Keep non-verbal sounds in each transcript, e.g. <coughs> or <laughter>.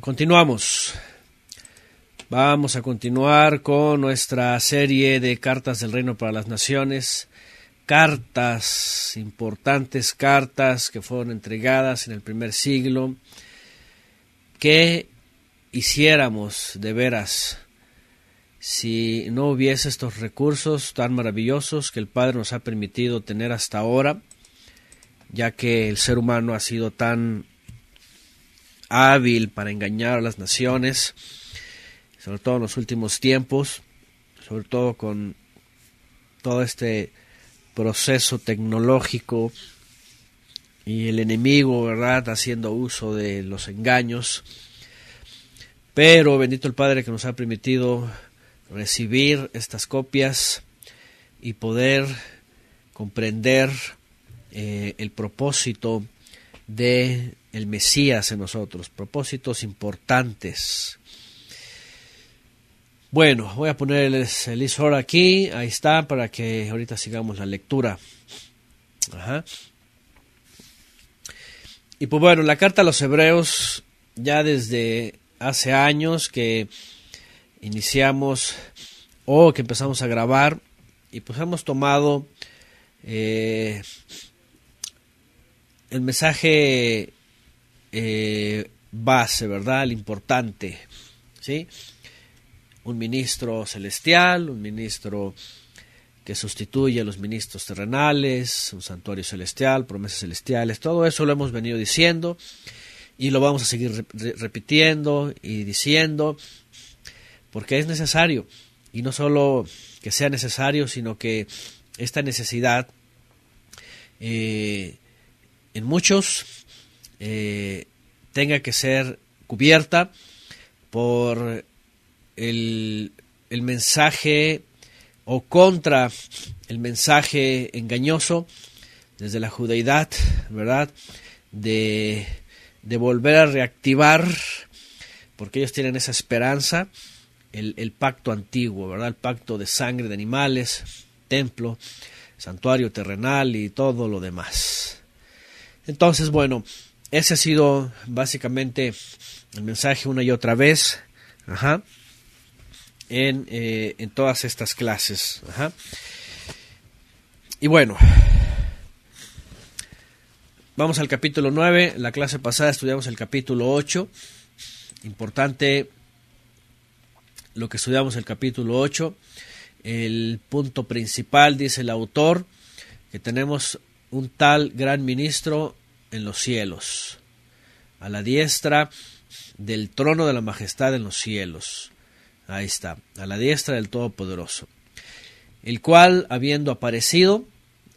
Continuamos. Vamos a continuar con nuestra serie de cartas del reino para las naciones. Cartas, importantes cartas que fueron entregadas en el primer siglo. ¿Qué hiciéramos de veras si no hubiese estos recursos tan maravillosos que el Padre nos ha permitido tener hasta ahora? ya que el ser humano ha sido tan hábil para engañar a las naciones, sobre todo en los últimos tiempos, sobre todo con todo este proceso tecnológico y el enemigo, ¿verdad?, haciendo uso de los engaños. Pero bendito el Padre que nos ha permitido recibir estas copias y poder comprender eh, el propósito de el Mesías en nosotros, propósitos importantes. Bueno, voy a poner el Elisor aquí, ahí está, para que ahorita sigamos la lectura. Ajá. Y pues bueno, la carta a los hebreos, ya desde hace años que iniciamos o que empezamos a grabar, y pues hemos tomado eh, el mensaje eh, base, ¿verdad? El importante, ¿sí? Un ministro celestial, un ministro que sustituye a los ministros terrenales, un santuario celestial, promesas celestiales, todo eso lo hemos venido diciendo y lo vamos a seguir repitiendo y diciendo porque es necesario y no solo que sea necesario, sino que esta necesidad eh, en muchos eh, tenga que ser cubierta por el, mensaje o contra el mensaje engañoso desde la judeidad, ¿verdad? De, volver a reactivar, porque ellos tienen esa esperanza, el, el, pacto antiguo, ¿verdad? El pacto de sangre de animales, templo, santuario terrenal y todo lo demás. Entonces, bueno, ese ha sido básicamente el mensaje una y otra vez ajá, en, eh, todas estas clases. Ajá. Y bueno, vamos al capítulo 9. La clase pasada estudiamos el capítulo 8. Importante lo que estudiamos el capítulo 8. El punto principal, dice el autor, que tenemos un tal gran ministro en los cielos, a la diestra del trono de la majestad en los cielos. Ahí está, a la diestra del Todopoderoso, el cual, habiendo aparecido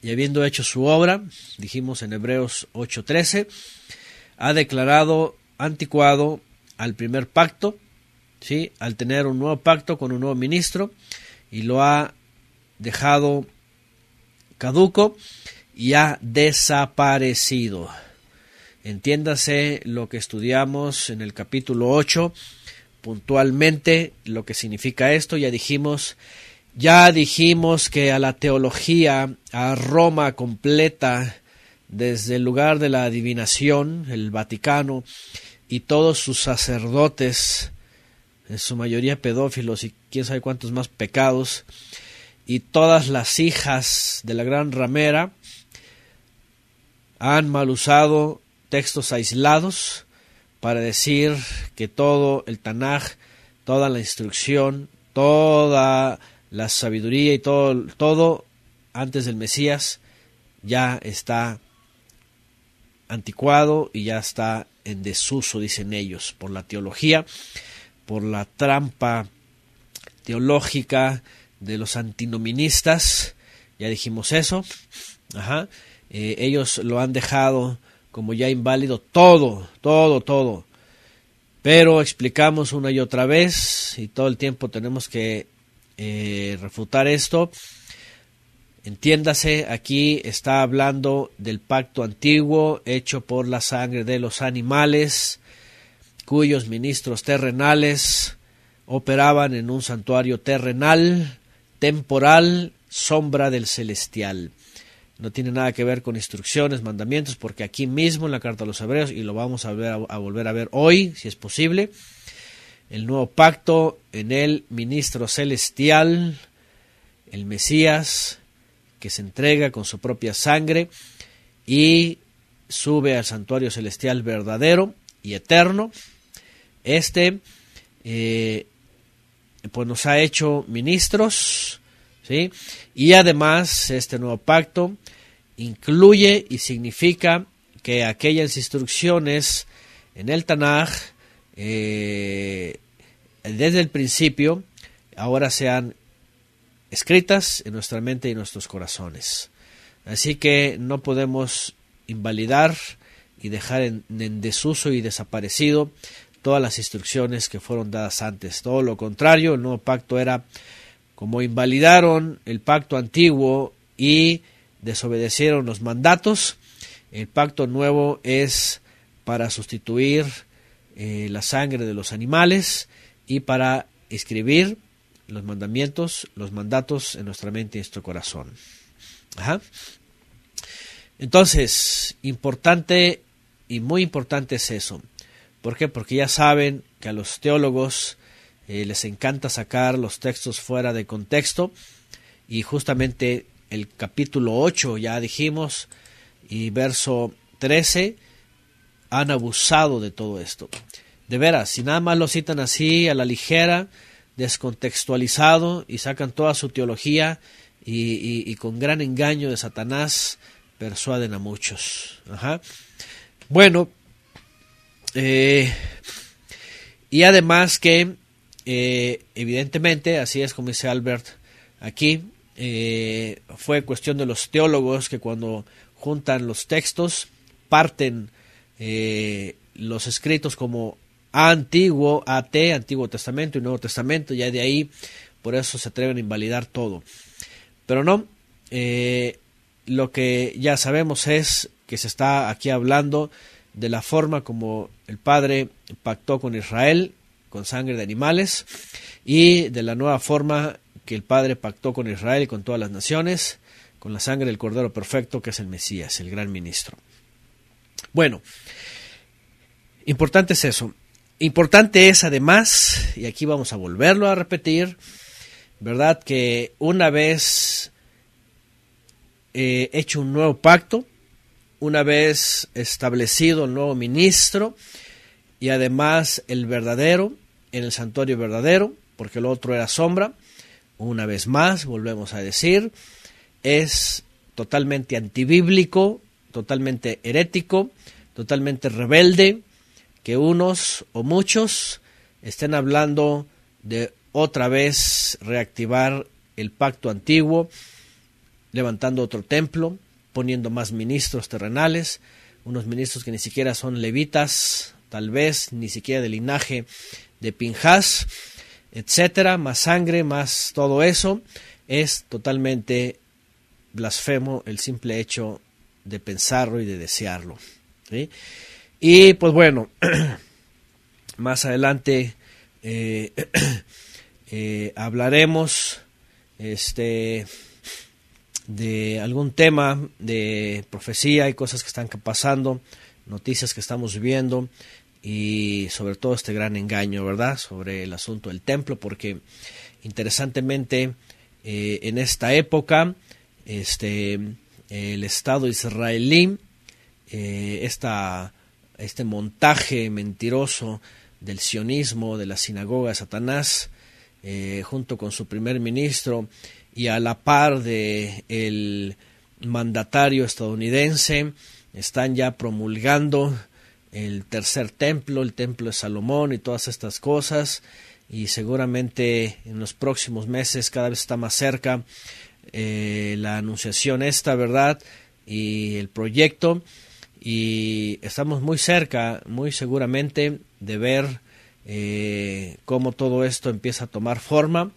y habiendo hecho su obra, dijimos en Hebreos 8:13, ha declarado anticuado al primer pacto, ¿sí? al tener un nuevo pacto con un nuevo ministro, y lo ha dejado caduco y ha desaparecido. Entiéndase lo que estudiamos en el capítulo 8, puntualmente lo que significa esto, ya dijimos ya dijimos que a la teología, a Roma completa, desde el lugar de la adivinación, el Vaticano, y todos sus sacerdotes, en su mayoría pedófilos y quién sabe cuántos más pecados, y todas las hijas de la gran ramera, han mal usado textos aislados para decir que todo el Tanaj, toda la instrucción, toda la sabiduría y todo, todo antes del Mesías ya está anticuado y ya está en desuso, dicen ellos, por la teología, por la trampa teológica de los antinoministas, ya dijimos eso, eh, ellos lo han dejado como ya inválido todo, todo, todo. Pero explicamos una y otra vez y todo el tiempo tenemos que eh, refutar esto. Entiéndase, aquí está hablando del pacto antiguo hecho por la sangre de los animales, cuyos ministros terrenales operaban en un santuario terrenal, temporal, sombra del celestial no tiene nada que ver con instrucciones, mandamientos, porque aquí mismo en la carta a los hebreos, y lo vamos a, ver, a volver a ver hoy, si es posible, el nuevo pacto en el ministro celestial, el Mesías, que se entrega con su propia sangre y sube al santuario celestial verdadero y eterno. Este, eh, pues nos ha hecho ministros, ¿sí? Y además, este nuevo pacto incluye y significa que aquellas instrucciones en el Tanaj, eh, desde el principio, ahora sean escritas en nuestra mente y nuestros corazones. Así que no podemos invalidar y dejar en, desuso y desaparecido todas las instrucciones que fueron dadas antes. Todo lo contrario, el nuevo pacto era como invalidaron el pacto antiguo y desobedecieron los mandatos, el pacto nuevo es para sustituir eh, la sangre de los animales y para escribir los mandamientos, los mandatos en nuestra mente y nuestro corazón. Entonces, importante y muy importante es eso. ¿Por qué? Porque ya saben que a los teólogos eh, les encanta sacar los textos fuera de contexto y justamente el capítulo 8 ya dijimos y verso 13 han abusado de todo esto. De veras, si nada más lo citan así a la ligera, descontextualizado y sacan toda su teología y, con gran engaño de Satanás persuaden a muchos. Bueno, eh, y además que eh, evidentemente, así es como dice Albert aquí, eh, fue cuestión de los teólogos que cuando juntan los textos, parten eh, los escritos como antiguo, AT, Antiguo Testamento y Nuevo Testamento, ya de ahí por eso se atreven a invalidar todo. Pero no, lo que ya sabemos es que se está aquí hablando de la forma como el Padre pactó con Israel con sangre de animales y de la nueva forma que el Padre pactó con Israel y con todas las naciones, con la sangre del Cordero Perfecto que es el Mesías, el gran ministro. Bueno, importante es eso. Importante es además, y aquí vamos a volverlo a repetir, ¿verdad? Que una vez eh, hecho un nuevo pacto, una vez establecido el nuevo ministro y además el verdadero, en el santuario verdadero, porque lo otro era sombra. Una vez más, volvemos a decir, es totalmente antibíblico, totalmente herético, totalmente rebelde, que unos o muchos estén hablando de otra vez reactivar el pacto antiguo, levantando otro templo, poniendo más ministros terrenales, unos ministros que ni siquiera son levitas, tal vez ni siquiera del linaje de Pinjas, etcétera, más sangre, más todo eso, es totalmente blasfemo el simple hecho de pensarlo y de desearlo. Y pues bueno, <clears throat> más adelante eh, <clears throat> eh, hablaremos este, de algún tema de profecía y cosas que están pasando, noticias que estamos viendo y sobre todo este gran engaño, ¿verdad?, sobre el asunto del templo, porque interesantemente eh, en esta época, este, el Estado israelí, eh, esta, este montaje mentiroso del sionismo, de la sinagoga de Satanás, eh, junto con su primer ministro y a la par de el mandatario estadounidense, están ya promulgando el tercer templo, el templo de Salomón y todas estas cosas. Y seguramente en los próximos meses cada vez está más cerca eh, la anunciación esta, ¿verdad? Y el proyecto. Y estamos muy cerca, muy seguramente, de ver eh, cómo todo esto empieza a tomar forma,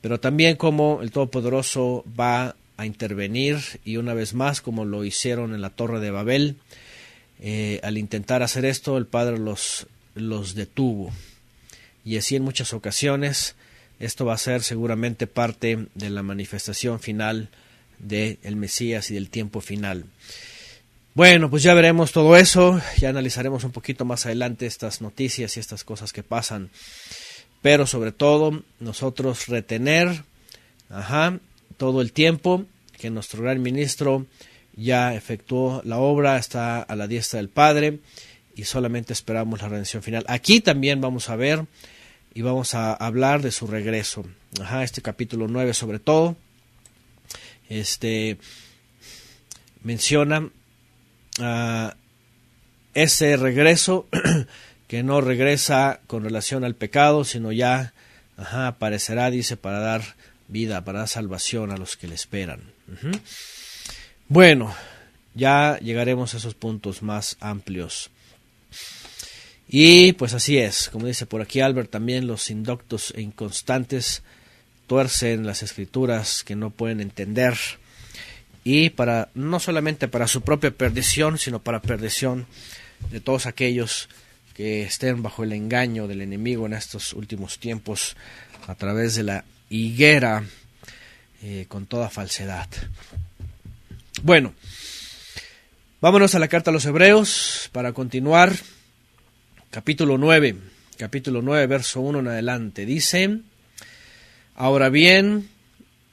pero también cómo el Todopoderoso va a intervenir y una vez más como lo hicieron en la Torre de Babel, eh, al intentar hacer esto, el padre los, los detuvo. Y así en muchas ocasiones, esto va a ser seguramente parte de la manifestación final del Mesías y del tiempo final. Bueno, pues ya veremos todo eso, ya analizaremos un poquito más adelante estas noticias y estas cosas que pasan. Pero sobre todo, nosotros retener, ajá, todo el tiempo que nuestro gran ministro ya efectuó la obra, está a la diestra del Padre y solamente esperamos la redención final. Aquí también vamos a ver y vamos a hablar de su regreso. Ajá, este capítulo 9 sobre todo. Este menciona a ah, ese regreso <clears throat> que no regresa con relación al pecado, sino ya ajá, aparecerá, dice, para dar vida, para dar salvación a los que le esperan. Bueno, ya llegaremos a esos puntos más amplios. Y pues así es, como dice por aquí Albert, también los indoctos e inconstantes tuercen las escrituras que no pueden entender y para no solamente para su propia perdición, sino para perdición de todos aquellos que estén bajo el engaño del enemigo en estos últimos tiempos a través de la higuera eh, con toda falsedad. Bueno, vámonos a la carta a los hebreos para continuar. Capítulo 9, capítulo 9, verso 1 en adelante. Dice, ahora bien,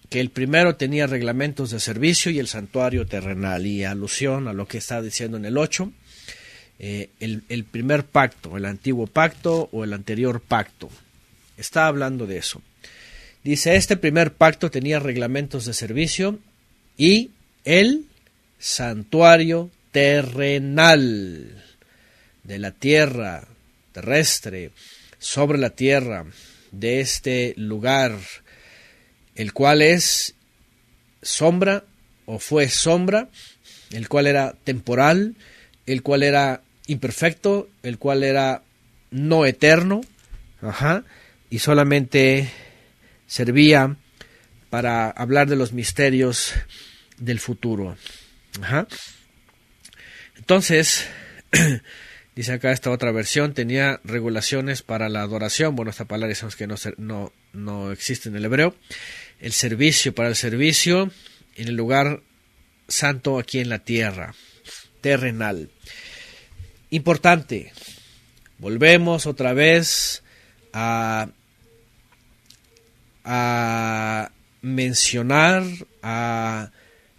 que el primero tenía reglamentos de servicio y el santuario terrenal. Y alusión a lo que está diciendo en el 8, eh, el primer pacto, el antiguo pacto o el anterior pacto. Está hablando de eso. Dice, este primer pacto tenía reglamentos de servicio y el santuario terrenal de la tierra terrestre, sobre la tierra de este lugar, el cual es sombra o fue sombra, el cual era temporal, el cual era imperfecto, el cual era no eterno, ajá, y solamente servía para hablar de los misterios del futuro. Entonces, <clears throat> dice acá esta otra versión, tenía regulaciones para la adoración, bueno, esta palabra sabemos que no, no, no existe en el hebreo, el servicio para el servicio en el lugar santo aquí en la tierra, terrenal. Importante, volvemos otra vez a, a mencionar, a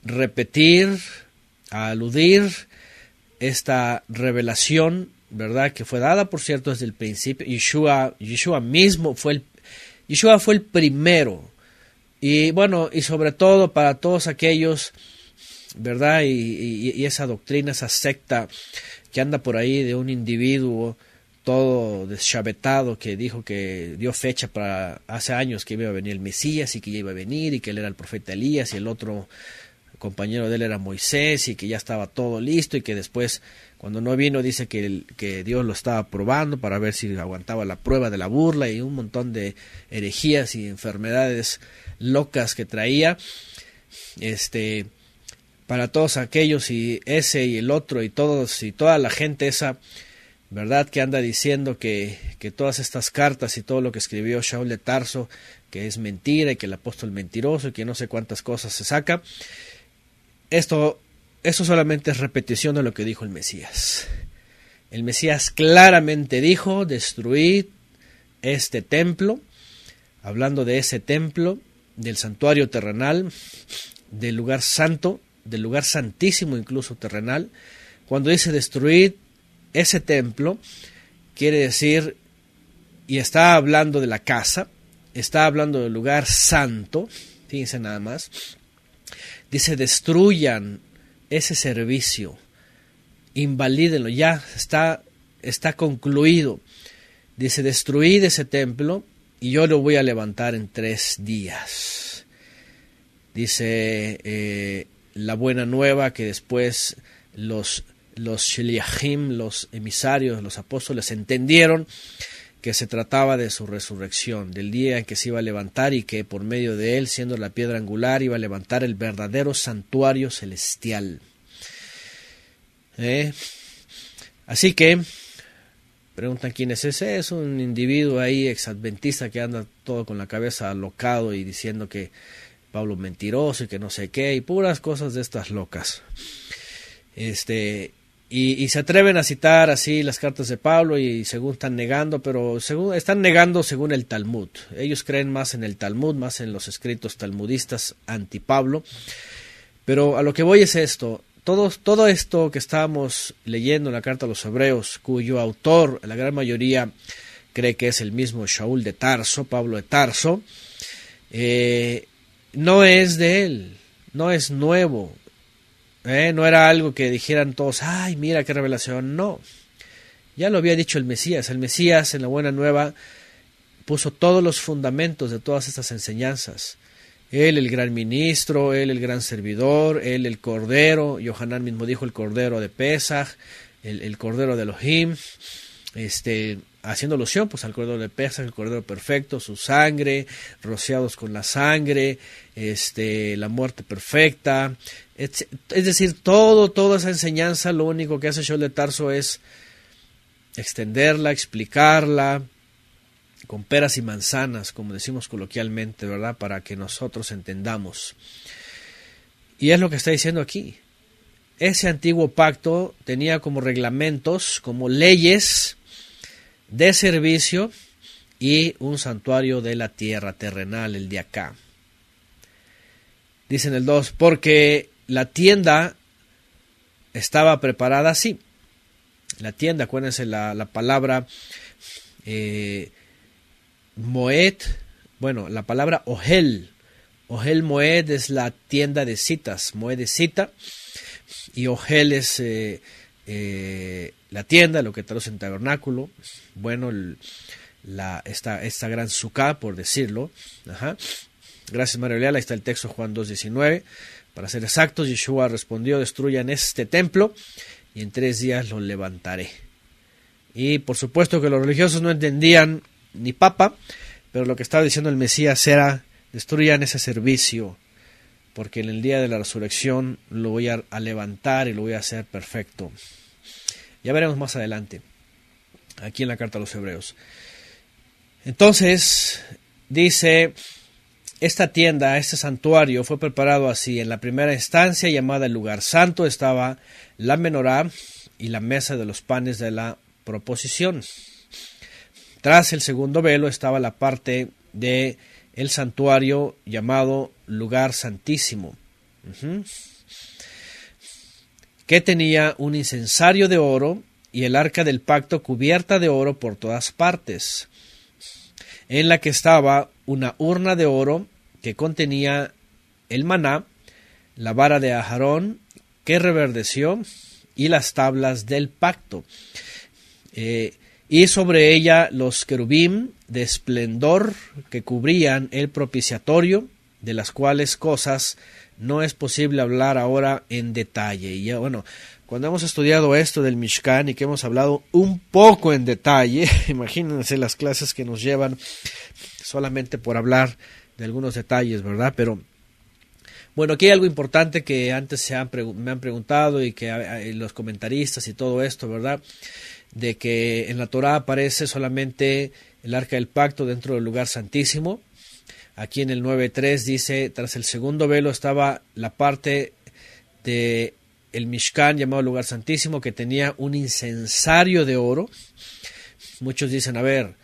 repetir, aludir esta revelación, ¿verdad? Que fue dada, por cierto, desde el principio. Yeshua, Yeshua mismo fue el, Yeshua fue el primero. Y bueno, y sobre todo para todos aquellos, ¿verdad? Y, esa doctrina, esa secta que anda por ahí de un individuo todo deschavetado que dijo que dio fecha para hace años que iba a venir el Mesías y que ya iba a venir y que él era el profeta Elías y el otro compañero de él era Moisés y que ya estaba todo listo y que después cuando no vino dice que, que Dios lo estaba probando para ver si aguantaba la prueba de la burla y un montón de herejías y enfermedades locas que traía. Este para todos aquellos y ese y el otro y todos y toda la gente esa verdad que anda diciendo que, que todas estas cartas y todo lo que escribió Shaul de Tarso que es mentira y que el apóstol mentiroso y que no sé cuántas cosas se saca esto, esto solamente es repetición de lo que dijo el Mesías. El Mesías claramente dijo, destruid este templo, hablando de ese templo, del santuario terrenal, del lugar santo, del lugar santísimo incluso terrenal. Cuando dice destruid ese templo, quiere decir, y está hablando de la casa, está hablando del lugar santo, fíjense nada más, Dice, destruyan ese servicio, invalídenlo, ya está, está concluido. Dice, destruid ese templo y yo lo voy a levantar en tres días. Dice eh, la buena nueva que después los, los sheliachim, los emisarios, los apóstoles entendieron que se trataba de su resurrección, del día en que se iba a levantar y que por medio de él, siendo la piedra angular, iba a levantar el verdadero santuario celestial. ¿Eh? Así que, preguntan quién es ese, es un individuo ahí ex-adventista que anda todo con la cabeza alocado y diciendo que Pablo mentiroso y que no sé qué, y puras cosas de estas locas. Este, y, se atreven a citar así las cartas de Pablo y según están negando, pero según, están negando según el Talmud. Ellos creen más en el Talmud, más en los escritos talmudistas anti-Pablo. Pero a lo que voy es esto. Todo, todo esto que estamos leyendo en la carta a los hebreos, cuyo autor, la gran mayoría, cree que es el mismo Shaul de Tarso, Pablo de Tarso, eh, no es de él, no es nuevo, ¿Eh? no era algo que dijeran todos, ay, mira qué revelación. No. Ya lo había dicho el Mesías. El Mesías en la Buena Nueva puso todos los fundamentos de todas estas enseñanzas. Él, el gran ministro, él, el gran servidor, él, el cordero. Yohanan mismo dijo el cordero de Pesach, el, el cordero de Elohim. Este, haciendo alusión pues al cordero de Pesas, el cordero perfecto, su sangre, rociados con la sangre, este, la muerte perfecta, es decir, todo, toda esa enseñanza, lo único que hace Shaul de Tarso es extenderla, explicarla con peras y manzanas, como decimos coloquialmente, ¿verdad? Para que nosotros entendamos. Y es lo que está diciendo aquí. Ese antiguo pacto tenía como reglamentos, como leyes, de servicio y un santuario de la tierra terrenal, el de acá. Dicen el 2, porque la tienda estaba preparada así. La tienda, acuérdense la, palabra eh, Moed, bueno, la palabra Ohel. Ohel Moed es la tienda de citas, Moed de cita, y Ohel es eh, eh, la tienda, lo que traducen en tabernáculo, bueno, la, esta, esta gran suca por decirlo. Gracias, María Leal. Ahí está el texto, Juan 2.19. Para ser exactos, Yeshua respondió, destruyan este templo y en tres días lo levantaré. Y por supuesto que los religiosos no entendían ni papa, pero lo que estaba diciendo el Mesías era, destruyan ese servicio, porque en el día de la resurrección lo voy a levantar y lo voy a hacer perfecto. Ya veremos más adelante, aquí en la carta a los hebreos. Entonces, dice, esta tienda, este santuario fue preparado así. En la primera instancia llamada el lugar santo estaba la menorá y la mesa de los panes de la proposición. Tras el segundo velo estaba la parte de el santuario llamado lugar santísimo que tenía un incensario de oro y el arca del pacto cubierta de oro por todas partes, en la que estaba una urna de oro que contenía el maná, la vara de Ajarón que reverdeció y las tablas del pacto. Eh, y sobre ella los querubim de esplendor que cubrían el propiciatorio, de las cuales cosas no es posible hablar ahora en detalle. Y ya, bueno, cuando hemos estudiado esto del Mishkan y que hemos hablado un poco en detalle, <laughs> imagínense las clases que nos llevan solamente por hablar de algunos detalles, ¿verdad? Pero bueno, aquí hay algo importante que antes se me han preguntado y que eh, eh, los comentaristas y todo esto, ¿verdad? De que en la Torah aparece solamente el arca del pacto dentro del lugar santísimo, Aquí en el 9.3 dice, tras el segundo velo estaba la parte de el Mishkan llamado lugar santísimo que tenía un incensario de oro. Muchos dicen, a ver,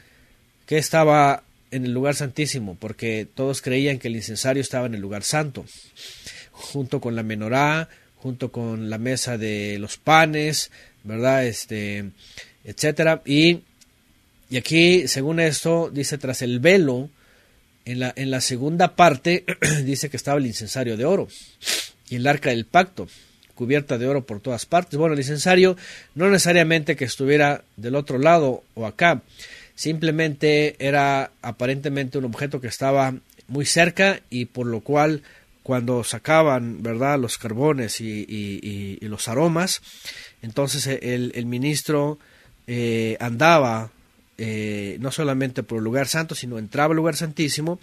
¿qué estaba en el lugar santísimo? Porque todos creían que el incensario estaba en el lugar santo, junto con la menorá, junto con la mesa de los panes, ¿verdad? Este, etcétera. Y, y aquí, según esto, dice, tras el velo, en la, segunda parte <clears throat> dice que estaba el incensario de oro y el arca del pacto, cubierta de oro por todas partes. Bueno, el incensario no necesariamente que estuviera del otro lado o acá, simplemente era aparentemente un objeto que estaba muy cerca y por lo cual cuando sacaban, ¿verdad?, los carbones y, los aromas, entonces el, ministro eh, andaba eh, no solamente por el lugar santo, sino entraba al lugar santísimo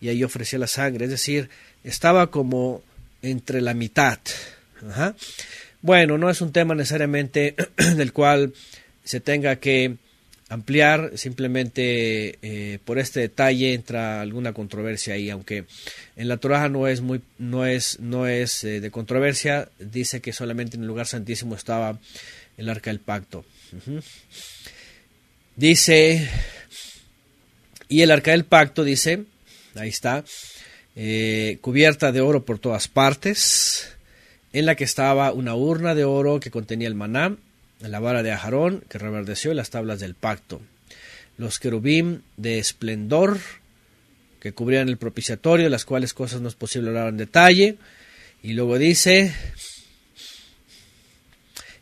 y ahí ofrecía la sangre, es decir, estaba como entre la mitad. Ajá. Bueno, no es un tema necesariamente <clears throat> del cual se tenga que ampliar, simplemente eh, por este detalle entra alguna controversia ahí, aunque en la Toraja no es muy, no es, no es eh, de controversia, dice que solamente en el lugar santísimo estaba el arca del pacto. Dice, y el arca del pacto dice, ahí está, eh, cubierta de oro por todas partes, en la que estaba una urna de oro que contenía el maná, la vara de Ajarón que reverdeció y las tablas del pacto. Los querubín de esplendor que cubrían el propiciatorio, las cuales cosas no es posible hablar en detalle. Y luego dice,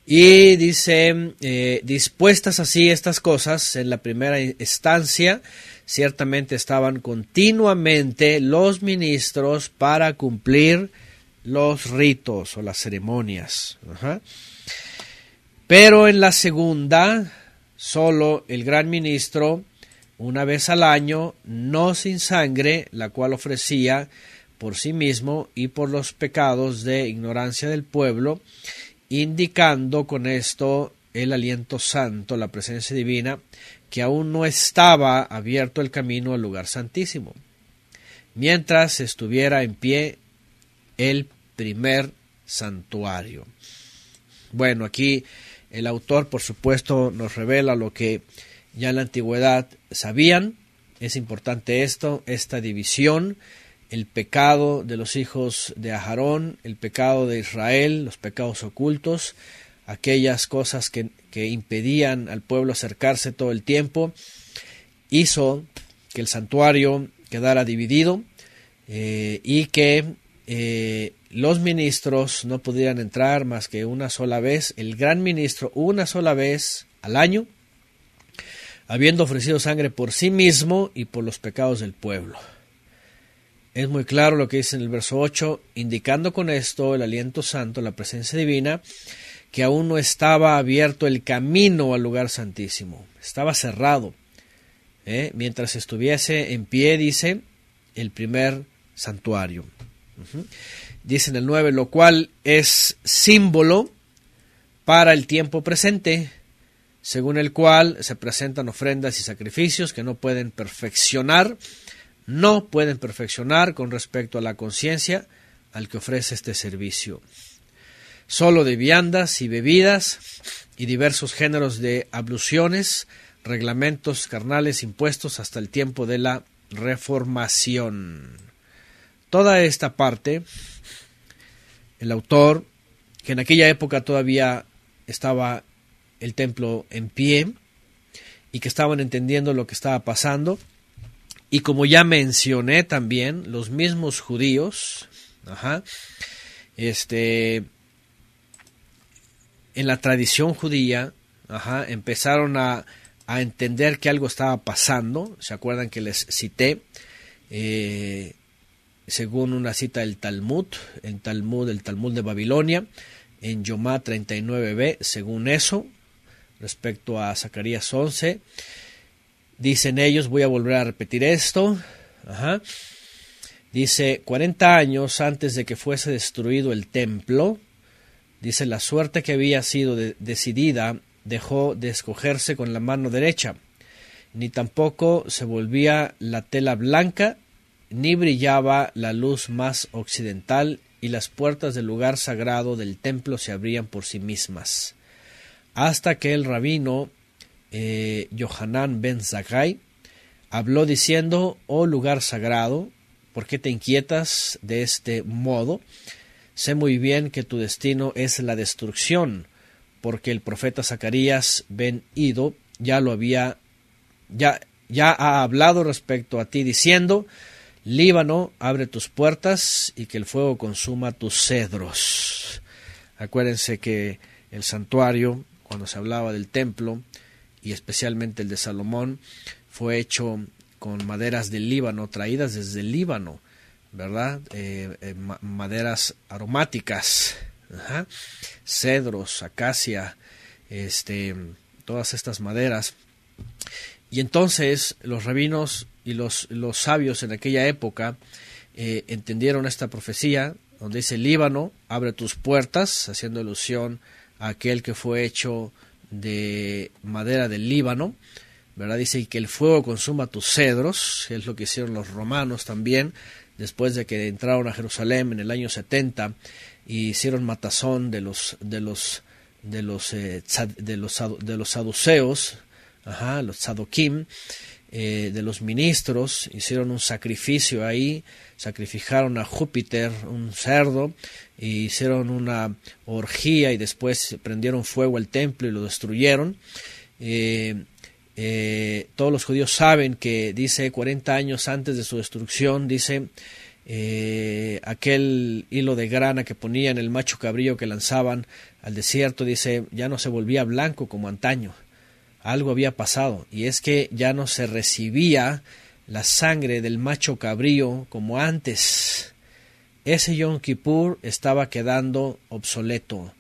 y dice, eh, dispuestas así estas cosas en la primera instancia, ciertamente estaban continuamente los ministros para cumplir los ritos o las ceremonias. Pero en la segunda, solo el gran ministro, una vez al año, no sin sangre, la cual ofrecía por sí mismo y por los pecados de ignorancia del pueblo, indicando con esto el aliento santo, la presencia divina, que aún no estaba abierto el camino al lugar santísimo, mientras estuviera en pie el primer santuario. Bueno, aquí el autor, por supuesto, nos revela lo que ya en la antigüedad sabían. Es importante esto, esta división el pecado de los hijos de Aharón, el pecado de Israel, los pecados ocultos, aquellas cosas que, impedían al pueblo acercarse todo el tiempo, hizo que el santuario quedara dividido eh, y que eh, los ministros no pudieran entrar más que una sola vez, el gran ministro una sola vez al año, habiendo ofrecido sangre por sí mismo y por los pecados del pueblo. Es muy claro lo que dice en el verso 8, indicando con esto el aliento santo, la presencia divina, que aún no estaba abierto el camino al lugar santísimo, estaba cerrado. ¿eh? Mientras estuviese en pie, dice, el primer santuario. Dice en el 9, lo cual es símbolo para el tiempo presente, según el cual se presentan ofrendas y sacrificios que no pueden perfeccionar no pueden perfeccionar con respecto a la conciencia al que ofrece este servicio. Solo de viandas y bebidas y diversos géneros de abluciones, reglamentos carnales impuestos hasta el tiempo de la reformación. Toda esta parte, el autor, que en aquella época todavía estaba el templo en pie y que estaban entendiendo lo que estaba pasando, y como ya mencioné también, los mismos judíos, este, en la tradición judía, empezaron a, entender que algo estaba pasando. ¿Se acuerdan que les cité? Eh, según una cita del Talmud, en Talmud, el Talmud de Babilonia, en Yomá 39b, según eso, respecto a Zacarías 11, Dicen ellos, voy a volver a repetir esto. Dice, 40 años antes de que fuese destruido el templo, dice, la suerte que había sido decidida dejó de escogerse con la mano derecha, ni tampoco se volvía la tela blanca, ni brillaba la luz más occidental, y las puertas del lugar sagrado del templo se abrían por sí mismas, hasta que el rabino eh, ben Zakkai, habló diciendo, oh lugar sagrado, ¿por qué te inquietas de este modo? Sé muy bien que tu destino es la destrucción, porque el profeta Zacarías ben Ido ya lo había, ya, ya ha hablado respecto a ti diciendo, Líbano, abre tus puertas y que el fuego consuma tus cedros. Acuérdense que el santuario, cuando se hablaba del templo, y especialmente el de Salomón fue hecho con maderas del Líbano, traídas desde el Líbano, ¿verdad? Eh, eh, maderas aromáticas, cedros, acacia, este, todas estas maderas. Y entonces los rabinos y los, sabios en aquella época eh, entendieron esta profecía, donde dice Líbano, abre tus puertas, haciendo alusión a aquel que fue hecho de madera del Líbano, ¿verdad? Dice que el fuego consuma tus cedros, es lo que hicieron los romanos también, después de que entraron a Jerusalén en el año 70 y hicieron matazón de los de los de los eh, de los de los saduceos, ajá, los sadoquim, eh, de los ministros, hicieron un sacrificio ahí, sacrificaron a Júpiter, un cerdo, e hicieron una orgía y después prendieron fuego al templo y lo destruyeron. Eh, eh, todos los judíos saben que dice 40 años antes de su destrucción, dice aquel hilo de grana que ponían el macho cabrillo que lanzaban al desierto, dice, ya no se volvía blanco como antaño algo había pasado, y es que ya no se recibía la sangre del macho cabrío como antes. Ese Yom Kippur estaba quedando obsoleto.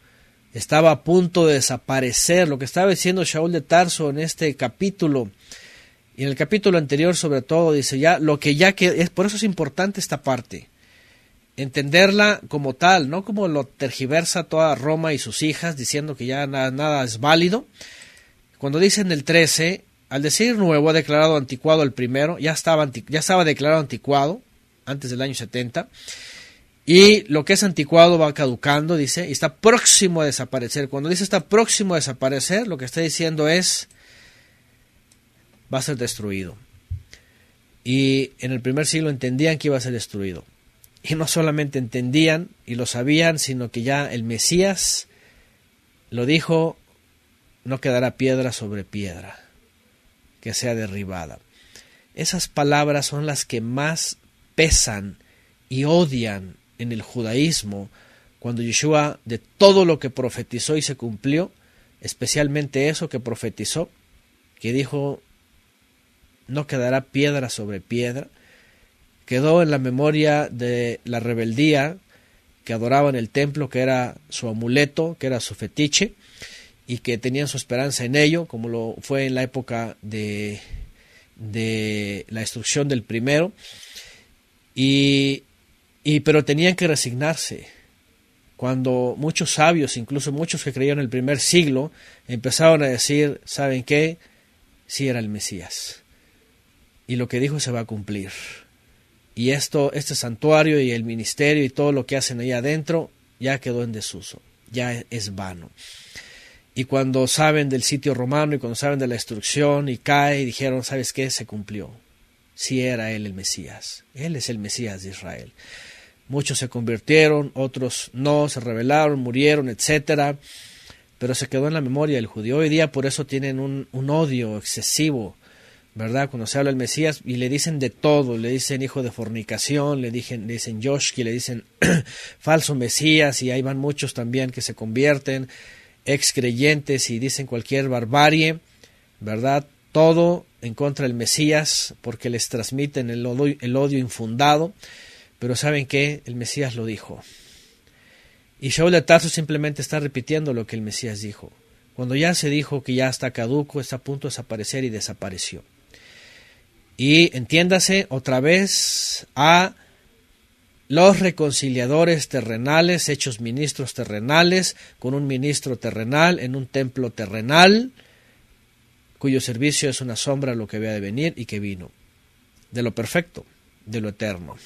Estaba a punto de desaparecer. Lo que estaba diciendo Shaul de Tarso en este capítulo y en el capítulo anterior sobre todo dice ya lo que ya que es por eso es importante esta parte entenderla como tal, no como lo tergiversa toda Roma y sus hijas diciendo que ya nada, nada es válido, cuando dicen el 13, al decir nuevo ha declarado anticuado el primero, ya estaba, ya estaba declarado anticuado antes del año 70. Y lo que es anticuado va caducando, dice, y está próximo a desaparecer. Cuando dice está próximo a desaparecer, lo que está diciendo es va a ser destruido. Y en el primer siglo entendían que iba a ser destruido. Y no solamente entendían y lo sabían, sino que ya el Mesías lo dijo no quedará piedra sobre piedra que sea derribada. Esas palabras son las que más pesan y odian en el judaísmo cuando Yeshua de todo lo que profetizó y se cumplió, especialmente eso que profetizó, que dijo no quedará piedra sobre piedra, quedó en la memoria de la rebeldía que adoraba en el templo, que era su amuleto, que era su fetiche, y que tenían su esperanza en ello, como lo fue en la época de, la destrucción del primero, y, pero tenían que resignarse. Cuando muchos sabios, incluso muchos que creyeron en el primer siglo, empezaron a decir, ¿saben qué? Sí era el Mesías. Y lo que dijo se va a cumplir. Y esto, este santuario y el ministerio y todo lo que hacen ahí adentro ya quedó en desuso, ya es vano y cuando saben del sitio romano y cuando saben de la destrucción y cae y dijeron, ¿sabes qué? Se cumplió. Si sí era él el Mesías. Él es el Mesías de Israel. Muchos se convirtieron, otros no, se rebelaron, murieron, etcétera, pero se quedó en la memoria el judío. Hoy día por eso tienen un, un odio excesivo, ¿verdad? Cuando se habla del Mesías y le dicen de todo, le dicen hijo de fornicación, le dicen, le dicen Yoshki, le dicen <clears throat> falso Mesías y ahí van muchos también que se convierten excreyentes creyentes y dicen cualquier barbarie, ¿verdad? Todo en contra del Mesías porque les transmiten el odio, infundado, pero saben qué? el Mesías lo dijo. Y Shaul de simplemente está repitiendo lo que el Mesías dijo, cuando ya se dijo que ya está caduco, está a punto de desaparecer y desapareció. Y entiéndase otra vez a los reconciliadores terrenales, hechos ministros terrenales, con un ministro terrenal en un templo terrenal, cuyo servicio es una sombra lo que había de venir y que vino, de lo perfecto, de lo eterno.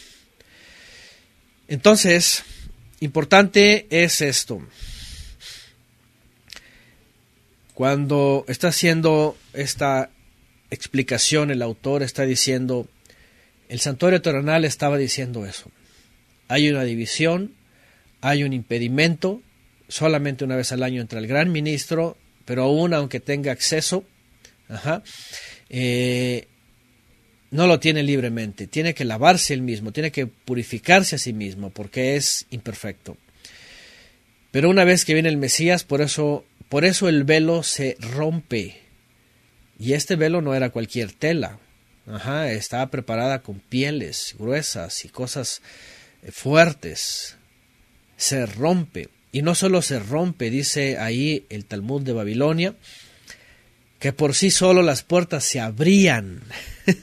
Entonces, importante es esto. Cuando está haciendo esta explicación, el autor está diciendo, el santuario terrenal estaba diciendo eso hay una división, hay un impedimento, solamente una vez al año entra el gran ministro, pero aún aunque tenga acceso, ajá, eh, no lo tiene libremente, tiene que lavarse él mismo, tiene que purificarse a sí mismo, porque es imperfecto. Pero una vez que viene el Mesías, por eso, por eso el velo se rompe. Y este velo no era cualquier tela. Ajá, estaba preparada con pieles gruesas y cosas eh, fuertes, se rompe. Y no solo se rompe, dice ahí el Talmud de Babilonia, que por sí solo las puertas se abrían. <laughs>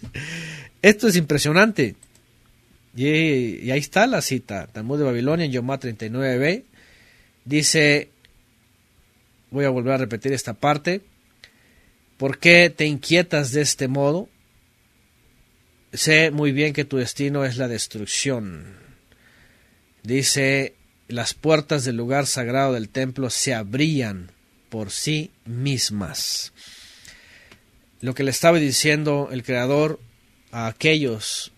Esto es impresionante. Y, ahí está la cita, Talmud de Babilonia, en Yomá 39b, dice, voy a volver a repetir esta parte, ¿por qué te inquietas de este modo? Sé muy bien que tu destino es la destrucción. Dice, las puertas del lugar sagrado del templo se abrían por sí mismas. Lo que le estaba diciendo el Creador a aquellos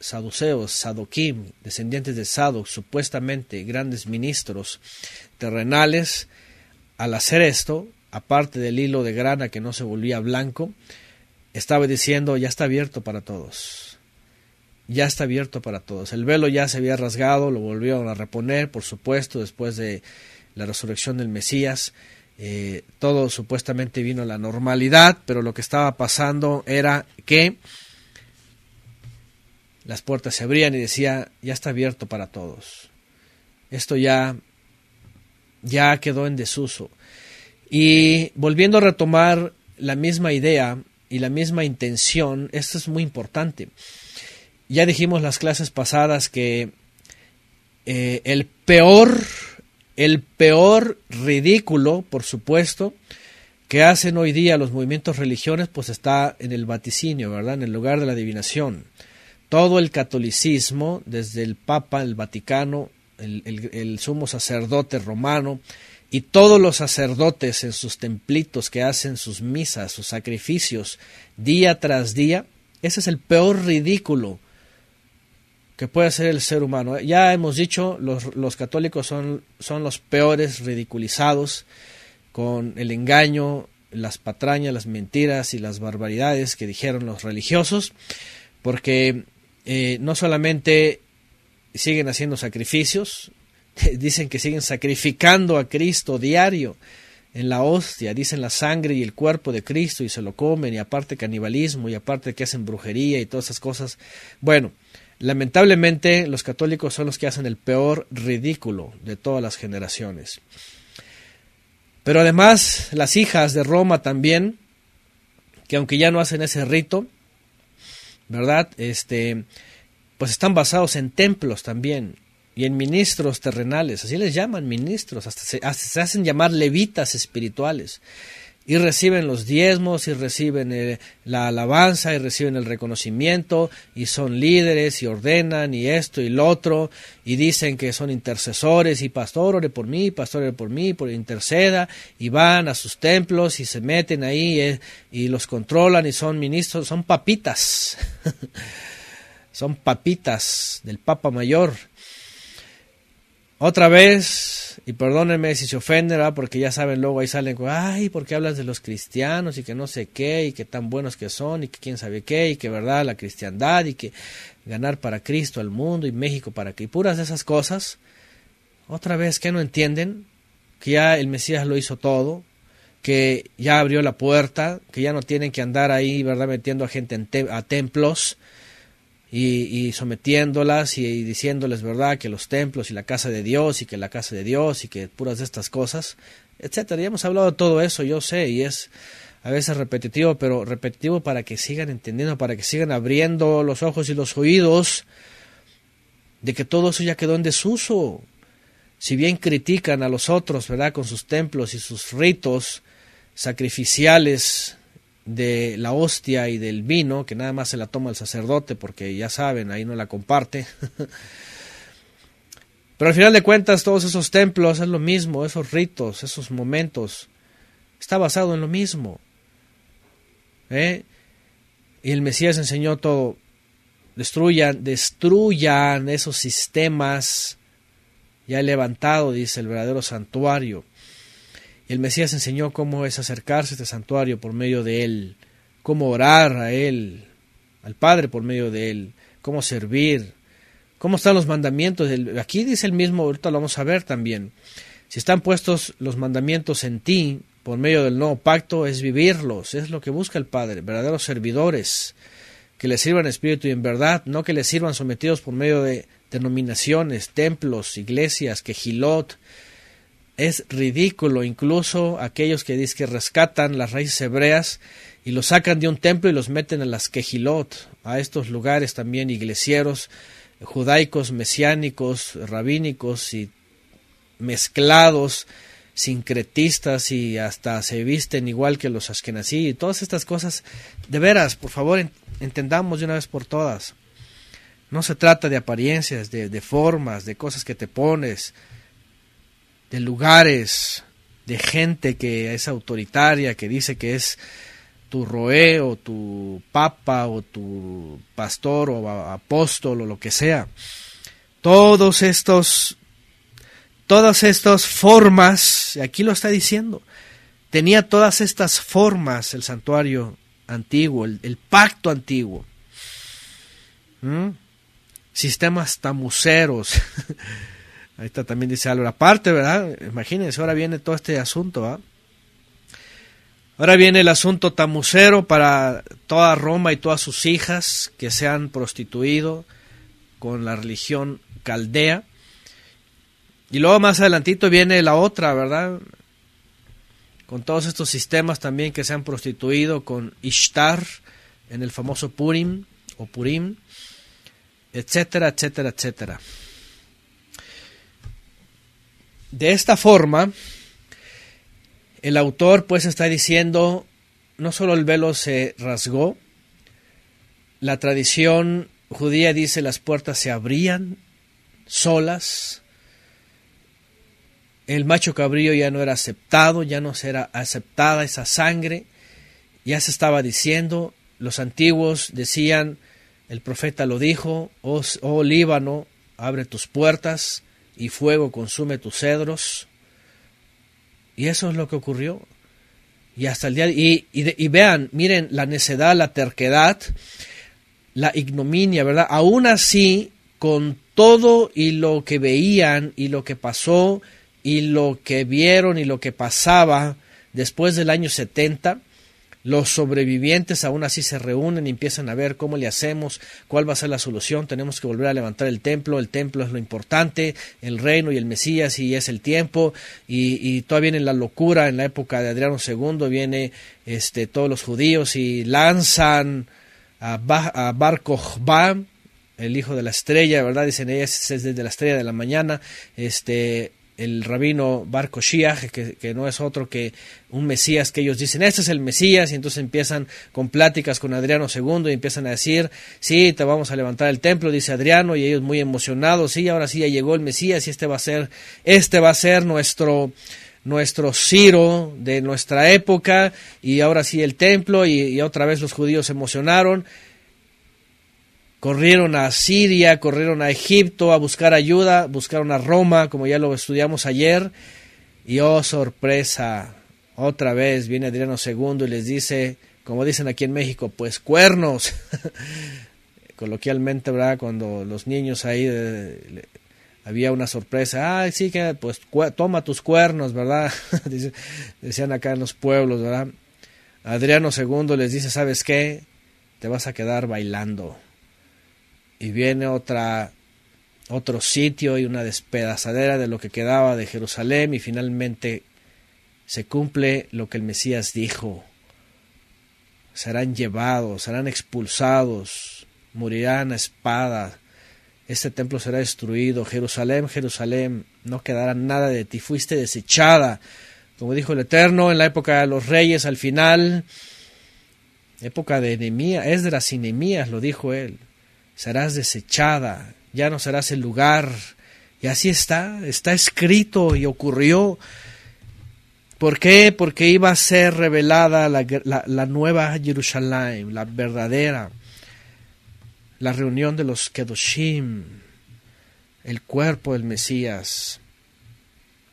saduceos, sadoquim, descendientes de Sadoc, supuestamente grandes ministros terrenales, al hacer esto, aparte del hilo de grana que no se volvía blanco, estaba diciendo, ya está abierto para todos ya está abierto para todos. El velo ya se había rasgado, lo volvieron a reponer, por supuesto, después de la resurrección del Mesías. Eh, todo supuestamente vino a la normalidad, pero lo que estaba pasando era que las puertas se abrían y decía, ya está abierto para todos. Esto ya, ya quedó en desuso. Y volviendo a retomar la misma idea y la misma intención, esto es muy importante. Ya dijimos las clases pasadas que eh, el peor, el peor ridículo, por supuesto, que hacen hoy día los movimientos religiosos pues está en el vaticinio, ¿verdad? En el lugar de la adivinación. Todo el catolicismo, desde el Papa, el Vaticano, el sumo sacerdote romano, y todos los sacerdotes en sus templitos que hacen sus misas, sus sacrificios, día tras día, ese es el peor ridículo puede ser el ser humano. Ya hemos dicho, los, católicos son, son los peores ridiculizados con el engaño, las patrañas, las mentiras y las barbaridades que dijeron los religiosos, porque eh, no solamente siguen haciendo sacrificios, <laughs> dicen que siguen sacrificando a Cristo diario en la hostia, dicen la sangre y el cuerpo de Cristo y se lo comen y aparte canibalismo y aparte que hacen brujería y todas esas cosas. Bueno, Lamentablemente, los católicos son los que hacen el peor ridículo de todas las generaciones. Pero además, las hijas de Roma también, que aunque ya no hacen ese rito, ¿verdad? Este, pues están basados en templos también y en ministros terrenales, así les llaman ministros, hasta se, hasta se hacen llamar levitas espirituales y reciben los diezmos y reciben eh, la alabanza y reciben el reconocimiento y son líderes y ordenan y esto y lo otro y dicen que son intercesores y pastor por mí, pastor por mí, por interceda y van a sus templos y se meten ahí y, eh, y los controlan y son ministros, son papitas, <laughs> son papitas del Papa Mayor otra vez, y perdónenme si se ofenden, porque ya saben, luego ahí salen, ay, porque hablas de los cristianos y que no sé qué, y que tan buenos que son, y que quién sabe qué, y que verdad, la cristiandad, y que ganar para Cristo al mundo, y México para que, y puras esas cosas. Otra vez, que no entienden? Que ya el Mesías lo hizo todo, que ya abrió la puerta, que ya no tienen que andar ahí, ¿verdad?, metiendo a gente a templos, y, sometiéndolas y, diciéndoles, ¿verdad?, que los templos y la casa de Dios y que la casa de Dios y que puras de estas cosas, etcétera. Ya hemos hablado de todo eso, yo sé, y es a veces repetitivo, pero repetitivo para que sigan entendiendo, para que sigan abriendo los ojos y los oídos de que todo eso ya quedó en desuso. Si bien critican a los otros, ¿verdad?, con sus templos y sus ritos sacrificiales de la hostia y del vino, que nada más se la toma el sacerdote, porque ya saben, ahí no la comparte. <laughs> Pero al final de cuentas, todos esos templos es lo mismo, esos ritos, esos momentos, está basado en lo mismo. ¿eh? Y el Mesías enseñó todo. Destruyan, destruyan esos sistemas. Ya he levantado, dice el verdadero santuario. El Mesías enseñó cómo es acercarse a este santuario por medio de Él, cómo orar a Él, al Padre por medio de Él, cómo servir, cómo están los mandamientos. Aquí dice el mismo, ahorita lo vamos a ver también. Si están puestos los mandamientos en ti por medio del nuevo pacto, es vivirlos, es lo que busca el Padre, verdaderos servidores, que le sirvan espíritu y en verdad, no que le sirvan sometidos por medio de denominaciones, templos, iglesias, quejilot, es ridículo. Incluso aquellos que dicen que rescatan las raíces hebreas y los sacan de un templo y los meten a las quejilot, a estos lugares también iglesieros, judaicos, mesiánicos, rabínicos y mezclados, sincretistas y hasta se visten igual que los askenazí y todas estas cosas. De veras, por favor, entendamos de una vez por todas. No se trata de apariencias, de, de formas, de cosas que te pones, de lugares, de gente que es autoritaria, que dice que es tu roe o tu papa o tu pastor o apóstol o lo que sea. Todos estos, todas estas formas, aquí lo está diciendo, tenía todas estas formas el santuario antiguo, el, pacto antiguo. ¿Mm? Sistemas tamuceros. <laughs> Ahí está, también dice Álvaro. Aparte, ¿verdad? Imagínense, ahora viene todo este asunto, ¿verdad? Ahora viene el asunto tamucero para toda Roma y todas sus hijas que se han prostituido con la religión caldea. Y luego más adelantito viene la otra, ¿verdad? Con todos estos sistemas también que se han prostituido con Ishtar en el famoso Purim o Purim, etcétera, etcétera, etcétera. De esta forma, el autor pues está diciendo, no solo el velo se rasgó, la tradición judía dice las puertas se abrían solas, el macho cabrío ya no era aceptado, ya no era aceptada esa sangre, ya se estaba diciendo, los antiguos decían, el profeta lo dijo, oh, oh Líbano, abre tus puertas, y fuego consume tus cedros. Y eso es lo que ocurrió. Y hasta el día y, vean, miren la necedad, la terquedad, la ignominia, ¿verdad? Aún así, con todo y lo que veían y lo que pasó y lo que vieron y lo que pasaba después del año 70, los sobrevivientes aún así se reúnen y empiezan a ver cómo le hacemos, cuál va a ser la solución. Tenemos que volver a levantar el templo, el templo es lo importante, el reino y el Mesías y es el tiempo. Y, todavía viene la locura en la época de Adriano II, viene este, todos los judíos y lanzan a, ba el hijo de la estrella, ¿verdad? Dicen, ella es desde la estrella de la mañana, este el rabino Barco Shiach, que, que, no es otro que un Mesías que ellos dicen, este es el Mesías, y entonces empiezan con pláticas con Adriano II y empiezan a decir, sí, te vamos a levantar el templo, dice Adriano, y ellos muy emocionados, sí, ahora sí ya llegó el Mesías y este va a ser, este va a ser nuestro nuestro Ciro de nuestra época y ahora sí el templo y otra vez los judíos se emocionaron corrieron a Siria, corrieron a Egipto a buscar ayuda, buscaron a Roma, como ya lo estudiamos ayer, y oh sorpresa, otra vez viene Adriano II y les dice, como dicen aquí en México, pues cuernos. <laughs> Coloquialmente, ¿verdad? Cuando los niños ahí eh, había una sorpresa, ay sí, que pues toma tus cuernos, ¿verdad? <laughs> Decían acá en los pueblos, ¿verdad? Adriano II les dice, ¿sabes qué? Te vas a quedar bailando y viene otra otro sitio y una despedazadera de lo que quedaba de Jerusalén y finalmente se cumple lo que el Mesías dijo. Serán llevados, serán expulsados, morirán a espada. Este templo será destruido. Jerusalén, Jerusalén, no quedará nada de ti. Fuiste desechada. Como dijo el Eterno en la época de los reyes, al final, época de Enemías, Esdras las Enemías, lo dijo él serás desechada, ya no serás el lugar. Y así está, está escrito y ocurrió. ¿Por qué? Porque iba a ser revelada la, nueva Jerusalén, la verdadera, la reunión de los Kedoshim, el cuerpo del Mesías.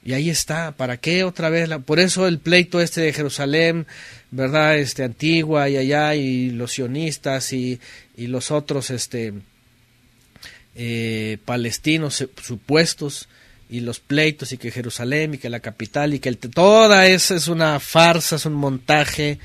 Y ahí está, ¿para qué otra vez? Por eso el pleito este de Jerusalén, ¿verdad? Este, antigua y allá, y los sionistas y, y los otros, este, eh, palestinos eh, supuestos, y los pleitos, y que Jerusalén, y que la capital, y que el... toda esa es una farsa, es un montaje,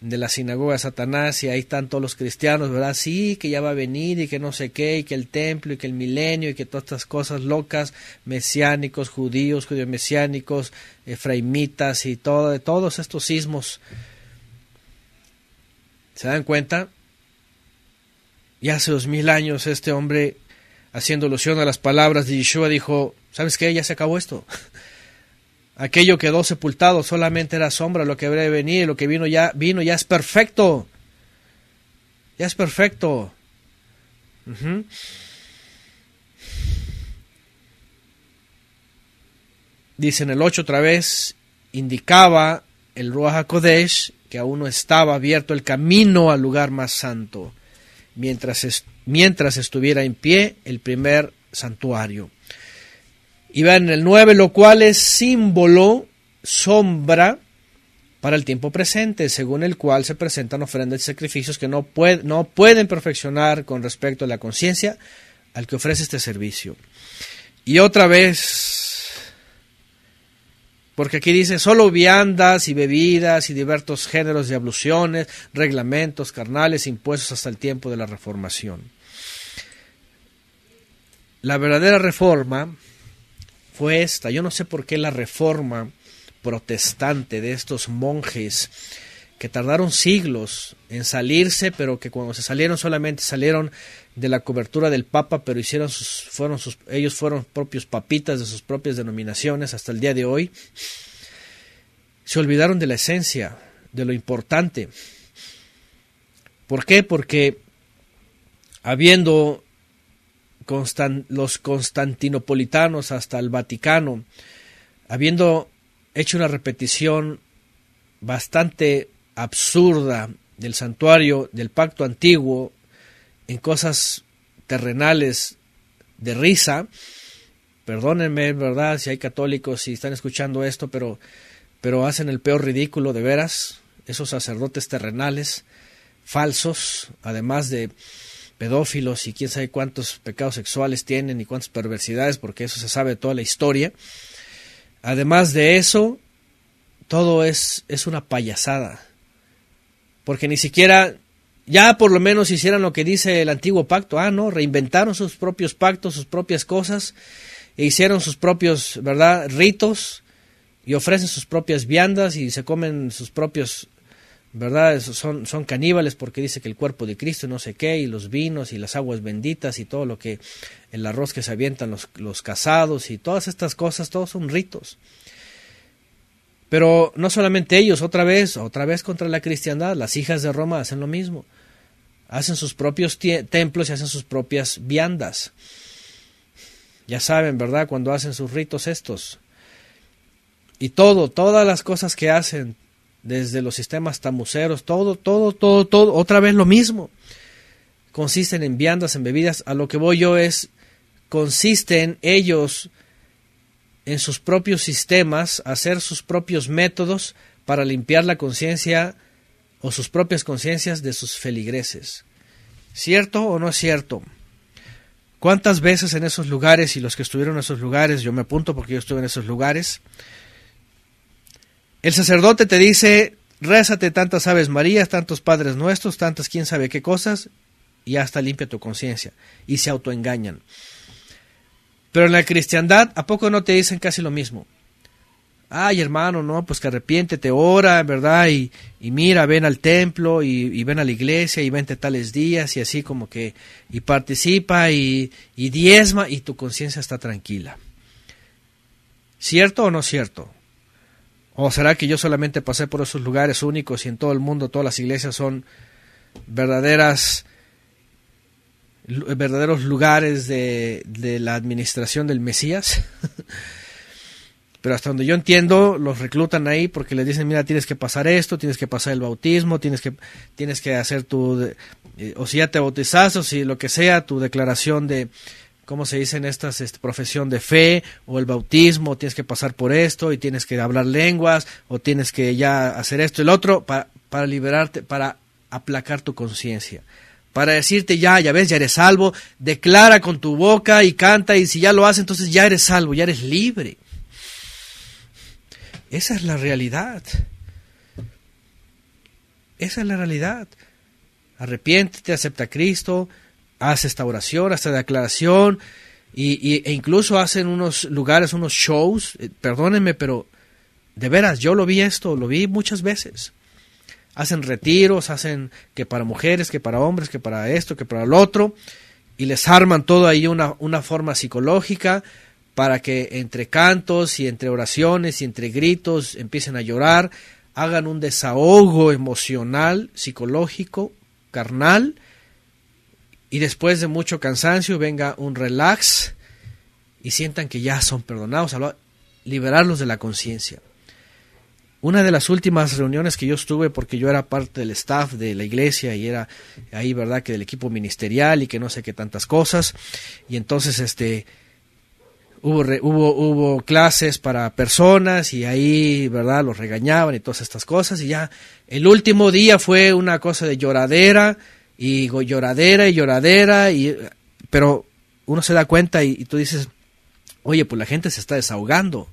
de la sinagoga de Satanás y ahí están todos los cristianos, ¿verdad? Sí, que ya va a venir y que no sé qué, y que el templo y que el milenio y que todas estas cosas locas, mesiánicos, judíos, judíos mesiánicos, efraimitas y todo, todos estos sismos. ¿Se dan cuenta? Y hace dos mil años este hombre, haciendo alusión a las palabras de Yeshua, dijo, ¿sabes qué? Ya se acabó esto. <laughs> Aquello quedó sepultado, solamente era sombra, lo que habría de venir, lo que vino ya, vino, ya es perfecto. Ya es perfecto. Dicen el 8 otra vez, indicaba el Ruach Kodesh que aún no estaba abierto el camino al lugar más santo, mientras, mientras estuviera en pie el primer santuario. Y vean el 9, lo cual es símbolo, sombra para el tiempo presente, según el cual se presentan ofrendas y sacrificios que no, no pueden perfeccionar con respecto a la conciencia al que ofrece este servicio. Y otra vez, porque aquí dice, solo viandas y bebidas y diversos géneros de abluciones, reglamentos carnales impuestos hasta el tiempo de la reformación. La verdadera reforma yo no sé por qué la reforma protestante de estos monjes que tardaron siglos en salirse, pero que cuando se salieron solamente salieron de la cobertura del Papa, pero hicieron sus, fueron sus, ellos fueron propios papitas de sus propias denominaciones hasta el día de hoy, se olvidaron de la esencia, de lo importante. ¿Por qué? Porque habiendo los constantinopolitanos hasta el Vaticano, habiendo hecho una repetición bastante absurda del santuario del pacto antiguo en cosas terrenales de risa. Perdónenme, ¿verdad? Si hay católicos y están escuchando esto, pero, pero hacen el peor ridículo de veras, esos sacerdotes terrenales falsos, además de pedófilos y quién sabe cuántos pecados sexuales tienen y cuántas perversidades, porque eso se sabe de toda la historia. Además de eso, todo es, es una payasada. Porque ni siquiera, ya por lo menos hicieran lo que dice el antiguo pacto. Ah, no, reinventaron sus propios pactos, sus propias cosas, e hicieron sus propios, ¿verdad?, ritos, y ofrecen sus propias viandas y se comen sus propios ¿verdad? Son, son caníbales porque dice que el cuerpo de Cristo no sé qué, y los vinos y las aguas benditas y todo lo que, el arroz que se avientan los, los casados y todas estas cosas, todos son ritos. Pero no solamente ellos, otra vez, otra vez contra la cristiandad, las hijas de Roma hacen lo mismo. Hacen sus propios templos y hacen sus propias viandas. Ya saben, ¿verdad? Cuando hacen sus ritos estos. Y todo, todas las cosas que hacen, desde los sistemas tamuceros, todo, todo, todo, todo, otra vez lo mismo. Consisten en viandas, en bebidas. A lo que voy yo es, consisten ellos en sus propios sistemas, hacer sus propios métodos para limpiar la conciencia o sus propias conciencias de sus feligreses. ¿Cierto o no es cierto? ¿Cuántas veces en esos lugares y los que estuvieron en esos lugares, yo me apunto porque yo estuve en esos lugares, el sacerdote te dice, rézate tantas aves marías, tantos padres nuestros, tantas quién sabe qué cosas, y hasta limpia tu conciencia, y se autoengañan. Pero en la cristiandad, ¿a poco no te dicen casi lo mismo? Ay, hermano, no, pues que arrepiéntete, ora, ¿verdad? Y, mira, ven al templo y, ven a la iglesia y vente tales días y así como que, y participa y, y diezma y tu conciencia está tranquila. ¿Cierto o no cierto? ¿O será que yo solamente pasé por esos lugares únicos y en todo el mundo todas las iglesias son verdaderas verdaderos lugares de, la administración del Mesías? <laughs> Pero hasta donde yo entiendo, los reclutan ahí porque les dicen, mira, tienes que pasar esto, tienes que pasar el bautismo, tienes que, tienes que hacer tu, eh, o si ya te bautizas, o si lo que sea, tu declaración de, ¿cómo se dice en esta este, profesión de fe o el bautismo, tienes que pasar por esto y tienes que hablar lenguas o tienes que ya hacer esto y el otro para, para liberarte, para aplacar tu conciencia para decirte ya, ya ves, ya eres salvo, declara con tu boca y canta y si ya lo haces, entonces ya eres salvo, ya eres libre. Esa es la realidad. Esa es la realidad. Arrepiéntete, acepta a Cristo, hace esta oración, esta declaración, y, e incluso hacen unos lugares, unos shows, eh, perdónenme, pero de veras, yo lo vi esto, lo vi muchas veces. Hacen retiros, hacen que para mujeres, que para hombres, que para esto, que para lo otro, y les arman todo ahí una, una forma psicológica para que entre cantos y entre oraciones y entre gritos empiecen a llorar, hagan un desahogo emocional, psicológico, carnal, y después de mucho cansancio venga un relax y sientan que ya son perdonados, liberarlos de la conciencia. Una de las últimas reuniones que yo estuve, porque yo era parte del staff de la iglesia y era ahí, ¿verdad?, que del equipo ministerial y que no sé qué tantas cosas, y entonces este, Hubo, hubo, hubo, clases para personas y ahí, ¿verdad? Los regañaban y todas estas cosas y ya el último día fue una cosa de lloradera y lloradera y lloradera, y, pero uno se da cuenta y, tú dices, oye, pues la gente se está desahogando.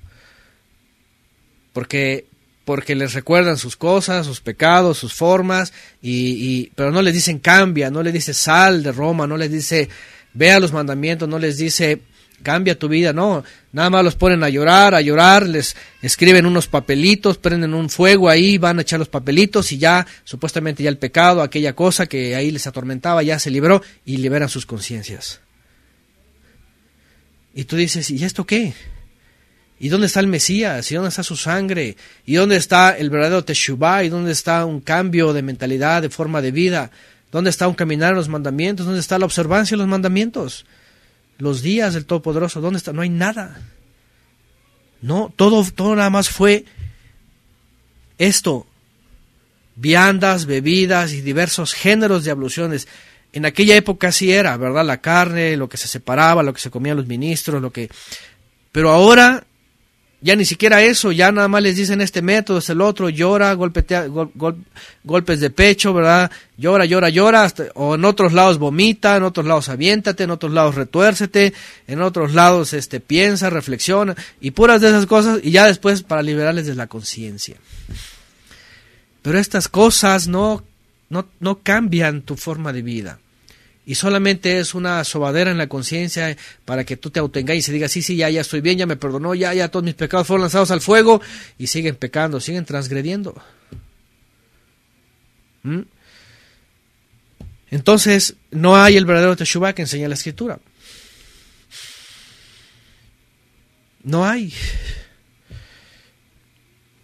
Porque porque les recuerdan sus cosas, sus pecados, sus formas, y, pero no les dicen cambia, no les dice sal de Roma, no les dice vea los mandamientos, no les dice cambia tu vida, no, nada más los ponen a llorar, a llorar, les escriben unos papelitos, prenden un fuego ahí, van a echar los papelitos y ya supuestamente ya el pecado, aquella cosa que ahí les atormentaba, ya se libró y liberan sus conciencias. Y tú dices, ¿y esto qué? ¿Y dónde está el Mesías? ¿Y dónde está su sangre? ¿Y dónde está el verdadero Teshuvah? ¿Y dónde está un cambio de mentalidad, de forma de vida? ¿Dónde está un caminar en los mandamientos? ¿Dónde está la observancia de los mandamientos? los días del Todopoderoso, ¿dónde está? No hay nada. No, todo, todo nada más fue esto, viandas, bebidas y diversos géneros de abluciones. En aquella época sí era, ¿verdad? La carne, lo que se separaba, lo que se comían los ministros, lo que... Pero ahora ya ni siquiera eso, ya nada más les dicen este método, es el otro, llora, golpes de pecho, ¿verdad? Llora, llora, llora, o en otros lados vomita, en otros lados aviéntate, en otros lados retuércete, en otros lados este, piensa, reflexiona, y puras de esas cosas, y ya después para liberarles de la conciencia. Pero estas cosas no, no, no cambian tu forma de vida y solamente es una sobadera en la conciencia para que tú te autoengañes y digas, sí, sí, ya, ya estoy bien, ya me perdonó, ya, ya todos mis pecados fueron lanzados al fuego y siguen pecando, siguen transgrediendo. ¿Mm? Entonces, no hay el verdadero Teshuvah que enseña la escritura. No hay.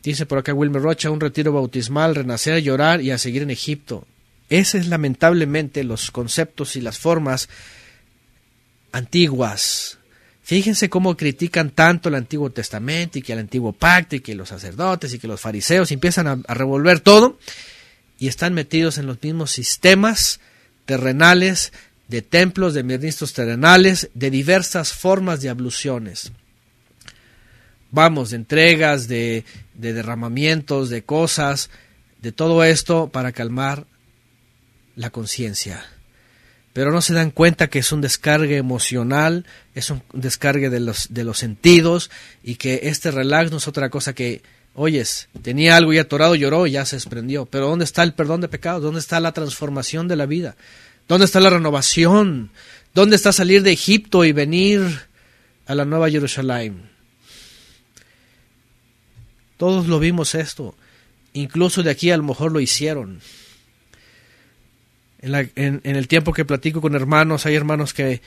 Dice por acá Wilmer Rocha, un retiro bautismal, renacer, llorar y a seguir en Egipto. Esos lamentablemente los conceptos y las formas antiguas. Fíjense cómo critican tanto el Antiguo Testamento y que el Antiguo Pacto y que los sacerdotes y que los fariseos empiezan a, revolver todo y están metidos en los mismos sistemas terrenales de templos, de ministros terrenales, de diversas formas de abluciones. Vamos, de entregas, de, de derramamientos, de cosas, de todo esto para calmar la conciencia. Pero no se dan cuenta que es un descargue emocional, es un descargue de los, de los sentidos y que este relax no es otra cosa que, oyes, tenía algo y atorado, lloró, y ya se desprendió. Pero ¿dónde está el perdón de pecados? ¿Dónde está la transformación de la vida? ¿Dónde está la renovación? ¿Dónde está salir de Egipto y venir a la nueva Jerusalén? Todos lo vimos esto. Incluso de aquí a lo mejor lo hicieron en, el tiempo que platico con hermanos, hay hermanos que,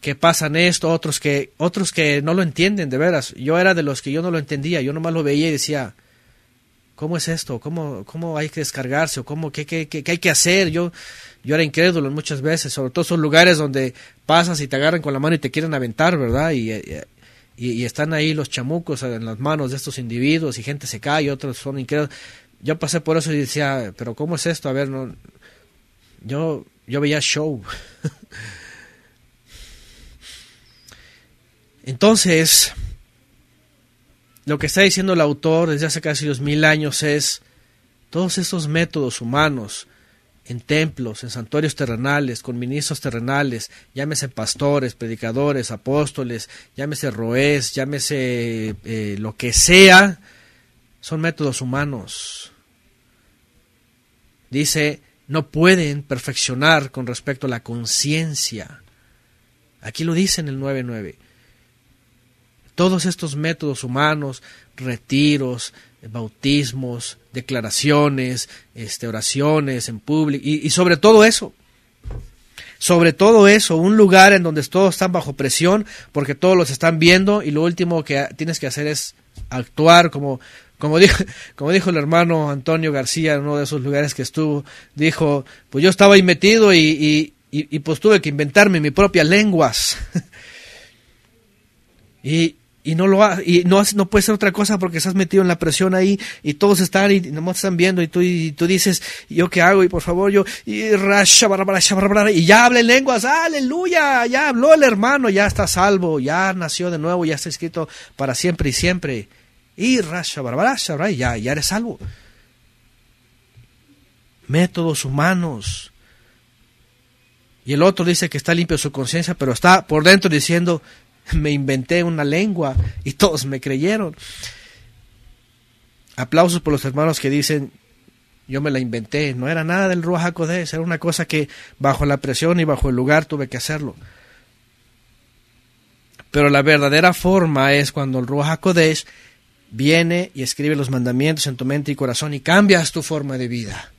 que pasan esto, otros que, otros que no lo entienden, de veras. Yo era de los que yo no lo entendía, yo nomás lo veía y decía, ¿cómo es esto? ¿Cómo, cómo hay que descargarse? ¿O cómo, qué, qué, qué, hay que hacer? Yo, yo era incrédulo muchas veces, sobre todo son lugares donde pasas y te agarran con la mano y te quieren aventar, ¿verdad? Y, eh, eh, y, y están ahí los chamucos en las manos de estos individuos y gente se cae, otros son incrédulos. Yo pasé por eso y decía, pero ¿cómo es esto? A ver, no, yo, veía show. Entonces, lo que está diciendo el autor desde hace casi dos mil años es, todos esos métodos humanos, en templos, en santuarios terrenales, con ministros terrenales, llámese pastores, predicadores, apóstoles, llámese roes, llámese eh, lo que sea, son métodos humanos. Dice, no pueden perfeccionar con respecto a la conciencia. Aquí lo dice en el 9.9. Todos estos métodos humanos, retiros, bautismos, declaraciones, este, oraciones en público, y sobre todo eso, sobre todo eso, un lugar en donde todos están bajo presión porque todos los están viendo y lo último que tienes que hacer es actuar como como dijo, <laughs> como dijo el hermano Antonio García en uno de esos lugares que estuvo, dijo, pues yo estaba ahí metido y, pues tuve que inventarme mi propia lenguas. <laughs> y, y no lo y no, no puede ser otra cosa porque estás metido en la presión ahí y todos están y están viendo y tú, y, tú dices, ¿yo qué hago? Y por favor, yo, y y ya hablé lenguas, aleluya, ya habló el hermano, ya está salvo, ya nació de nuevo, ya está escrito para siempre y siempre. Y rasha barbara, ya, ya eres algo Métodos humanos. Y el otro dice que está limpio su conciencia, pero está por dentro diciendo, me inventé una lengua y todos me creyeron. Aplausos por los hermanos que dicen, yo me la inventé, no era nada del Ruach era una cosa que bajo la presión y bajo el lugar tuve que hacerlo. Pero la verdadera forma es cuando el Ruach viene y escribe los mandamientos en tu mente y corazón y cambias tu forma de vida.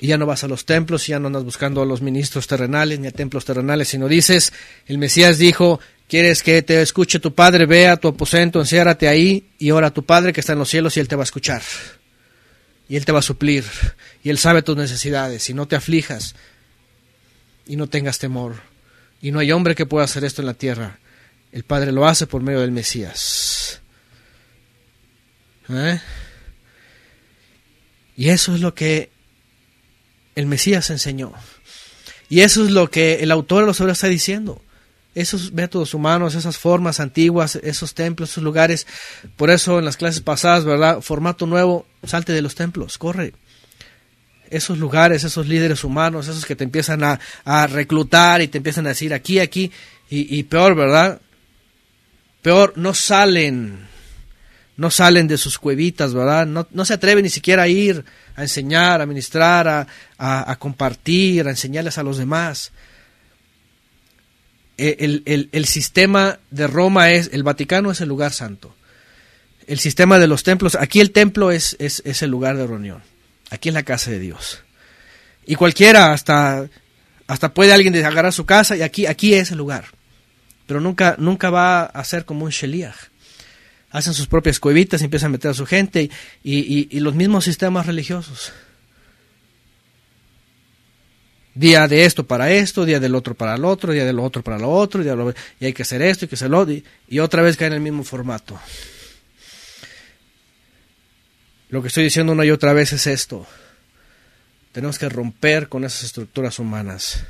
Y ya no vas a los templos, y ya no andas buscando a los ministros terrenales ni a templos terrenales, sino dices, el Mesías dijo, quieres que te escuche tu Padre, ve a tu aposento, enciérrate ahí y ora a tu Padre que está en los cielos y Él te va a escuchar. Y Él te va a suplir, y Él sabe tus necesidades, y no te aflijas, y no tengas temor. Y no hay hombre que pueda hacer esto en la tierra el Padre lo hace por medio del Mesías. ¿Eh? Y eso es lo que el Mesías enseñó. Y eso es lo que el autor de los obras está diciendo. Esos métodos humanos, esas formas antiguas, esos templos, esos lugares. Por eso en las clases pasadas, ¿verdad? Formato nuevo, salte de los templos, corre. Esos lugares, esos líderes humanos, esos que te empiezan a, reclutar y te empiezan a decir aquí, aquí, y, y peor, ¿verdad? Peor, no salen, no salen de sus cuevitas, ¿verdad? No, se atreven ni siquiera a ir a enseñar, a ministrar, a, compartir, a enseñarles a los demás. E, el, sistema de Roma es, el Vaticano es el lugar santo. El sistema de los templos, aquí el templo es, es, el lugar de reunión. Aquí es la casa de Dios. Y cualquiera, hasta, hasta puede alguien desagarrar su casa y aquí, aquí es el lugar pero nunca, nunca va a ser como un Sheliach. Hacen sus propias cuevitas, empiezan a meter a su gente y, los mismos sistemas religiosos. Día de esto para esto, día del otro para el otro, día del otro para lo otro, y hay que hacer esto y que se lo y, y otra vez cae en el mismo formato. Lo que estoy diciendo una y otra vez es esto. Tenemos que romper con esas estructuras humanas.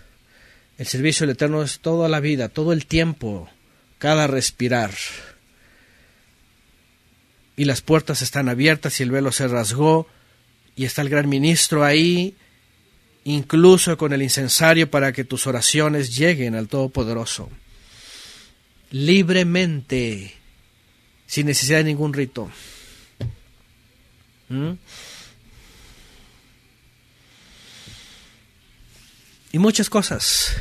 El servicio del Eterno es toda la vida, todo el tiempo, cada respirar. Y las puertas están abiertas y el velo se rasgó y está el gran ministro ahí, incluso con el incensario para que tus oraciones lleguen al Todopoderoso. Libremente, sin necesidad de ningún rito. ¿Mm? y muchas cosas.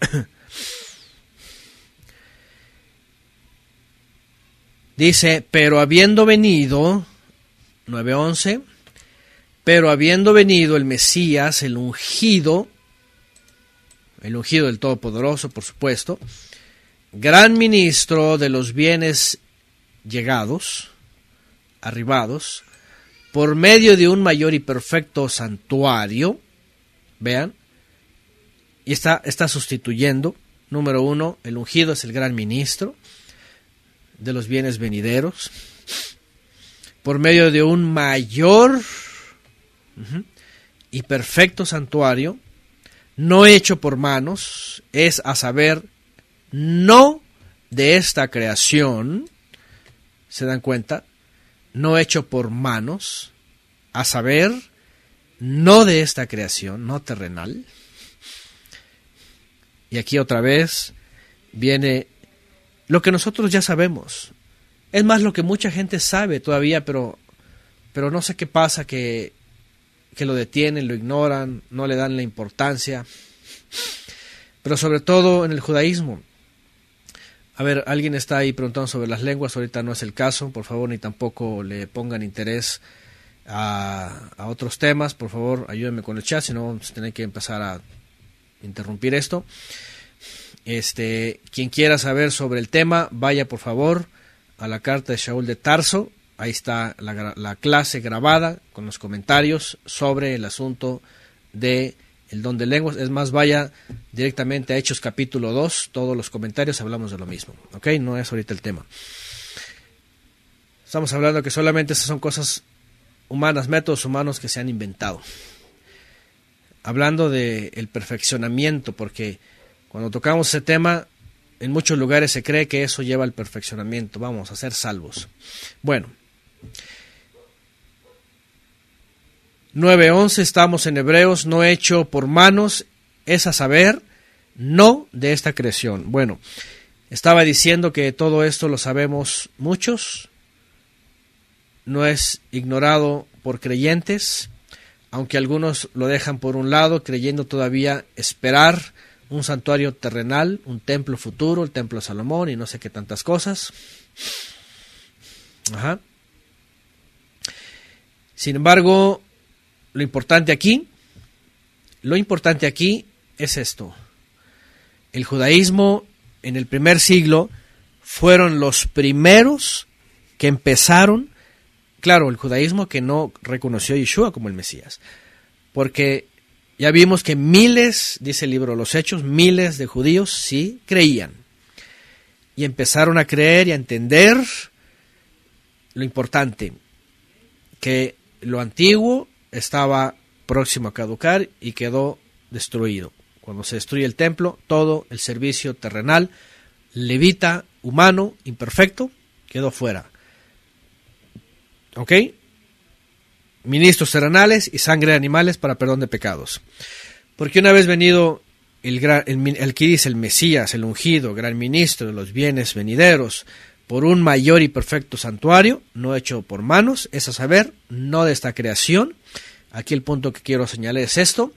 <coughs> Dice, pero habiendo venido, 9.11, pero habiendo venido el Mesías, el ungido, el ungido del Todopoderoso, por supuesto, gran ministro de los bienes llegados, arribados, por medio de un mayor y perfecto santuario, vean, y está, está sustituyendo. Número uno, el ungido es el gran ministro de los bienes venideros por medio de un mayor y perfecto santuario, no hecho por manos, es a saber, no de esta creación, se dan cuenta, no hecho por manos, a saber, no de esta creación, no terrenal, y aquí otra vez viene lo que nosotros ya sabemos. Es más lo que mucha gente sabe todavía, pero, pero no sé qué pasa, que, lo detienen, lo ignoran, no le dan la importancia. Pero sobre todo en el judaísmo. A ver, alguien está ahí preguntando sobre las lenguas, ahorita no es el caso, por favor, ni tampoco le pongan interés a, a otros temas, por favor, ayúdenme con el chat, si no se tienen que empezar a interrumpir esto. Este, quien quiera saber sobre el tema, vaya por favor a la carta de Shaul de Tarso. Ahí está la, clase grabada con los comentarios sobre el asunto de el don de lenguas. Es más, vaya directamente a Hechos capítulo 2. Todos los comentarios hablamos de lo mismo. ¿Ok? No es ahorita el tema. Estamos hablando que solamente esas son cosas humanas, métodos humanos que se han inventado hablando del el perfeccionamiento, porque cuando tocamos ese tema, en muchos lugares se cree que eso lleva al perfeccionamiento, vamos a ser salvos. Bueno, 9.11 estamos en Hebreos, no hecho por manos, es a saber, no de esta creación. Bueno, estaba diciendo que todo esto lo sabemos muchos, no es ignorado por creyentes, aunque algunos lo dejan por un lado, creyendo todavía esperar un santuario terrenal, un templo futuro, el templo de Salomón y no sé qué tantas cosas. Sin embargo, lo importante aquí, lo importante aquí es esto. El judaísmo en el primer siglo fueron los primeros que empezaron Claro, el judaísmo que no reconoció a Yeshua como el Mesías, porque ya vimos que miles, dice el libro Los Hechos, miles de judíos sí creían y empezaron a creer y a entender lo importante, que lo antiguo estaba próximo a caducar y quedó destruido. Cuando se destruye el templo, todo el servicio terrenal, levita, humano, imperfecto, quedó fuera. ¿Ok? Ministros terrenales y sangre de animales para perdón de pecados. Porque una vez venido el, gran, el, el que dice el Mesías, el ungido, gran ministro de los bienes venideros, por un mayor y perfecto santuario, no hecho por manos, es a saber, no de esta creación. Aquí el punto que quiero señalar es esto.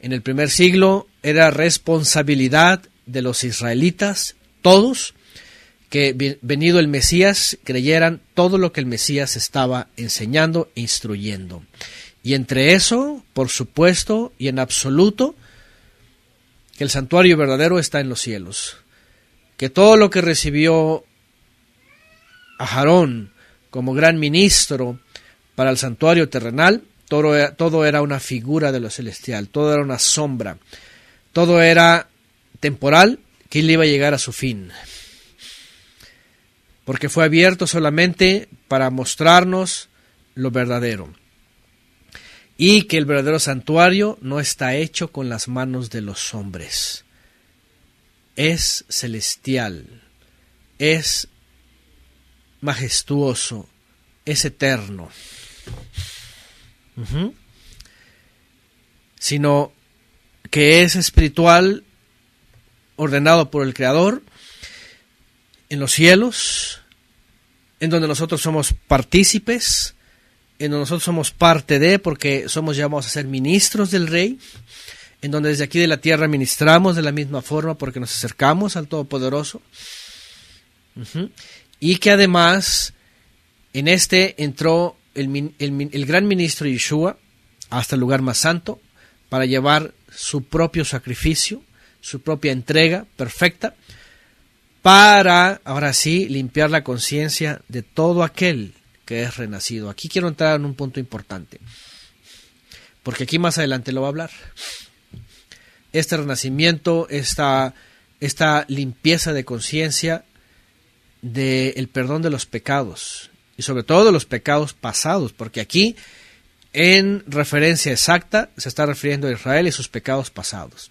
En el primer siglo era responsabilidad de los israelitas, todos, que venido el Mesías creyeran todo lo que el Mesías estaba enseñando e instruyendo. Y entre eso, por supuesto y en absoluto, que el santuario verdadero está en los cielos, que todo lo que recibió a Jarón como gran ministro para el santuario terrenal, todo todo era una figura de lo celestial, todo era una sombra, todo era temporal que él iba a llegar a su fin porque fue abierto solamente para mostrarnos lo verdadero y que el verdadero santuario no está hecho con las manos de los hombres. Es celestial, es majestuoso, es eterno. Sino que es espiritual, ordenado por el Creador, en los cielos, en donde nosotros somos partícipes, en donde nosotros somos parte de, porque somos llamados a ser ministros del Rey, en donde desde aquí de la tierra ministramos de la misma forma porque nos acercamos al Todopoderoso, y que además en este entró el, el gran ministro Yeshua hasta el lugar más santo para llevar su propio sacrificio, su propia entrega perfecta, para, ahora sí, limpiar la conciencia de todo aquel que es renacido. Aquí quiero entrar en un punto importante, porque aquí más adelante lo va a hablar. Este renacimiento, esta, esta limpieza de conciencia del perdón de los pecados, y sobre todo de los pecados pasados, porque aquí en referencia exacta se está refiriendo a Israel y sus pecados pasados.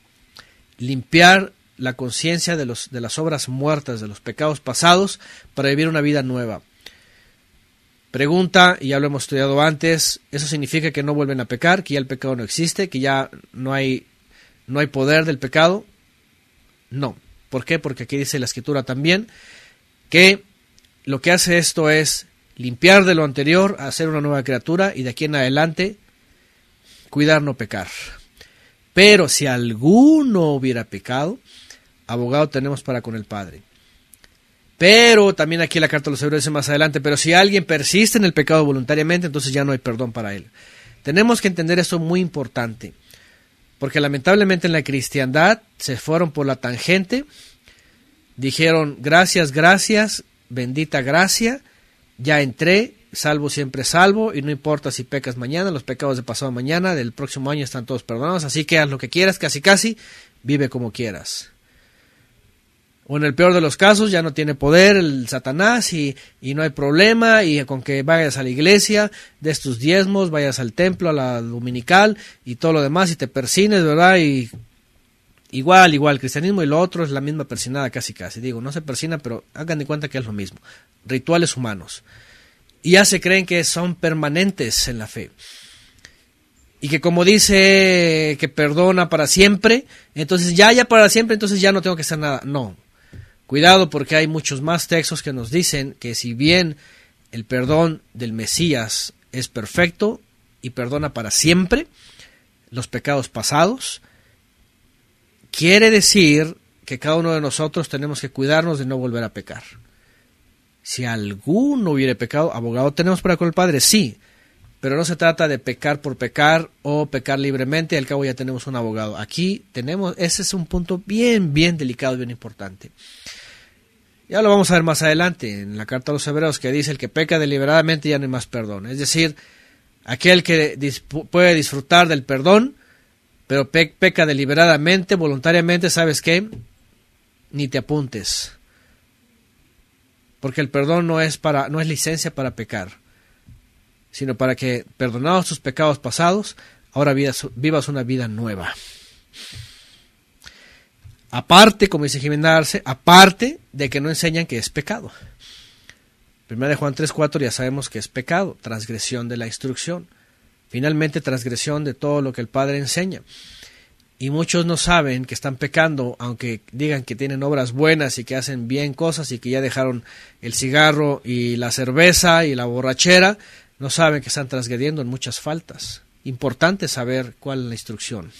Limpiar la conciencia de, de las obras muertas, de los pecados pasados, para vivir una vida nueva. Pregunta, y ya lo hemos estudiado antes, ¿eso significa que no vuelven a pecar, que ya el pecado no existe, que ya no hay, no hay poder del pecado? No. ¿Por qué? Porque aquí dice la escritura también que lo que hace esto es limpiar de lo anterior, hacer una nueva criatura y de aquí en adelante cuidar no pecar. Pero si alguno hubiera pecado, abogado tenemos para con el Padre. Pero también aquí la carta de los hebreos dice más adelante, pero si alguien persiste en el pecado voluntariamente, entonces ya no hay perdón para él. Tenemos que entender esto muy importante, porque lamentablemente en la cristiandad se fueron por la tangente, dijeron gracias, gracias, bendita gracia, ya entré, salvo siempre salvo, y no importa si pecas mañana, los pecados de pasado mañana, del próximo año están todos perdonados, así que haz lo que quieras, casi casi, vive como quieras o en el peor de los casos ya no tiene poder el Satanás y, no hay problema y con que vayas a la iglesia, des tus diezmos, vayas al templo, a la dominical y todo lo demás y te persines, ¿verdad? Y igual, igual, cristianismo y lo otro es la misma persinada casi casi, digo, no se persina, pero hagan de cuenta que es lo mismo, rituales humanos. Y ya se creen que son permanentes en la fe y que como dice que perdona para siempre, entonces ya, ya para siempre, entonces ya no tengo que hacer nada. No, Cuidado porque hay muchos más textos que nos dicen que si bien el perdón del Mesías es perfecto y perdona para siempre los pecados pasados, quiere decir que cada uno de nosotros tenemos que cuidarnos de no volver a pecar. Si alguno hubiere pecado, abogado tenemos para con el Padre, sí, pero no se trata de pecar por pecar o pecar libremente, al cabo ya tenemos un abogado. Aquí tenemos, ese es un punto bien, bien delicado, y bien importante. Ya lo vamos a ver más adelante en la carta a los hebreos que dice el que peca deliberadamente ya no hay más perdón. Es decir, aquel que puede disfrutar del perdón, pero peca deliberadamente, voluntariamente, ¿sabes qué? Ni te apuntes. Porque el perdón no es para no es licencia para pecar, sino para que perdonados tus pecados pasados, ahora vivas una vida nueva. Aparte, como dice Jimena Arce, aparte de que no enseñan que es pecado. Primera de Juan 3.4 ya sabemos que es pecado, transgresión de la instrucción. Finalmente, transgresión de todo lo que el Padre enseña. Y muchos no saben que están pecando, aunque digan que tienen obras buenas y que hacen bien cosas y que ya dejaron el cigarro y la cerveza y la borrachera, no saben que están transgrediendo en muchas faltas. Importante saber cuál es la instrucción.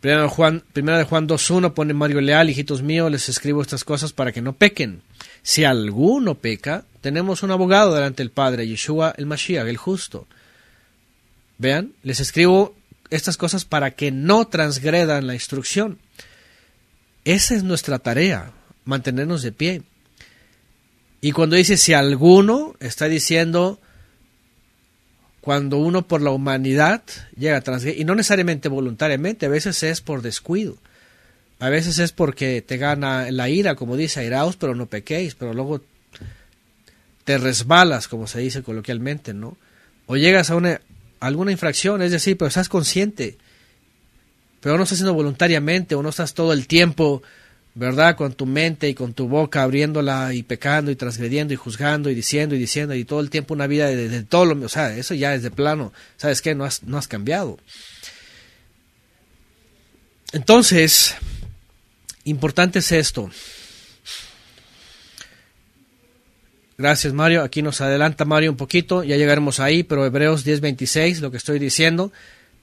Primera de Juan, primera de Juan 2.1 pone Mario Leal, hijitos míos, les escribo estas cosas para que no pequen. Si alguno peca, tenemos un abogado delante del Padre, Yeshua el Mashiach, el justo. Vean, les escribo estas cosas para que no transgredan la instrucción. Esa es nuestra tarea, mantenernos de pie. Y cuando dice si alguno, está diciendo cuando uno por la humanidad llega a transgredir, y no necesariamente voluntariamente, a veces es por descuido, a veces es porque te gana la ira, como dice, iraos pero no pequéis, pero luego te resbalas, como se dice coloquialmente, ¿no? O llegas a una, alguna infracción, es decir, pero estás consciente, pero no estás haciendo voluntariamente, o no estás todo el tiempo ¿verdad? Con tu mente y con tu boca abriéndola y pecando y transgrediendo y juzgando y diciendo y diciendo y todo el tiempo una vida de, todo lo... O sea, eso ya es de plano. ¿Sabes qué? No has, no has cambiado. Entonces, importante es esto. Gracias Mario. Aquí nos adelanta Mario un poquito. Ya llegaremos ahí, pero Hebreos 10:26, lo que estoy diciendo,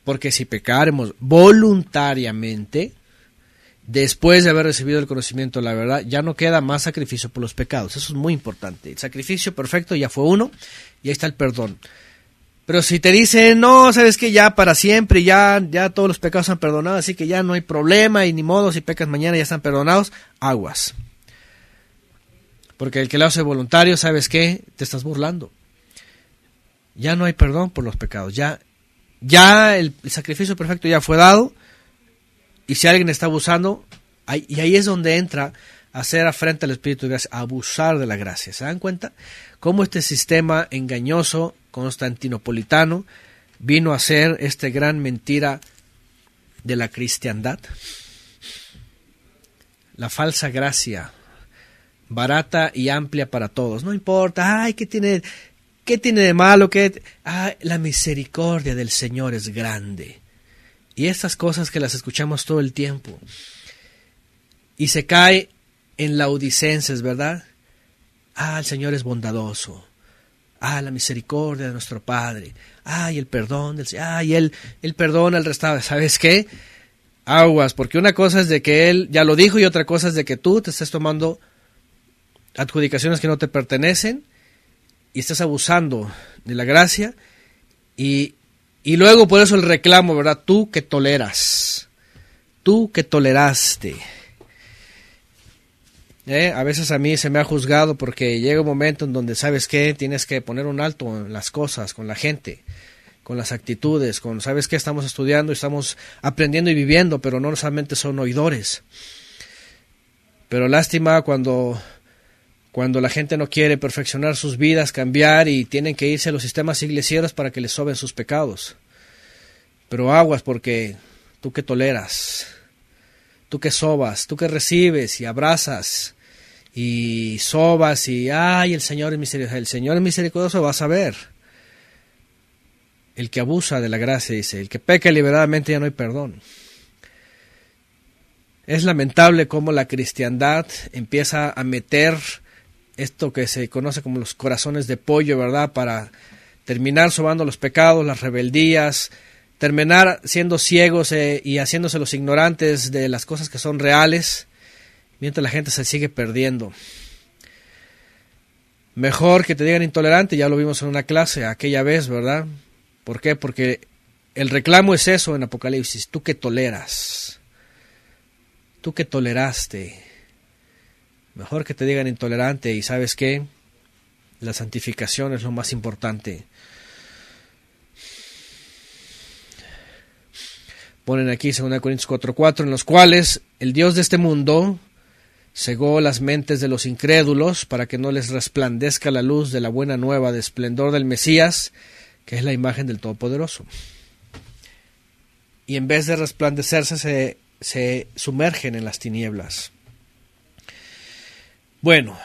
porque si pecaremos voluntariamente, después de haber recibido el conocimiento de la verdad, ya no queda más sacrificio por los pecados. Eso es muy importante. El sacrificio perfecto ya fue uno y ahí está el perdón. Pero si te dicen, no, sabes que ya para siempre, ya, ya todos los pecados han perdonado, así que ya no hay problema y ni modo, si pecas mañana ya están perdonados, aguas. Porque el que lo hace voluntario, sabes que te estás burlando. Ya no hay perdón por los pecados, ya, ya el sacrificio perfecto ya fue dado y si alguien está abusando, y ahí es donde entra hacer frente al Espíritu de gracia, abusar de la gracia. ¿Se dan cuenta? Cómo este sistema engañoso, constantinopolitano, vino a ser esta gran mentira de la cristiandad. La falsa gracia, barata y amplia para todos. No importa, ay, ¿qué tiene, qué tiene de malo? que Ay, la misericordia del Señor es grande. Y estas cosas que las escuchamos todo el tiempo. Y se cae en laudicenses, ¿verdad? Ah, el Señor es bondadoso. Ah, la misericordia de nuestro Padre. Ah, el perdón del Señor. Ah, y el, el perdón al ¿Sabes qué? Aguas, porque una cosa es de que Él ya lo dijo y otra cosa es de que tú te estás tomando adjudicaciones que no te pertenecen y estás abusando de la gracia y, y luego por eso el reclamo, ¿verdad? Tú que toleras, tú que toleraste. Eh, a veces a mí se me ha juzgado porque llega un momento en donde, ¿sabes qué? Tienes que poner un alto en las cosas, con la gente, con las actitudes, con, ¿sabes qué? Estamos estudiando y estamos aprendiendo y viviendo, pero no solamente son oidores. Pero lástima cuando cuando la gente no quiere perfeccionar sus vidas, cambiar y tienen que irse a los sistemas iglesios para que les soben sus pecados. Pero aguas porque tú que toleras, tú que sobas, tú que recibes y abrazas y sobas y ay, el Señor es misericordioso, el Señor es misericordioso, vas a ver. El que abusa de la gracia dice, el que peca liberadamente ya no hay perdón. Es lamentable cómo la cristiandad empieza a meter esto que se conoce como los corazones de pollo, ¿verdad? Para terminar sobando los pecados, las rebeldías, terminar siendo ciegos eh, y haciéndose los ignorantes de las cosas que son reales, mientras la gente se sigue perdiendo. Mejor que te digan intolerante, ya lo vimos en una clase aquella vez, ¿verdad? ¿Por qué? Porque el reclamo es eso en Apocalipsis, tú que toleras, tú que toleraste, Mejor que te digan intolerante y sabes qué, la santificación es lo más importante. Ponen aquí 2 Corintios 4:4, en los cuales el Dios de este mundo cegó las mentes de los incrédulos para que no les resplandezca la luz de la buena nueva de esplendor del Mesías, que es la imagen del Todopoderoso. Y en vez de resplandecerse, se sumergen en las tinieblas. Bueno,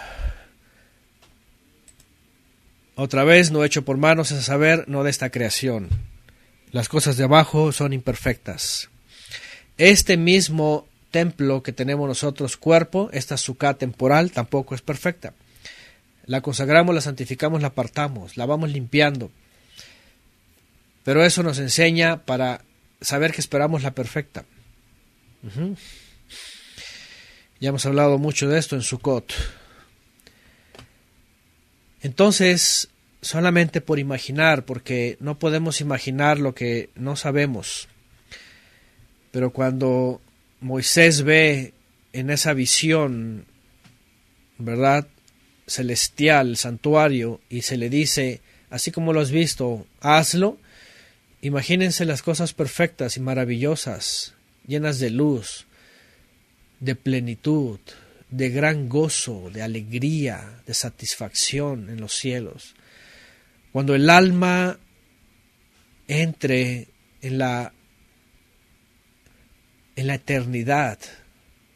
otra vez, no hecho por manos, es a saber, no de esta creación. Las cosas de abajo son imperfectas. Este mismo templo que tenemos nosotros, cuerpo, esta suca temporal, tampoco es perfecta. La consagramos, la santificamos, la apartamos, la vamos limpiando. Pero eso nos enseña para saber que esperamos la perfecta. Ya hemos hablado mucho de esto en Sukkot. Entonces, solamente por imaginar, porque no podemos imaginar lo que no sabemos. Pero cuando Moisés ve en esa visión, ¿verdad? Celestial, santuario, y se le dice, así como lo has visto, hazlo. Imagínense las cosas perfectas y maravillosas, llenas de luz, de plenitud, de gran gozo, de alegría, de satisfacción en los cielos. Cuando el alma entre en la, en la eternidad,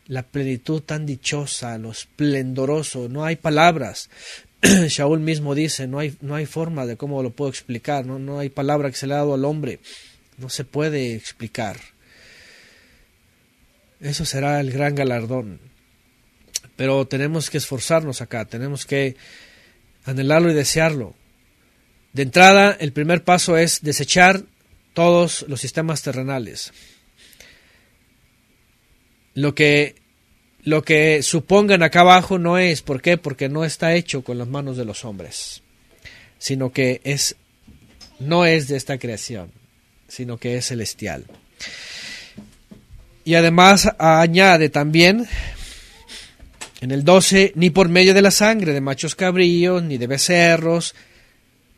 la plenitud tan dichosa, lo esplendoroso, no hay palabras. <clears throat> Shaul mismo dice, no hay, no hay forma de cómo lo puedo explicar, no, no hay palabra que se le ha dado al hombre, no se puede explicar eso será el gran galardón. Pero tenemos que esforzarnos acá, tenemos que anhelarlo y desearlo. De entrada, el primer paso es desechar todos los sistemas terrenales. Lo que, lo que supongan acá abajo no es, ¿por qué? Porque no está hecho con las manos de los hombres, sino que es, no es de esta creación, sino que es celestial. Y además añade también en el 12, ni por medio de la sangre de machos cabríos, ni de becerros,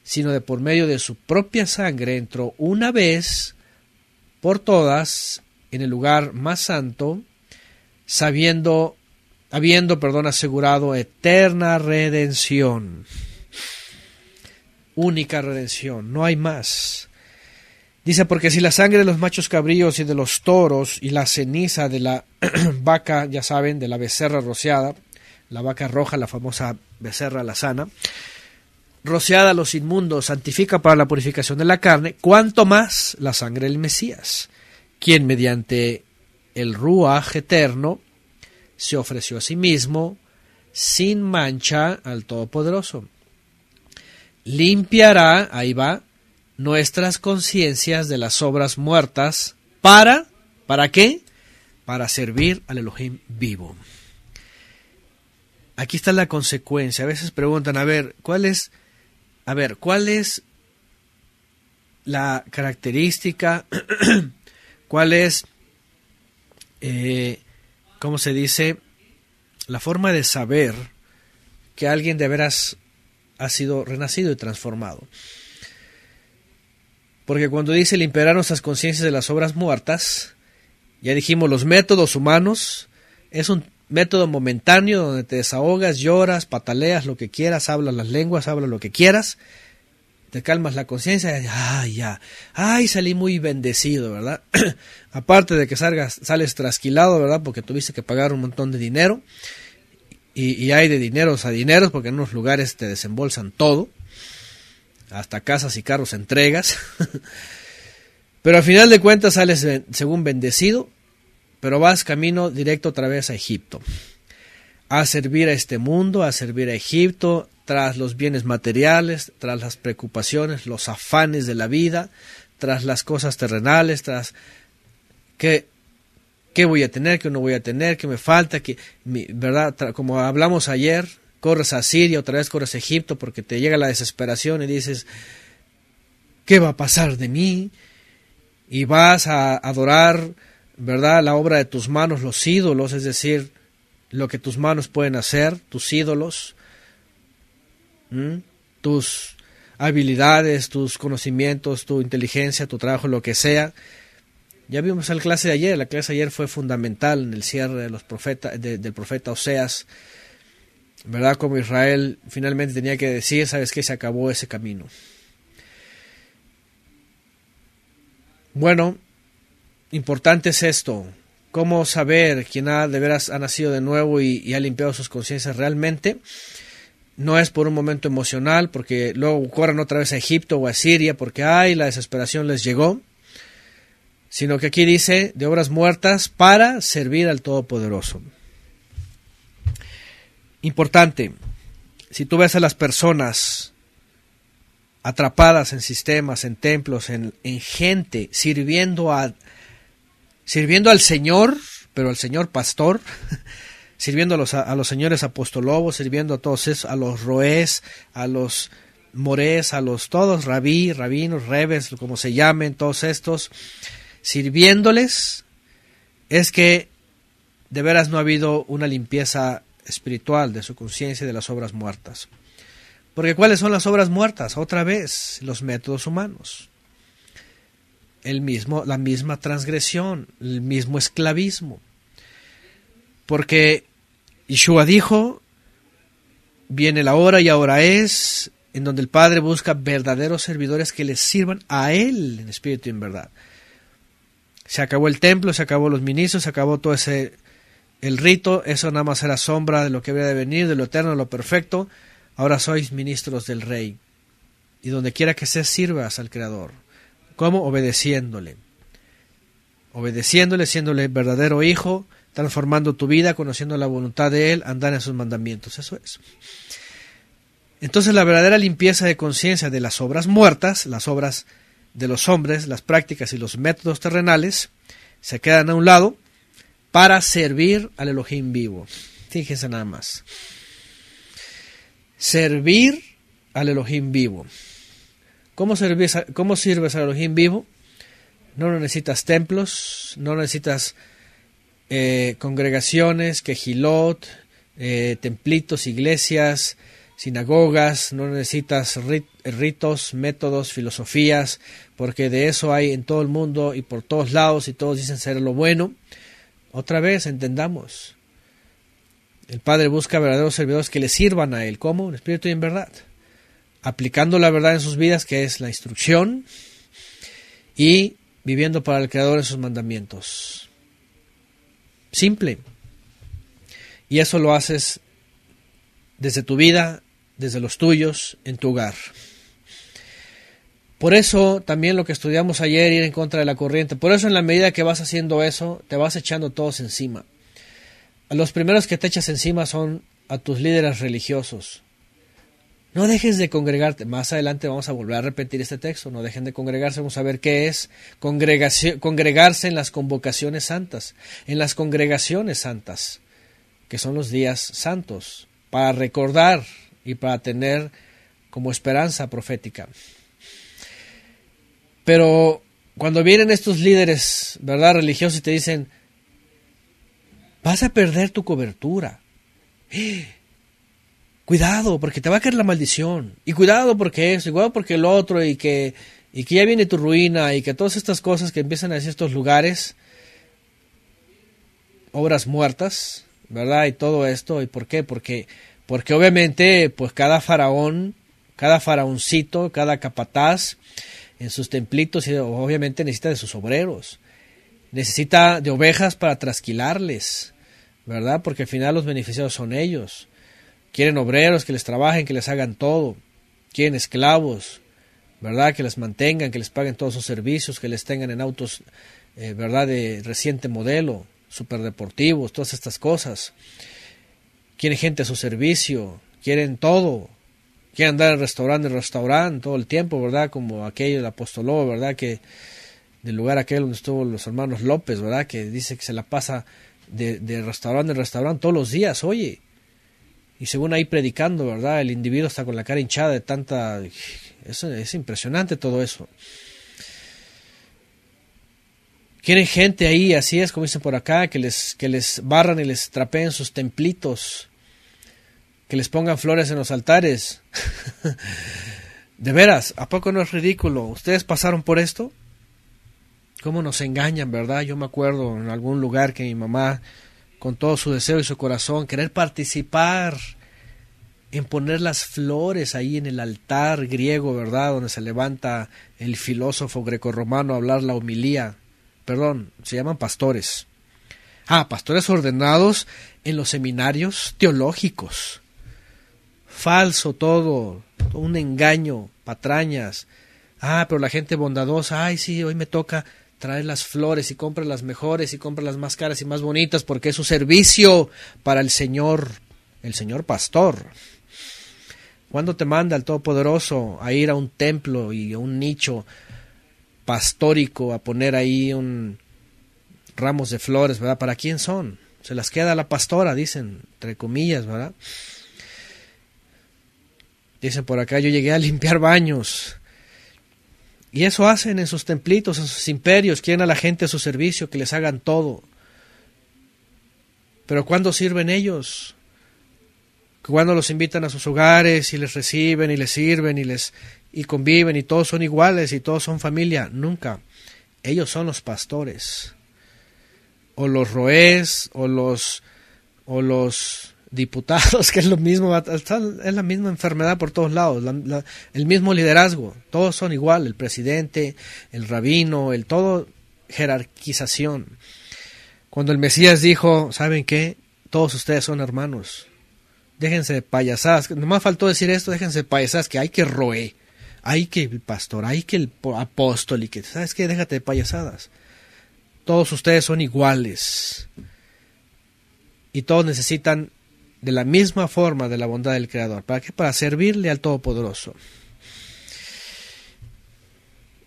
sino de por medio de su propia sangre entró una vez por todas en el lugar más santo, sabiendo, habiendo, perdón, asegurado eterna redención, única redención, no hay más. Dice, porque si la sangre de los machos cabríos y de los toros y la ceniza de la <clears throat> vaca, ya saben, de la becerra rociada, la vaca roja, la famosa becerra la sana, rociada a los inmundos, santifica para la purificación de la carne, cuanto más la sangre del Mesías, quien mediante el ruaje eterno se ofreció a sí mismo sin mancha al Todopoderoso. Limpiará, ahí va, nuestras conciencias de las obras muertas para, ¿para qué? Para servir al Elohim vivo. Aquí está la consecuencia. A veces preguntan, a ver, ¿cuál es, a ver, cuál es la característica, <clears throat> cuál es, eh, ¿cómo se dice? La forma de saber que alguien de veras ha sido renacido y transformado. Porque cuando dice limpiar nuestras conciencias de las obras muertas, ya dijimos los métodos humanos, es un método momentáneo donde te desahogas, lloras, pataleas, lo que quieras, hablas las lenguas, hablas lo que quieras, te calmas la conciencia, ay ya, ay salí muy bendecido, ¿verdad? <clears throat> Aparte de que salgas, sales trasquilado, ¿verdad? Porque tuviste que pagar un montón de dinero y, y hay de dineros a dineros porque en unos lugares te desembolsan todo hasta casas y carros entregas. <laughs> pero al final de cuentas sales eh, según bendecido, pero vas camino directo otra vez a Egipto. A servir a este mundo, a servir a Egipto, tras los bienes materiales, tras las preocupaciones, los afanes de la vida, tras las cosas terrenales, tras qué voy a tener, qué no voy a tener, qué me falta, que, ¿verdad? Como hablamos ayer, corres a Siria, otra vez corres a Egipto porque te llega la desesperación y dices, ¿qué va a pasar de mí? Y vas a adorar, ¿verdad? La obra de tus manos, los ídolos, es decir, lo que tus manos pueden hacer, tus ídolos, tus habilidades, tus conocimientos, tu inteligencia, tu trabajo, lo que sea. Ya vimos la clase de ayer, la clase de ayer fue fundamental en el cierre de los profeta, del profeta Oseas, ¿verdad? Como Israel finalmente tenía que decir, ¿sabes qué? Se acabó ese camino. Bueno, importante es esto. ¿Cómo saber quién ha, de veras ha nacido de nuevo y, ha limpiado sus conciencias realmente? No es por un momento emocional, porque luego corran otra vez a Egipto o a Siria, porque ay, la desesperación les llegó, sino que aquí dice de obras muertas para servir al Todopoderoso. Importante, si tú ves a las personas atrapadas en sistemas, en templos, en, gente, sirviendo a sirviendo al Señor, pero al Señor pastor, <laughs> sirviendo a los, señores apostolobos, sirviendo a todos esos, a los roés, a los morés, a los todos, rabí, rabinos, rebes, como se llamen, todos estos, sirviéndoles, es que de veras no ha habido una limpieza espiritual, de su conciencia y de las obras muertas. Porque ¿cuáles son las obras muertas? Otra vez, los métodos humanos. El mismo, la misma transgresión, el mismo esclavismo. Porque Yeshua dijo, viene la hora y ahora es, en donde el Padre busca verdaderos servidores que le sirvan a Él en espíritu y en verdad. Se acabó el templo, se acabó los ministros, se acabó todo ese el rito, eso nada más era sombra de lo que había de venir, de lo eterno, de lo perfecto, ahora sois ministros del Rey. Y donde quiera que seas, sirvas al Creador. ¿Cómo? Obedeciéndole. Obedeciéndole, siéndole verdadero hijo, transformando tu vida, conociendo la voluntad de Él, andar en sus mandamientos. Eso es. Entonces la verdadera limpieza de conciencia de las obras muertas, las obras de los hombres, las prácticas y los métodos terrenales, se quedan a un lado para servir al Elohim vivo. Fíjense nada más. Servir al Elohim vivo. ¿Cómo sirves, ¿Cómo sirves al Elohim vivo? No necesitas templos, no necesitas eh, congregaciones, quejilot, eh, templitos, iglesias, sinagogas, no necesitas ritos, métodos, filosofías, porque de eso hay en todo el mundo y por todos lados y todos dicen ser lo bueno. Otra vez, entendamos. El Padre busca verdaderos servidores que le sirvan a Él. como En espíritu y en verdad. Aplicando la verdad en sus vidas, que es la instrucción, y viviendo para el Creador esos sus mandamientos. Simple. Y eso lo haces desde tu vida, desde los tuyos, en tu hogar. Por eso también lo que estudiamos ayer, ir en contra de la corriente. Por eso en la medida que vas haciendo eso, te vas echando todos encima. Los primeros que te echas encima son a tus líderes religiosos. No dejes de congregarte. Más adelante vamos a volver a repetir este texto. No dejen de congregarse. Vamos a ver qué es congregarse en las convocaciones santas, en las congregaciones santas, que son los días santos, para recordar y para tener como esperanza profética. Pero cuando vienen estos líderes, ¿verdad? Religiosos y te dicen, vas a perder tu cobertura. Cuidado, porque te va a caer la maldición. Y cuidado porque eso, y cuidado porque el otro, y que, y que ya viene tu ruina, y que todas estas cosas que empiezan a decir estos lugares, obras muertas, ¿verdad? Y todo esto, ¿y por qué? Porque, porque obviamente, pues cada faraón, cada faraoncito, cada capataz, en sus templitos y obviamente necesita de sus obreros. Necesita de ovejas para trasquilarles, ¿verdad? Porque al final los beneficiados son ellos. Quieren obreros que les trabajen, que les hagan todo. Quieren esclavos, ¿verdad? Que les mantengan, que les paguen todos sus servicios, que les tengan en autos, eh, ¿verdad? De reciente modelo, deportivos, todas estas cosas. Quieren gente a su servicio, quieren todo, quiere andar de restaurante en restaurante todo el tiempo, ¿verdad? Como aquello el apostoló, ¿verdad? Que del lugar aquel donde estuvo los hermanos López, ¿verdad? Que dice que se la pasa de, de restaurante en restaurante todos los días, oye. Y según ahí predicando, ¿verdad? El individuo está con la cara hinchada de tanta... Eso, es impresionante todo eso. Quieren gente ahí, así es como dicen por acá, que les, que les barran y les trapeen sus templitos que les pongan flores en los altares. <laughs> de veras, ¿a poco no es ridículo? ¿Ustedes pasaron por esto? ¿Cómo nos engañan, verdad? Yo me acuerdo en algún lugar que mi mamá, con todo su deseo y su corazón, querer participar en poner las flores ahí en el altar griego, ¿verdad? Donde se levanta el filósofo grecorromano a hablar la homilía. Perdón, se llaman pastores. Ah, pastores ordenados en los seminarios teológicos falso todo, un engaño, patrañas. Ah, pero la gente bondadosa, ay, sí, hoy me toca traer las flores y compra las mejores y compra las más caras y más bonitas porque es un servicio para el Señor, el Señor pastor. ¿Cuándo te manda el Todopoderoso a ir a un templo y a un nicho pastórico a poner ahí un ramos de flores, ¿verdad? ¿Para quién son? Se las queda la pastora, dicen, entre comillas, ¿verdad? Dicen, por acá, yo llegué a limpiar baños. Y eso hacen en sus templitos, en sus imperios, quieren a la gente a su servicio, que les hagan todo. Pero ¿cuándo sirven ellos? Cuando los invitan a sus hogares y les reciben y les sirven y les y conviven y todos son iguales y todos son familia, nunca. Ellos son los pastores o los roés o los o los diputados, <laughs> que es lo mismo, es la misma enfermedad por todos lados, el mismo liderazgo, todos son igual, el presidente, el rabino, el todo, jerarquización. Cuando el Mesías dijo, ¿saben qué? Todos ustedes son hermanos, déjense de payasadas, nomás faltó decir esto, déjense de payasadas, que hay que roer, hay que el pastor, hay que el apóstol, y que, ¿sabes qué? Déjate de payasadas. Todos ustedes son iguales. Y todos necesitan de la misma forma de la bondad del Creador. ¿Para qué? Para servirle al Todopoderoso.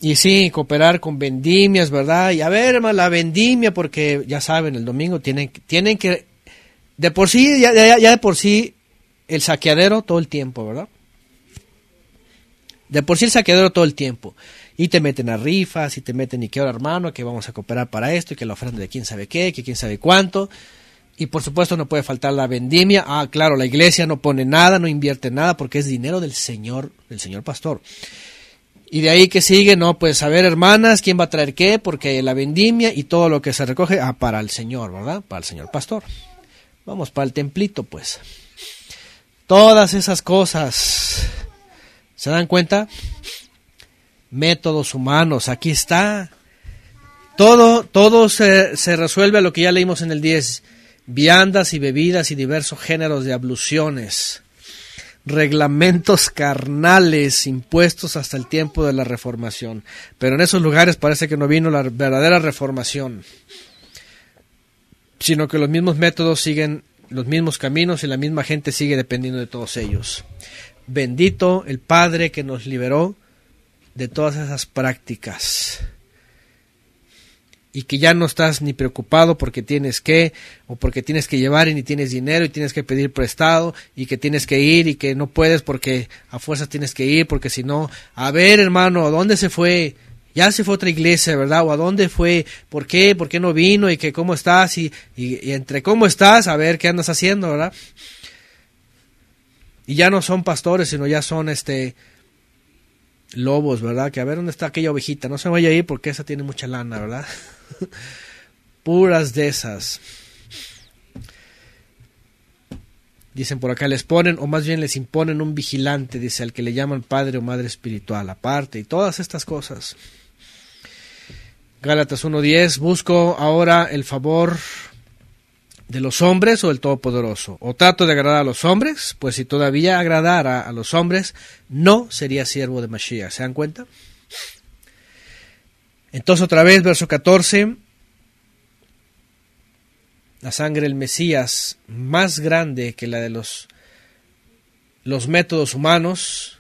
Y sí, cooperar con vendimias, ¿verdad? Y a ver, hermano, la vendimia, porque ya saben, el domingo tienen, tienen que... De por sí, ya, de por sí, el saqueadero todo el tiempo, ¿verdad? De por sí el saqueadero todo el tiempo. Y te meten a rifas, y te meten, y qué hora, hermano, que vamos a cooperar para esto, y que la ofrenda de quién sabe qué, que quién sabe cuánto. Y por supuesto no puede faltar la vendimia. Ah, claro, la iglesia no pone nada, no invierte nada porque es dinero del Señor, del Señor pastor. Y de ahí que sigue, no, pues a ver hermanas, quién va a traer qué, porque la vendimia y todo lo que se recoge, ah, para el Señor, ¿verdad? Para el Señor pastor. Vamos, para el templito, pues. Todas esas cosas, ¿se dan cuenta? Métodos humanos, aquí está. Todo, todo se, se resuelve a lo que ya leímos en el 10 viandas y bebidas y diversos géneros de abluciones, reglamentos carnales impuestos hasta el tiempo de la reformación. Pero en esos lugares parece que no vino la verdadera reformación, sino que los mismos métodos siguen los mismos caminos y la misma gente sigue dependiendo de todos ellos. Bendito el Padre que nos liberó de todas esas prácticas y que ya no estás ni preocupado porque tienes que o porque tienes que llevar y ni tienes dinero y tienes que pedir prestado y que tienes que ir y que no puedes porque a fuerza tienes que ir porque si no, a ver hermano, ¿a dónde se fue? Ya se fue otra iglesia, ¿verdad? ¿O a dónde fue? ¿Por qué? ¿Por qué no vino? ¿Y que cómo estás? y, y entre cómo estás, a ver qué andas haciendo, ¿verdad? Y ya no son pastores, sino ya son este lobos, ¿verdad? Que a ver dónde está aquella ovejita, no se vaya ahí porque esa tiene mucha lana, ¿verdad? <laughs> Puras de esas. Dicen por acá, les ponen, o más bien les imponen un vigilante, dice, al que le llaman padre o madre espiritual, aparte, y todas estas cosas. Gálatas 1.10, busco ahora el favor de los hombres o el Todopoderoso? ¿O trato de agradar a los hombres? Pues si todavía agradara a los hombres, no sería siervo de Mashiach. ¿Se dan cuenta? Entonces otra vez, verso 14, la sangre del Mesías más grande que la de los, los métodos humanos,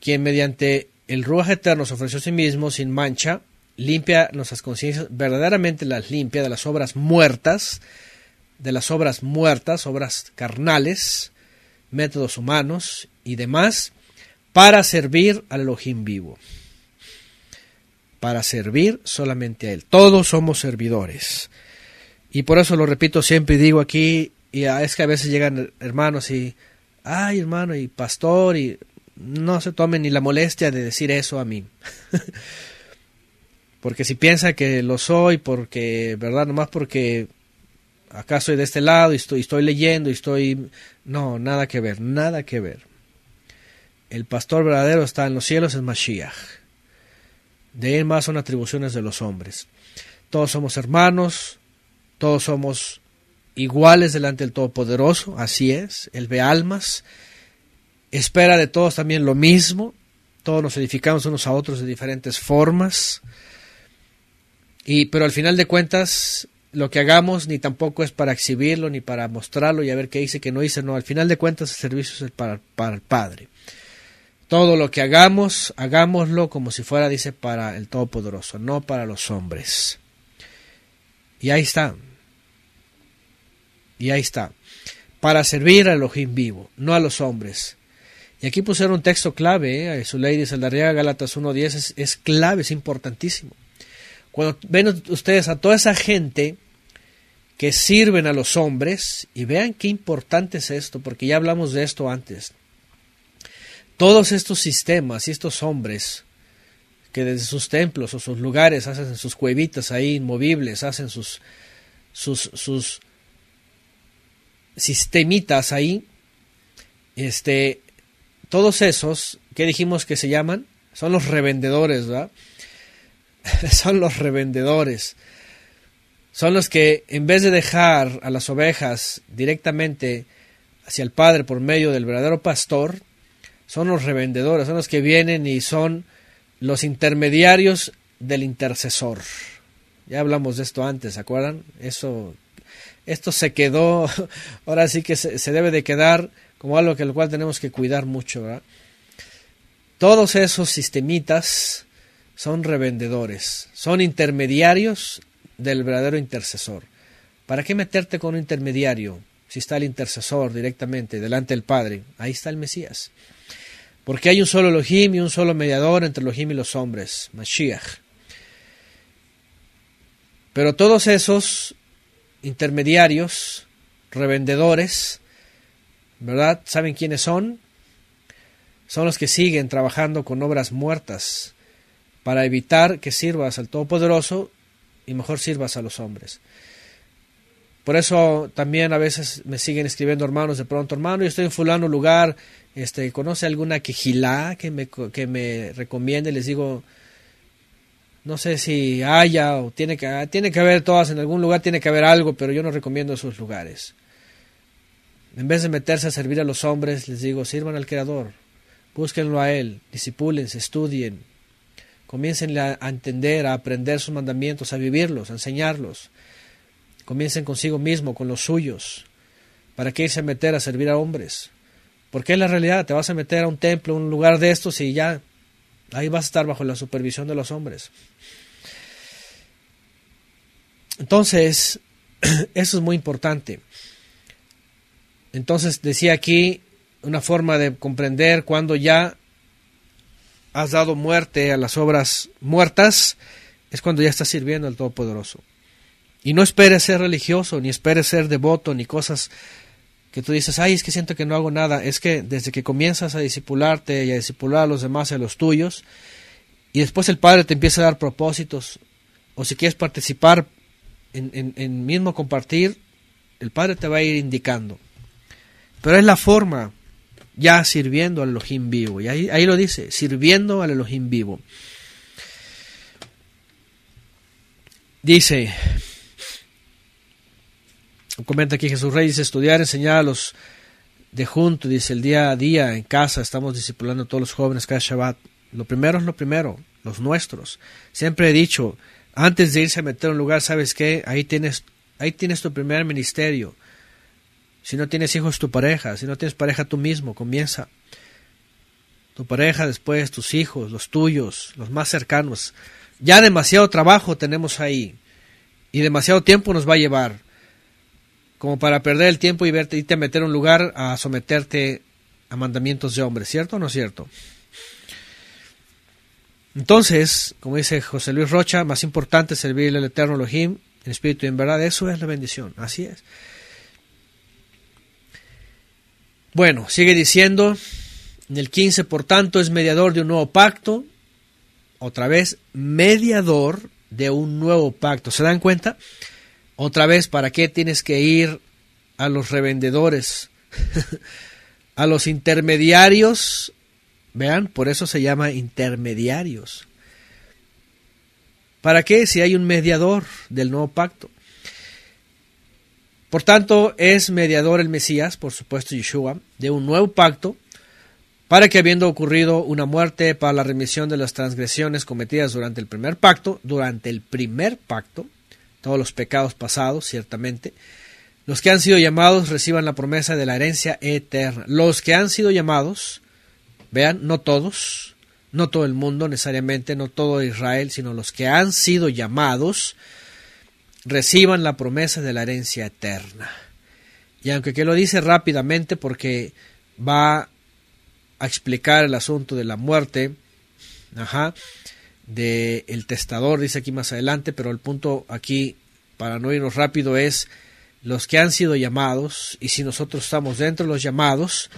quien mediante el ruaj eterno se ofreció a sí mismo sin mancha, limpia nuestras conciencias, verdaderamente las limpia de las obras muertas, de las obras muertas, obras carnales, métodos humanos y demás, para servir al Elohim vivo, para servir solamente a Él. Todos somos servidores. Y por eso lo repito siempre y digo aquí, y es que a veces llegan hermanos y, ay hermano, y pastor, y no se tomen ni la molestia de decir eso a mí. <laughs> porque si piensa que lo soy, porque, ¿verdad? Nomás porque acá soy de este lado y estoy, estoy leyendo y estoy... No, nada que ver, nada que ver. El pastor verdadero está en los cielos, es Mashiach. De él más son atribuciones de los hombres. Todos somos hermanos, todos somos iguales delante del Todopoderoso, así es, él ve almas, espera de todos también lo mismo, todos nos edificamos unos a otros de diferentes formas, y, pero al final de cuentas, lo que hagamos ni tampoco es para exhibirlo, ni para mostrarlo y a ver qué dice, qué no hice. No, al final de cuentas el servicio es para, el Padre. Todo lo que hagamos, hagámoslo como si fuera, dice, para el Todopoderoso, no para los hombres. Y ahí está. Y ahí está. Para servir al Elohim vivo, no a los hombres. Y aquí pusieron un texto clave, ¿eh? su ley dice, Galatas 1.10 es clave, es importantísimo. Cuando ven ustedes a toda esa gente que sirven a los hombres, y vean qué importante es esto, porque ya hablamos de esto antes, todos estos sistemas y estos hombres que desde sus templos o sus lugares hacen sus cuevitas ahí inmovibles, hacen sus, sus, sus sistemitas ahí, este, todos esos que dijimos que se llaman, son los revendedores, ¿verdad? <laughs> son los revendedores. Son los que, en vez de dejar a las ovejas directamente hacia el Padre por medio del verdadero pastor, son los revendedores, son los que vienen y son los intermediarios del intercesor. Ya hablamos de esto antes, ¿se acuerdan? Eso, esto se quedó, <laughs> ahora sí que se, debe de quedar como algo que cual tenemos que cuidar mucho, Todos esos sistemitas, son revendedores, son intermediarios del verdadero intercesor. ¿Para qué meterte con un intermediario si está el intercesor directamente delante del Padre? Ahí está el Mesías. Porque hay un solo Elohim y un solo mediador entre Elohim y los hombres, Mashiach. Pero todos esos intermediarios, revendedores, ¿verdad? ¿Saben quiénes son? Son los que siguen trabajando con obras muertas, para evitar que sirvas al Todopoderoso y mejor sirvas a los hombres. Por eso también a veces me siguen escribiendo hermanos de pronto, hermano, yo estoy en fulano lugar, este, ¿conoce alguna quejilá que me, que me recomiende? Les digo, no sé si haya o tiene que, tiene que haber todas, en algún lugar tiene que haber algo, pero yo no recomiendo esos lugares. En vez de meterse a servir a los hombres, les digo, sirvan al Creador, búsquenlo a Él, disipúlense, estudien, Comiencen a entender, a aprender sus mandamientos, a vivirlos, a enseñarlos. Comiencen consigo mismo, con los suyos. ¿Para qué irse a meter a servir a hombres? Porque es la realidad, te vas a meter a un templo, a un lugar de estos y ya ahí vas a estar bajo la supervisión de los hombres. Entonces, <clears throat> eso es muy importante. Entonces, decía aquí una forma de comprender cuando ya has dado muerte a las obras muertas, es cuando ya estás sirviendo al Todopoderoso. Y no esperes ser religioso, ni esperes ser devoto, ni cosas que tú dices, ay, es que siento que no hago nada. Es que desde que comienzas a discipularte y a discipular a los demás, a los tuyos, y después el Padre te empieza a dar propósitos, o si quieres participar en, en mismo compartir, el Padre te va a ir indicando. Pero es la forma ya sirviendo al Elohim vivo. Y ahí, ahí lo dice, sirviendo al Elohim vivo. Dice, comenta aquí Jesús Reyes, estudiar, enseñar a los de junto, dice, el día a día en casa estamos discipulando a todos los jóvenes cada Shabbat. Lo primero es lo primero, los nuestros. Siempre he dicho, antes de irse a meter un lugar, ¿sabes qué? Ahí tienes, ahí tienes tu primer ministerio. Si no tienes hijos, tu pareja. Si no tienes pareja, tú mismo. Comienza. Tu pareja, después tus hijos, los tuyos, los más cercanos. Ya demasiado trabajo tenemos ahí. Y demasiado tiempo nos va a llevar. Como para perder el tiempo y verte, irte a meter un lugar a someterte a mandamientos de hombre, ¿Cierto o no es cierto? Entonces, como dice José Luis Rocha, más importante es servirle al Eterno Elohim en espíritu y en verdad. Eso es la bendición. Así es. Bueno, sigue diciendo, en el 15, por tanto, es mediador de un nuevo pacto, otra vez, mediador de un nuevo pacto. ¿Se dan cuenta? Otra vez, ¿para qué tienes que ir a los revendedores, <laughs> a los intermediarios? Vean, por eso se llama intermediarios. ¿Para qué si hay un mediador del nuevo pacto? Por tanto, es mediador el Mesías, por supuesto Yeshua, de un nuevo pacto, para que habiendo ocurrido una muerte para la remisión de las transgresiones cometidas durante el primer pacto, durante el primer pacto, todos los pecados pasados, ciertamente, los que han sido llamados reciban la promesa de la herencia eterna. Los que han sido llamados, vean, no todos, no todo el mundo necesariamente, no todo Israel, sino los que han sido llamados, reciban la promesa de la herencia eterna. Y aunque que lo dice rápidamente porque va a explicar el asunto de la muerte, ajá, de el testador, dice aquí más adelante, pero el punto aquí, para no irnos rápido, es los que han sido llamados, y si nosotros estamos dentro de los llamados,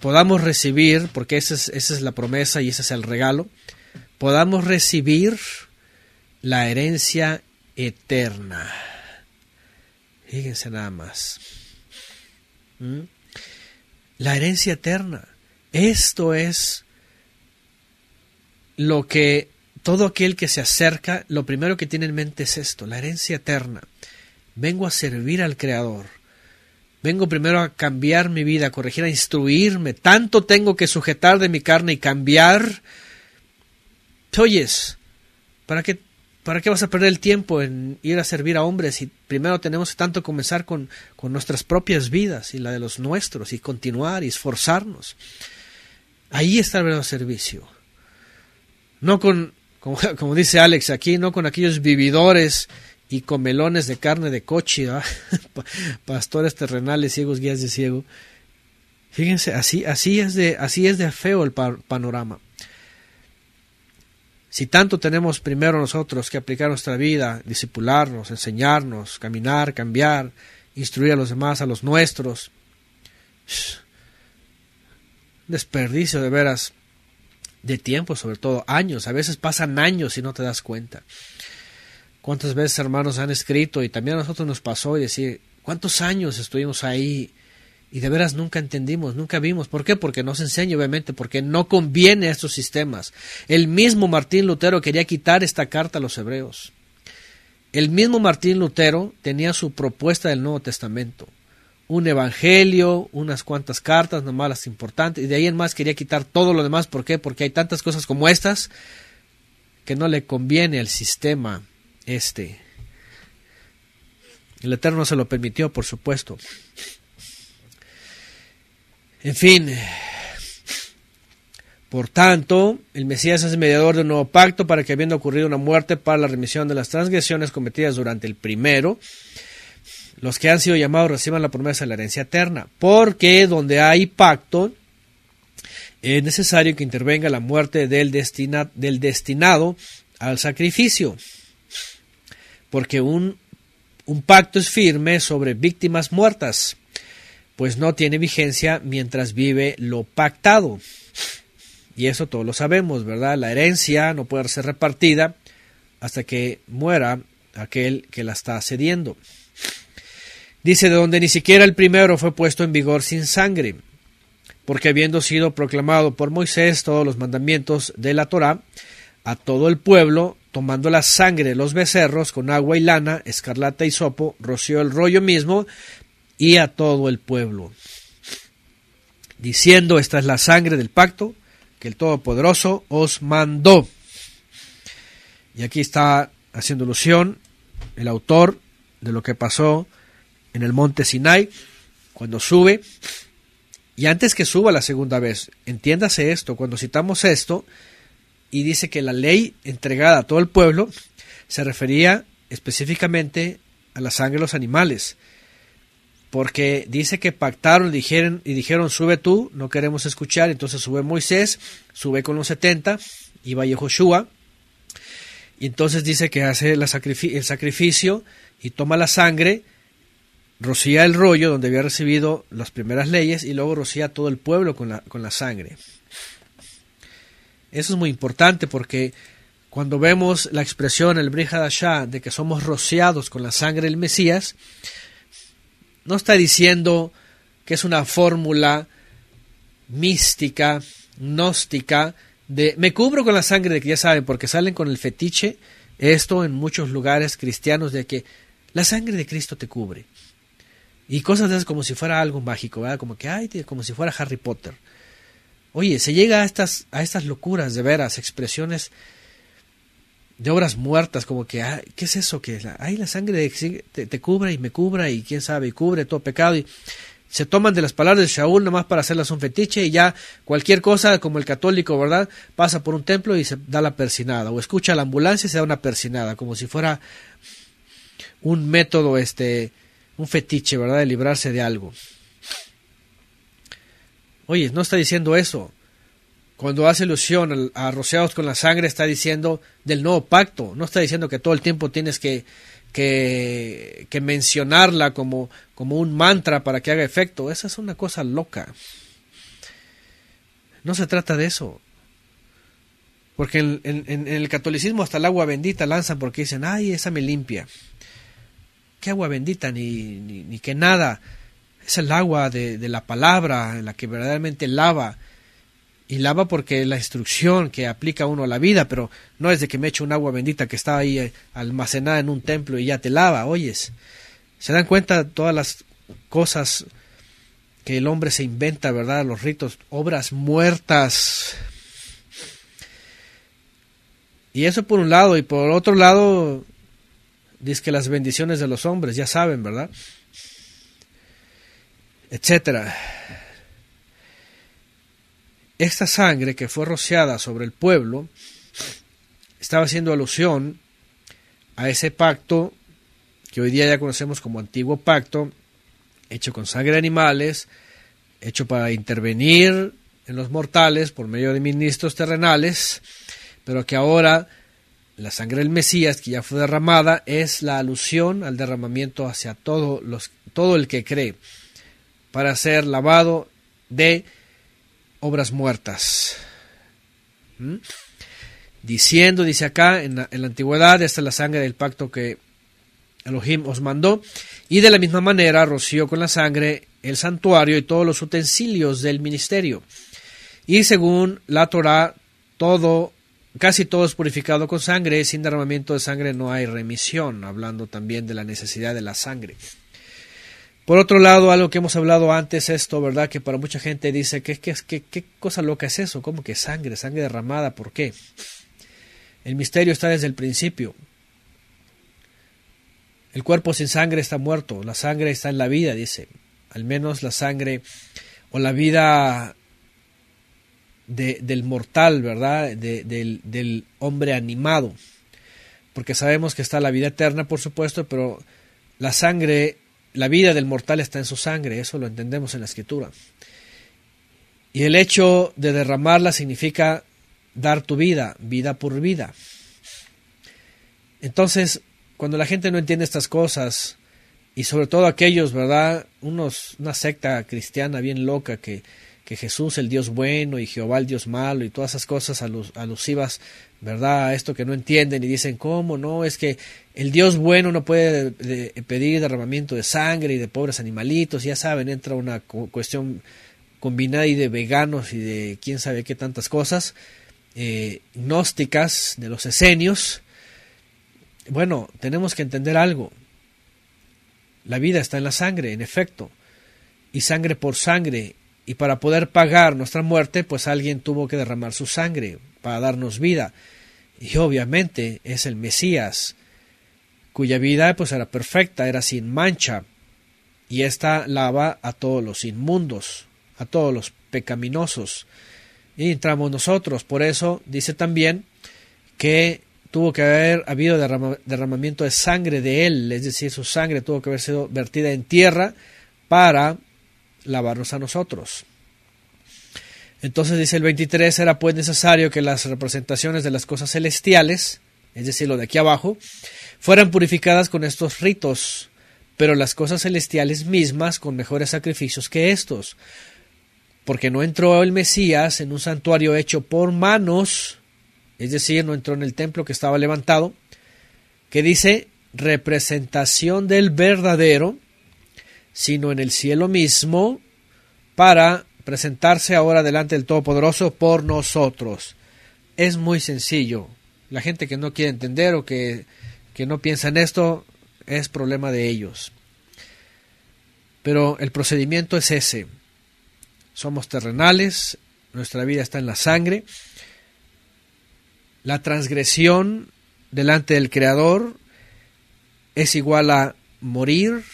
podamos recibir, porque esa es, la promesa y ese es el regalo, podamos recibir la herencia eterna. Fíjense nada más. ¿Mm? La herencia eterna. Esto es lo que todo aquel que se acerca, lo primero que tiene en mente es esto, la herencia eterna. Vengo a servir al Creador. Vengo primero a cambiar mi vida, corregir, a instruirme. Tanto tengo que sujetar de mi carne y cambiar. ¿Te Para que ¿Para qué vas a perder el tiempo en ir a servir a hombres si primero tenemos que tanto comenzar con, nuestras propias vidas y la de los nuestros y continuar y esforzarnos? Ahí está el verdadero servicio. No con, como, <laughs> dice Alex aquí, no con aquellos vividores y comelones de carne de coche, <laughs> pastores terrenales, ciegos, guías de ciego. Fíjense, así, así, es, de, así es de feo el panorama. Si tanto tenemos primero nosotros que aplicar nuestra vida, disipularnos, enseñarnos, caminar, cambiar, instruir a los demás, a los nuestros. Desperdicio de veras de tiempo, sobre todo años. A veces pasan años y no te das cuenta. ¿Cuántas veces hermanos han escrito y también a nosotros nos pasó y decir, ¿cuántos años estuvimos ahí y de veras nunca entendimos, nunca vimos. ¿Por qué? Porque no se enseña, obviamente, porque no conviene a estos sistemas. El mismo Martín Lutero quería quitar esta carta a los hebreos. El mismo Martín Lutero tenía su propuesta del Nuevo Testamento. Un evangelio, unas cuantas cartas, nomás las importantes. Y de ahí en más quería quitar todo lo demás. ¿Por qué? Porque hay tantas cosas como estas que no le conviene al sistema este. El Eterno se lo permitió, por supuesto. En fin, por tanto, el Mesías es mediador de un nuevo pacto para que habiendo ocurrido una muerte para la remisión de las transgresiones cometidas durante el primero, los que han sido llamados reciban la promesa de la herencia eterna, porque donde hay pacto es necesario que intervenga la muerte del, destinado al sacrificio, porque un pacto es firme sobre víctimas muertas pues no tiene vigencia mientras vive lo pactado. Y eso todos lo sabemos, ¿verdad? La herencia no puede ser repartida hasta que muera aquel que la está cediendo. Dice, de donde ni siquiera el primero fue puesto en vigor sin sangre, porque habiendo sido proclamado por Moisés todos los mandamientos de la Torá a todo el pueblo, tomando la sangre de los becerros con agua y lana, escarlata y sopo, roció el rollo mismo y a todo el pueblo, diciendo, esta es la sangre del pacto que el Todopoderoso os mandó. Y aquí está haciendo alusión el autor de lo que pasó en el monte Sinai, cuando sube, y antes que suba la segunda vez, entiéndase esto, cuando citamos esto, y dice que la ley entregada a todo el pueblo se refería específicamente a la sangre de los animales, porque dice que pactaron y dijeron, y dijeron sube tú, no queremos escuchar, entonces sube Moisés, sube con los 70, y vaya Joshua, y entonces dice que hace el sacrificio y toma la sangre, rocía el rollo donde había recibido las primeras leyes y luego rocía todo el pueblo con la, con la sangre. Eso es muy importante porque cuando vemos la expresión el Brihadashah de que somos rociados con la sangre del Mesías, no está diciendo que es una fórmula mística, gnóstica, de me cubro con la sangre de que ya saben, porque salen con el fetiche, esto en muchos lugares cristianos, de que la sangre de Cristo te cubre. Y cosas de como si fuera algo mágico, Como que, ay, como si fuera Harry Potter. Oye, se llega a estas, a estas locuras, de veras, expresiones de obras muertas, como que, ah, ¿qué es eso? Que es la sangre te, te cubra y me cubra y quién sabe, y cubre todo pecado. Y se toman de las palabras de nada nomás para hacerlas un fetiche y ya cualquier cosa, como el católico, ¿verdad? Pasa por un templo y se da la persinada, o escucha la ambulancia y se da una persinada, como si fuera un método, este, un fetiche, ¿verdad? De librarse de algo. Oye, no está diciendo eso. Cuando hace alusión a rociados con la sangre, está diciendo del nuevo pacto, no está diciendo que todo el tiempo tienes que, que, mencionarla como, como un mantra para que haga efecto. Esa es una cosa loca. No se trata de eso. Porque en, el catolicismo hasta el agua bendita lanzan porque dicen, ay, esa me limpia. ¿Qué agua bendita? Ni, ni, que nada. Es el agua de, de, la palabra, en la que verdaderamente lava y lava porque la instrucción que aplica uno a la vida, pero no es de que me eche un agua bendita que está ahí eh, almacenada en un templo y ya te lava, oyes. Se dan cuenta todas las cosas que el hombre se inventa, ¿verdad? Los ritos, obras muertas. Y eso por un lado, y por otro lado, dice que las bendiciones de los hombres, ya saben, ¿verdad? Etcétera. Esta sangre que fue rociada sobre el pueblo estaba haciendo alusión a ese pacto que hoy día ya conocemos como antiguo pacto, hecho con sangre de animales, hecho para intervenir en los mortales por medio de ministros terrenales, pero que ahora la sangre del Mesías que ya fue derramada es la alusión al derramamiento hacia todo, los, todo el que cree para ser lavado de obras muertas. ¿Mm? Diciendo, dice acá, en la, antigüedad, esta es la sangre del pacto que Elohim os mandó, y de la misma manera roció con la sangre el santuario y todos los utensilios del ministerio. Y según la Torah, todo, casi todo es purificado con sangre, sin derramamiento de sangre no hay remisión, hablando también de la necesidad de la sangre. Por otro lado, algo que hemos hablado antes, esto, ¿verdad? Que para mucha gente dice, ¿qué, es que cosa loca es eso? ¿Cómo que sangre? ¿Sangre derramada? ¿Por qué? El misterio está desde el principio. El cuerpo sin sangre está muerto, la sangre está en la vida, dice. Al menos la sangre o la vida del mortal, ¿verdad? del, del hombre animado. Porque sabemos que está la vida eterna, por supuesto, pero la sangre la vida del mortal está en su sangre, eso lo entendemos en la escritura. Y el hecho de derramarla significa dar tu vida, vida por vida. Entonces, cuando la gente no entiende estas cosas, y sobre todo aquellos, ¿verdad? Unos, una secta cristiana bien loca que, Jesús el Dios bueno y Jehová el Dios malo y todas esas cosas alusivas ¿verdad? Esto que no entienden y dicen, ¿cómo no? Es que el Dios bueno no puede pedir derramamiento de sangre y de pobres animalitos, ya saben, entra una cuestión combinada y de veganos y de quién sabe qué tantas cosas, eh, gnósticas de los esenios. Bueno, tenemos que entender algo. La vida está en la sangre, en efecto, y sangre por sangre, y para poder pagar nuestra muerte, pues alguien tuvo que derramar su sangre, para darnos vida. Y obviamente es el Mesías, cuya vida pues era perfecta, era sin mancha, y ésta lava a todos los inmundos, a todos los pecaminosos. Y entramos nosotros, por eso dice también que tuvo que haber habido derramamiento de sangre de él, es decir, su sangre tuvo que haber sido vertida en tierra para lavarnos a nosotros. Entonces dice el 23, era pues necesario que las representaciones de las cosas celestiales, es decir, lo de aquí abajo, fueran purificadas con estos ritos, pero las cosas celestiales mismas con mejores sacrificios que estos, porque no entró el Mesías en un santuario hecho por manos, es decir, no entró en el templo que estaba levantado, que dice representación del verdadero, sino en el cielo mismo, para presentarse ahora delante del Todopoderoso por nosotros. Es muy sencillo. La gente que no quiere entender o que, que no piensa en esto es problema de ellos. Pero el procedimiento es ese. Somos terrenales, nuestra vida está en la sangre. La transgresión delante del Creador es igual a morir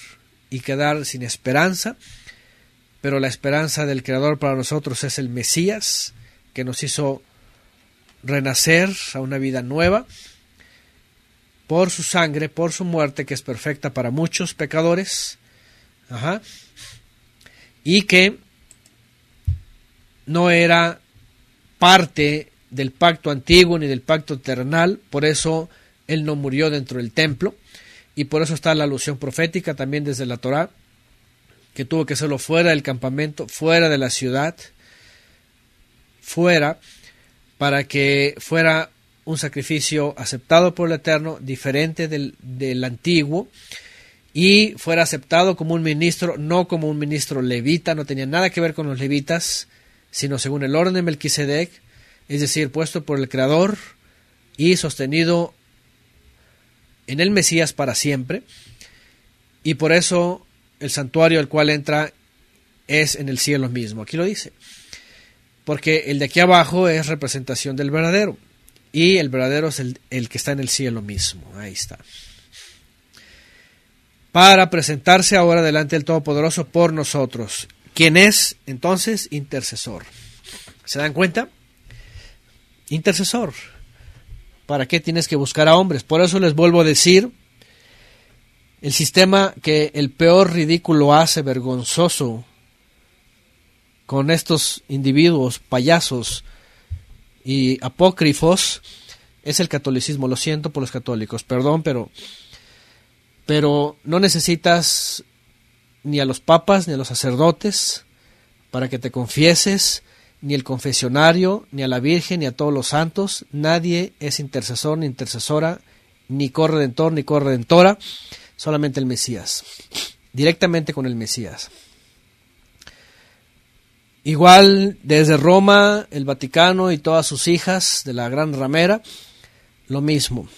y quedar sin esperanza pero la esperanza del Creador para nosotros es el Mesías, que nos hizo renacer a una vida nueva por su sangre, por su muerte, que es perfecta para muchos pecadores, y que no era parte del pacto antiguo ni del pacto eternal, por eso él no murió dentro del templo, y por eso está la alusión profética también desde la Torá, que tuvo que hacerlo fuera del campamento, fuera de la ciudad, fuera, para que fuera un sacrificio aceptado por el Eterno, diferente del, del antiguo, y fuera aceptado como un ministro, no como un ministro levita, no tenía nada que ver con los levitas, sino según el orden de Melquisedec, es decir, puesto por el Creador y sostenido en el Mesías para siempre. Y por eso el santuario al cual entra es en el cielo mismo. Aquí lo dice. Porque el de aquí abajo es representación del verdadero. Y el verdadero es el, que está en el cielo mismo. Ahí está. Para presentarse ahora delante del Todopoderoso por nosotros. ¿Quién es entonces intercesor? ¿Se dan cuenta? Intercesor. ¿Para qué tienes que buscar a hombres? Por eso les vuelvo a decir el sistema que el peor ridículo hace vergonzoso con estos individuos payasos y apócrifos es el catolicismo. Lo siento por los católicos, perdón, pero pero no necesitas ni a los papas ni a los sacerdotes para que te confieses, ni el confesionario, ni a la Virgen, ni a todos los santos. Nadie es intercesor ni intercesora, ni corredentor ni corredentora solamente el Mesías, directamente con el Mesías. Igual desde Roma, el Vaticano y todas sus hijas de la Gran Ramera, lo mismo.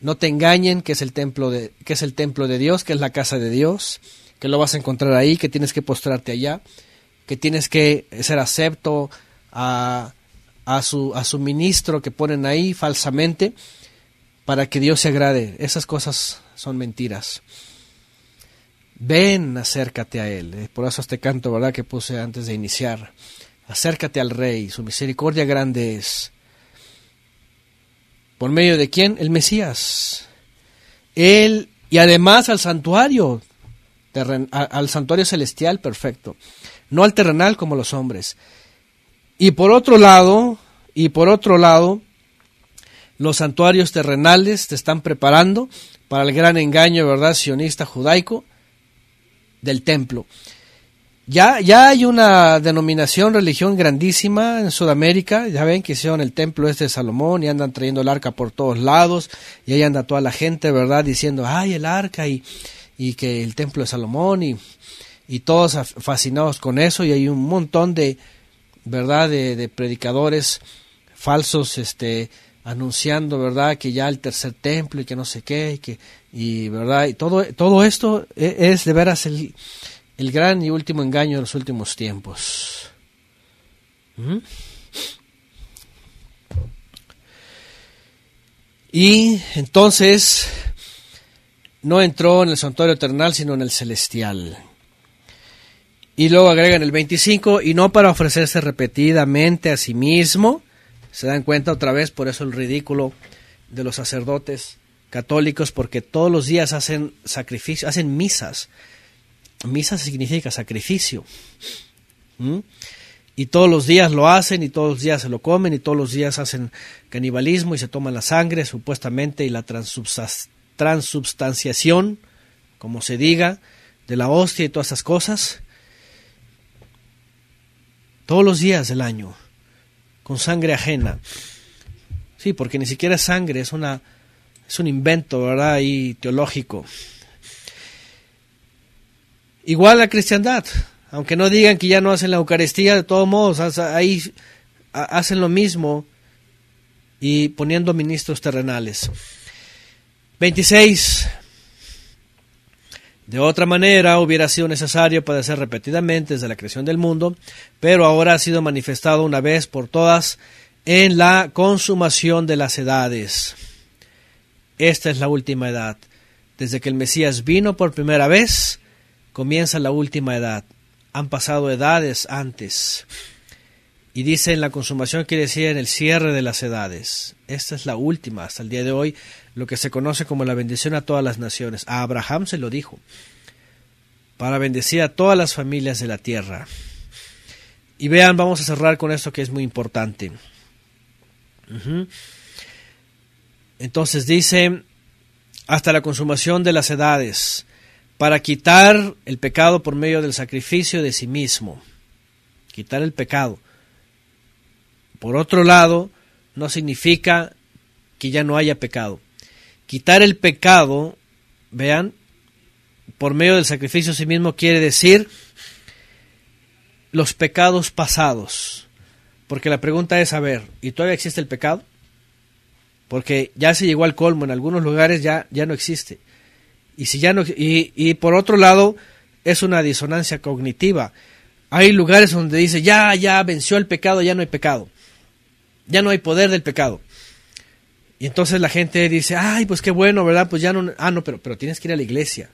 No te engañen que es el templo de, que es el templo de Dios, que es la casa de Dios, que lo vas a encontrar ahí, que tienes que postrarte allá, que tienes que ser acepto a, a, su, a su ministro que ponen ahí falsamente para que Dios se agrade. Esas cosas son mentiras. Ven, acércate a Él. Por eso este canto, ¿verdad?, que puse antes de iniciar. Acércate al Rey, su misericordia grande es. ¿Por medio de quién? El Mesías. Él y además al santuario, al santuario celestial perfecto, no al terrenal como los hombres. Y por otro lado, y por otro lado, los santuarios terrenales te están preparando para el gran engaño, ¿verdad?, sionista judaico del templo. Ya, ya hay una denominación, religión grandísima en Sudamérica. Ya ven que hicieron el templo este de Salomón y andan trayendo el arca por todos lados. Y ahí anda toda la gente, ¿verdad? Diciendo, ay, el arca y, y que el templo de Salomón y, y todos fascinados con eso. Y hay un montón de, ¿verdad? de predicadores falsos, este, anunciando, ¿verdad?, que ya el tercer templo y que no sé qué, y que, y, ¿verdad?, y todo, todo esto e, es, de veras el, el, gran y último engaño de los últimos tiempos. ¿Mm? Y entonces no entró en el santuario eternal, sino en el celestial. Y luego agregan el 25, y no para ofrecerse repetidamente a sí mismo, se dan cuenta otra vez, por eso el ridículo de los sacerdotes católicos, porque todos los días hacen sacrificio, hacen misas. Misa significa sacrificio. ¿Mm? Y todos los días lo hacen, y todos los días se lo comen, y todos los días hacen canibalismo y se toman la sangre, supuestamente, y la transubstanciación, como se diga, de la hostia y todas esas cosas. Todos los días del año con sangre ajena. Sí, porque ni siquiera es sangre, es una es un invento, ¿verdad? Y teológico. Igual la cristiandad, aunque no digan que ya no hacen la Eucaristía, de todos modos, ahí hacen lo mismo y poniendo ministros terrenales. 26. De otra manera, hubiera sido necesario padecer repetidamente desde la creación del mundo, pero ahora ha sido manifestado una vez por todas en la consumación de las edades. Esta es la última edad. Desde que el Mesías vino por primera vez, comienza la última edad. Han pasado edades antes. Y dice en la consumación quiere decir en el cierre de las edades. Esta es la última, hasta el día de hoy, lo que se conoce como la bendición a todas las naciones. A Abraham se lo dijo, para bendecir a todas las familias de la tierra. Y vean, vamos a cerrar con esto que es muy importante. Entonces dice, hasta la consumación de las edades, para quitar el pecado por medio del sacrificio de sí mismo. Quitar el pecado por otro lado, no significa que ya no haya pecado. Quitar el pecado, vean, por medio del sacrificio a sí mismo quiere decir los pecados pasados. Porque la pregunta es, a ver, ¿y todavía existe el pecado? Porque ya se llegó al colmo, en algunos lugares ya, ya no existe. Y, si ya no, y por otro lado, es una disonancia cognitiva. Hay lugares donde dice, ya, ya venció el pecado, ya no hay pecado ya no hay poder del pecado. Y entonces la gente dice, ay, pues qué bueno, ¿verdad? Pues ya no, ah, no, pero, pero tienes que ir a la iglesia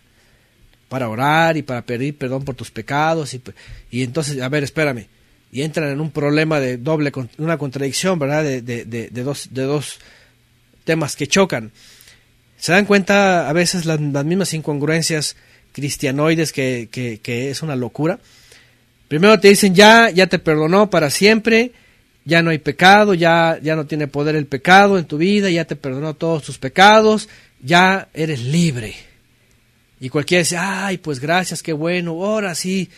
para orar y para pedir perdón por tus pecados. Y, entonces, a ver, espérame. Y entran en un problema de doble, una contradicción, ¿verdad? De, de, de, dos, de dos temas que chocan. Se dan cuenta a veces las, mismas incongruencias cristianoides que, es una locura. Primero te dicen ya, ya te perdonó para siempre ya no hay pecado, ya, ya no tiene poder el pecado en tu vida, ya te perdonó todos tus pecados, ya eres libre. Y cualquiera dice, ay, pues gracias, qué bueno, ahora sí.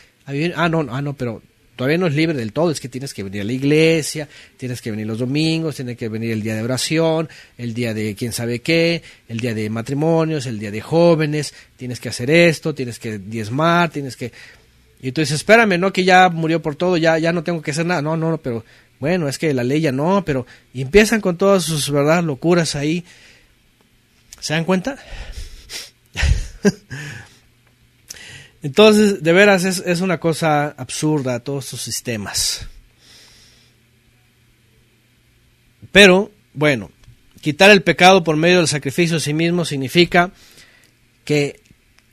Ah, no, ah, no, pero todavía no es libre del todo, es que tienes que venir a la iglesia, tienes que venir los domingos, tienes que venir el día de oración, el día de quién sabe qué, el día de matrimonios, el día de jóvenes, tienes que hacer esto, tienes que diezmar, tienes que... Y tú dices, espérame, no que ya murió por todo, ya, ya no tengo que hacer nada. No, no, no, pero bueno, es que la ley ya no, pero empiezan con todas sus verdad locuras ahí. ¿Se dan cuenta? <laughs> Entonces, de veras, es, es, una cosa absurda todos estos sistemas. Pero, bueno, quitar el pecado por medio del sacrificio a sí mismo significa que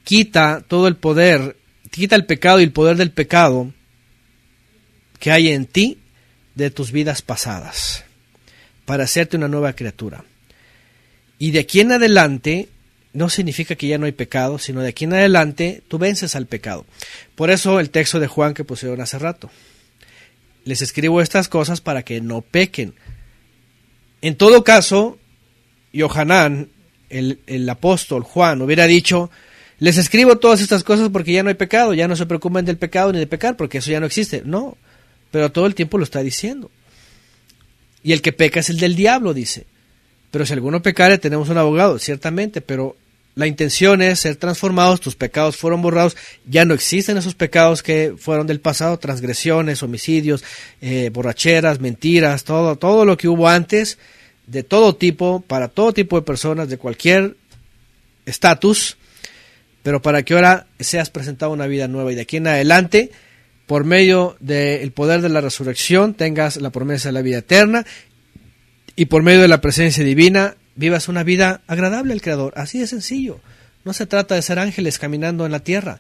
quita todo el poder, quita el pecado y el poder del pecado que hay en ti de tus vidas pasadas para hacerte una nueva criatura. Y de aquí en adelante, no significa que ya no hay pecado, sino de aquí en adelante tú vences al pecado. Por eso el texto de Juan que pusieron hace rato. Les escribo estas cosas para que no pequen. En todo caso, Yohanan, el, el apóstol Juan, hubiera dicho, les escribo todas estas cosas porque ya no hay pecado, ya no se preocupen del pecado ni de pecar, porque eso ya no existe. No, pero todo el tiempo lo está diciendo. Y el que peca es el del diablo, dice. Pero si alguno pecare, tenemos un abogado, ciertamente, pero la intención es ser transformados, tus pecados fueron borrados, ya no existen esos pecados que fueron del pasado, transgresiones, homicidios, eh, borracheras, mentiras, todo, todo lo que hubo antes, de todo tipo, para todo tipo de personas, de cualquier estatus, pero para que ahora seas presentado una vida nueva y de aquí en adelante por medio del poder de la resurrección tengas la promesa de la vida eterna y por medio de la presencia divina vivas una vida agradable al Creador. Así de sencillo. No se trata de ser ángeles caminando en la tierra,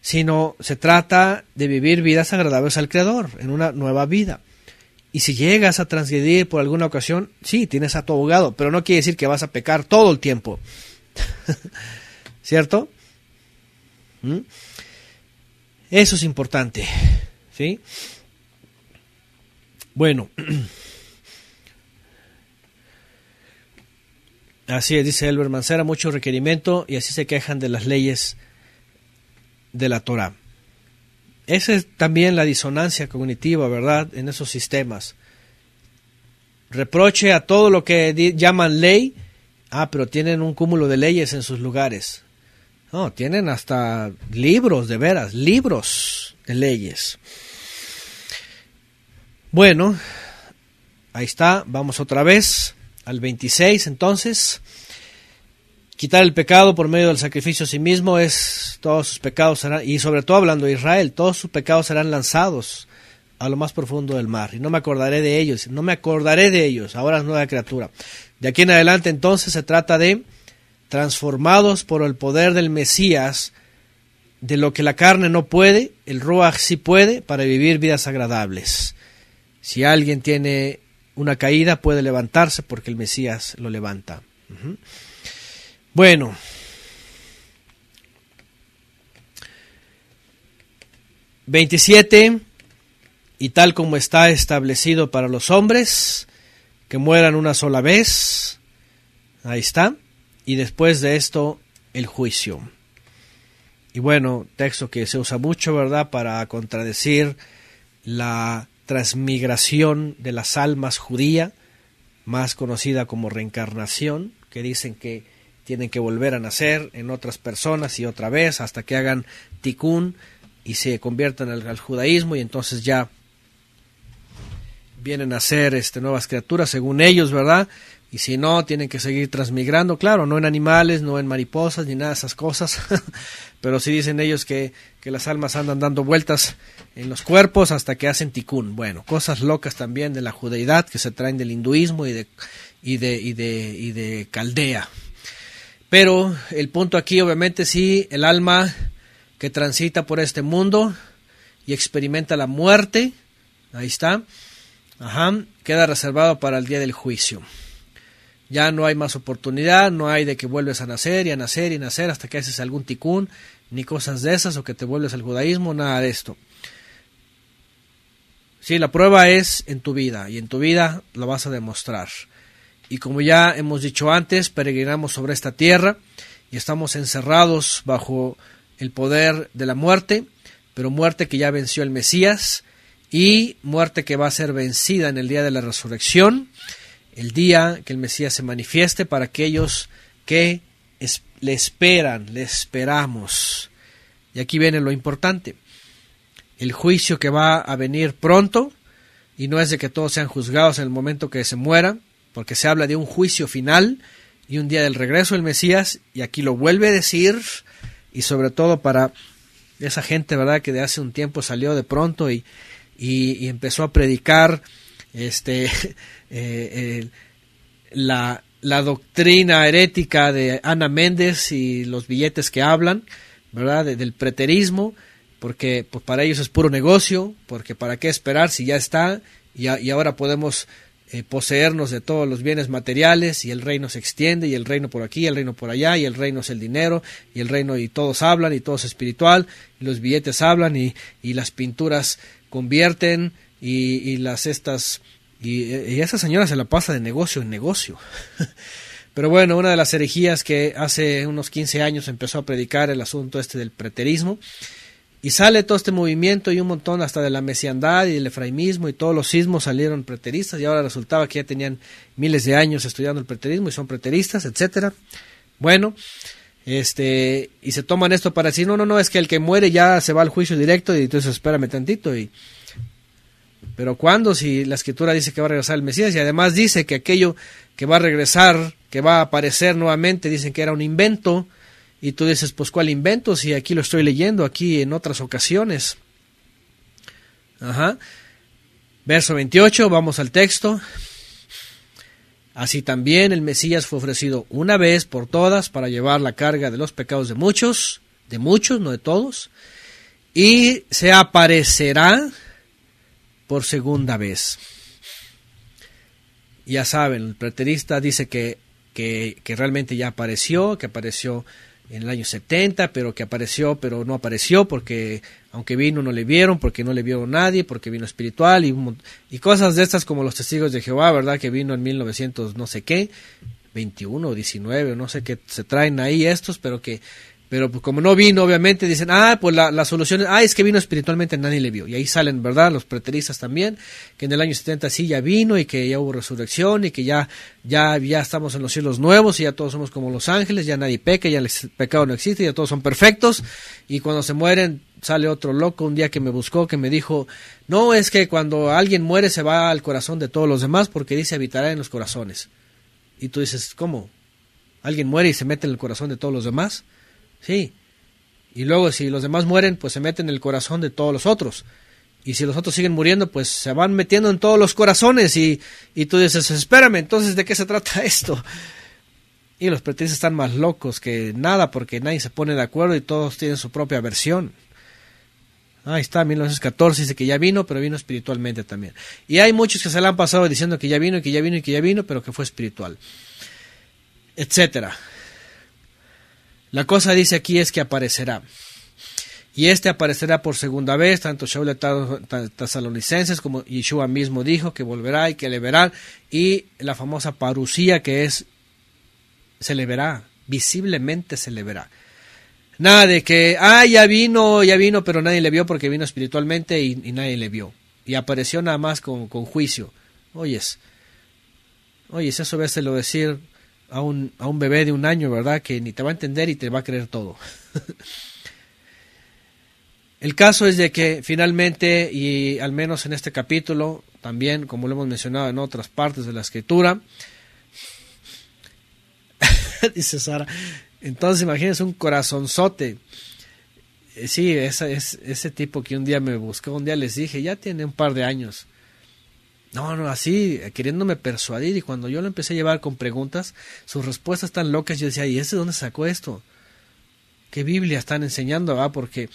sino se trata de vivir vidas agradables al Creador, en una nueva vida. Y si llegas a transgredir por alguna ocasión, sí, tienes a tu abogado, pero no quiere decir que vas a pecar todo el tiempo. <laughs> ¿Cierto? ¿Mm? Eso es importante. ¿Sí? Bueno. <clears throat> Así dice Elber Mancera, mucho requerimiento y así se quejan de las leyes de la Torah. Esa es también la disonancia cognitiva, ¿verdad? En esos sistemas. Reproche a todo lo que llaman ley. Ah, pero tienen un cúmulo de leyes en sus lugares. No, tienen hasta libros, de veras, libros de leyes. Bueno, ahí está, vamos otra vez al 26 entonces. Quitar el pecado por medio del sacrificio a sí mismo es todos sus pecados serán, y sobre todo hablando de Israel, todos sus pecados serán lanzados a lo más profundo del mar y no me acordaré de ellos, no me acordaré de ellos, ahora es nueva criatura. De aquí en adelante entonces se trata de transformados por el poder del Mesías, de lo que la carne no puede, el Ruach sí puede para vivir vidas agradables. Si alguien tiene una caída, puede levantarse porque el Mesías lo levanta. Bueno. 27. y tal como está establecido para los hombres, que mueran una sola vez. Ahí está y después de esto el juicio. Y bueno, texto que se usa mucho, ¿verdad?, para contradecir la transmigración de las almas judía, más conocida como reencarnación, que dicen que tienen que volver a nacer en otras personas y otra vez hasta que hagan tikkun y se conviertan al, al judaísmo y entonces ya vienen a ser este, nuevas criaturas según ellos, ¿verdad? y si no, tienen que seguir transmigrando, claro, no en animales, no en mariposas, ni nada de esas cosas, <laughs> pero sí dicen ellos que, las almas andan dando vueltas en los cuerpos hasta que hacen ticún. Bueno, cosas locas también de la judeidad que se traen del hinduismo y de, y de, y de, y de Caldea. Pero el punto aquí, obviamente, sí, el alma que transita por este mundo y experimenta la muerte, ahí está, ajá, queda reservado para el día del juicio ya no hay más oportunidad, no hay de que vuelves a nacer y a nacer y nacer hasta que haces algún ticún, ni cosas de esas, o que te vuelves al judaísmo, nada de esto. Sí, la prueba es en tu vida, y en tu vida la vas a demostrar. Y como ya hemos dicho antes, peregrinamos sobre esta tierra y estamos encerrados bajo el poder de la muerte, pero muerte que ya venció el Mesías y muerte que va a ser vencida en el día de la resurrección el día que el Mesías se manifieste para aquellos que le esperan, le esperamos. Y aquí viene lo importante, el juicio que va a venir pronto, y no es de que todos sean juzgados en el momento que se mueran, porque se habla de un juicio final y un día del regreso del Mesías, y aquí lo vuelve a decir, y sobre todo para esa gente, ¿verdad?, que de hace un tiempo salió de pronto y, y empezó a predicar, este, <laughs> Eh, la, doctrina herética de Ana Méndez y los billetes que hablan, ¿verdad? del preterismo, porque pues, para ellos es puro negocio, porque para qué esperar si ya está y, ahora podemos eh, poseernos de todos los bienes materiales y el reino se extiende y el reino por aquí, y el reino por allá y el reino es el dinero y el reino y todos hablan y todo es espiritual y los billetes hablan y, y las pinturas convierten y, y las estas y, esa señora se la pasa de negocio en negocio. <laughs> Pero bueno, una de las herejías que hace unos 15 años empezó a predicar el asunto este del preterismo. Y sale todo este movimiento y un montón hasta de la mesiandad y del efraimismo y todos los sismos salieron preteristas y ahora resultaba que ya tenían miles de años estudiando el preterismo y son preteristas, etcétera. Bueno, este, y se toman esto para decir, no, no, no, es que el que muere ya se va al juicio directo y entonces espérame tantito y pero ¿cuándo? Si la escritura dice que va a regresar el Mesías y además dice que aquello que va a regresar, que va a aparecer nuevamente, dicen que era un invento. Y tú dices, pues ¿cuál invento? Si aquí lo estoy leyendo, aquí en otras ocasiones. Ajá. Verso 28, vamos al texto. Así también el Mesías fue ofrecido una vez por todas para llevar la carga de los pecados de muchos, de muchos, no de todos, y se aparecerá por segunda vez. Ya saben, el preterista dice que, que, realmente ya apareció, que apareció en el año 70, pero que apareció, pero no apareció, porque aunque vino no le vieron, porque no le vio nadie, porque vino espiritual y, y cosas de estas como los testigos de Jehová, ¿verdad? Que vino en 1900 no sé qué, 21 o 19, no sé qué se traen ahí estos, pero que pero pues como no vino, obviamente dicen, ah, pues la, solución es, ah, es que vino espiritualmente, nadie le vio. Y ahí salen, ¿verdad? Los preteristas también, que en el año 70 sí ya vino y que ya hubo resurrección y que ya, ya, ya estamos en los cielos nuevos y ya todos somos como los ángeles, ya nadie peca, ya el pecado no existe, ya todos son perfectos. Y cuando se mueren, sale otro loco un día que me buscó, que me dijo, no, es que cuando alguien muere se va al corazón de todos los demás porque dice habitará en los corazones. Y tú dices, ¿cómo? ¿Alguien muere y se mete en el corazón de todos los demás? Sí. Y luego si los demás mueren, pues se meten en el corazón de todos los otros. Y si los otros siguen muriendo, pues se van metiendo en todos los corazones y, tú dices, espérame, entonces ¿de qué se trata <laughs> esto? Y los pretenses están más locos que nada porque nadie se pone de acuerdo y todos tienen su propia versión. Ahí está, 1914 dice que ya vino, pero vino espiritualmente también. Y hay muchos que se le han pasado diciendo que ya vino, y que ya vino, y que ya vino, pero que fue espiritual. Etcétera. La cosa dice aquí es que aparecerá. Y este aparecerá por segunda vez, tanto Shaul Tazalonicenses, como Yeshua mismo dijo que volverá y que le verá, Y la famosa parucía que es, se le verá, visiblemente se le verá. Nada de que, ah, ya vino, ya vino, pero nadie le vio porque vino espiritualmente y, nadie le vio. Y apareció nada más con, con juicio. Oyes, oyes, eso véselo decir a un, bebé de un año, ¿verdad? Que ni te va a entender y te va a creer todo. <laughs> El caso es de que finalmente, y al menos en este capítulo, también como lo hemos mencionado en otras partes de la escritura, <laughs> dice Sara, entonces imagínense un corazonzote. Eh, sí, es, ese tipo que un día me buscó, un día les dije, ya tiene un par de años. No, no, así, eh, queriéndome persuadir. Y cuando yo lo empecé a llevar con preguntas, sus respuestas tan locas, yo decía, ¿y ese dónde sacó esto? ¿Qué Biblia están enseñando? Ah, porque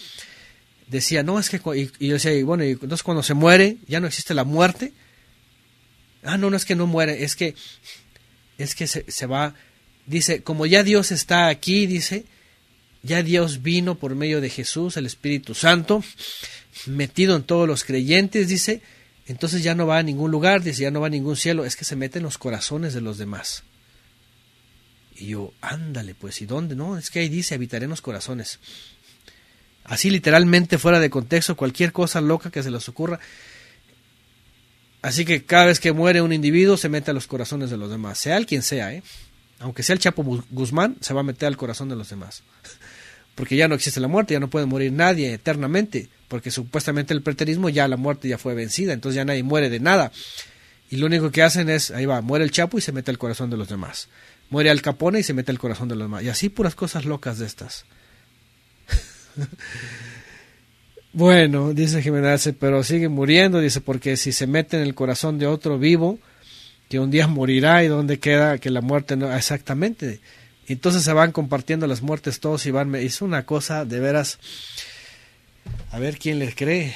decía, no, es que. Y, yo decía, bueno, y entonces cuando se muere, ya no existe la muerte. Ah, no, no es que no muere, es que. Es que se, se va. Dice, como ya Dios está aquí, dice, ya Dios vino por medio de Jesús, el Espíritu Santo, metido en todos los creyentes, dice entonces ya no va a ningún lugar, dice, ya no va a ningún cielo, es que se mete en los corazones de los demás. Y yo, ándale, pues, ¿y dónde? No, es que ahí dice, habitaré en los corazones. Así literalmente, fuera de contexto, cualquier cosa loca que se les ocurra. Así que cada vez que muere un individuo, se mete a los corazones de los demás, sea el quien sea, ¿eh? Aunque sea el Chapo Guzmán, se va a meter al corazón de los demás porque ya no existe la muerte, ya no puede morir nadie eternamente, porque supuestamente el preterismo ya la muerte ya fue vencida, entonces ya nadie muere de nada. Y lo único que hacen es, ahí va, muere el Chapo y se mete el corazón de los demás. Muere Al Capone y se mete el corazón de los demás. Y así puras cosas locas de estas. <laughs> bueno, dice Jiménez, pero sigue muriendo, dice, porque si se mete en el corazón de otro vivo, que un día morirá y dónde queda que la muerte no... Exactamente. Entonces se van compartiendo las muertes todos y van. Es una cosa de veras. A ver quién les cree.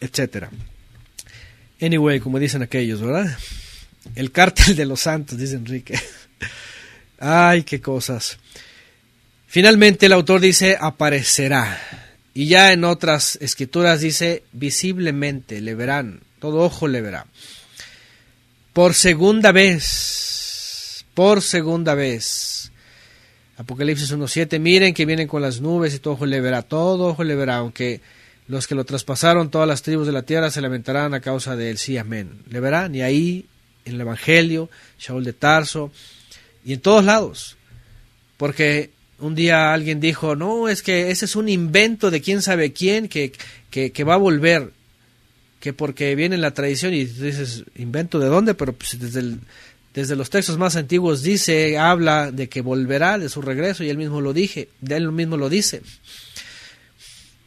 Etcétera. Anyway, como dicen aquellos, ¿verdad? El cártel de los santos, dice Enrique. <laughs> Ay, qué cosas. Finalmente el autor dice aparecerá. Y ya en otras escrituras dice visiblemente le verán, todo ojo le verá. Por segunda vez por segunda vez. Apocalipsis 1.7, miren que vienen con las nubes y todo ojo le verá, todo ojo le verá, aunque los que lo traspasaron, todas las tribus de la tierra se lamentarán a causa de él. Sí, amén. Le verán, y ahí, en el Evangelio, Shaul de Tarso, y en todos lados. Porque un día alguien dijo, no, es que ese es un invento de quién sabe quién que, que, que va a volver, que porque viene la tradición y dices, invento de dónde, pero pues desde el desde los textos más antiguos dice, habla de que volverá de su regreso y él mismo lo dije, él mismo lo dice.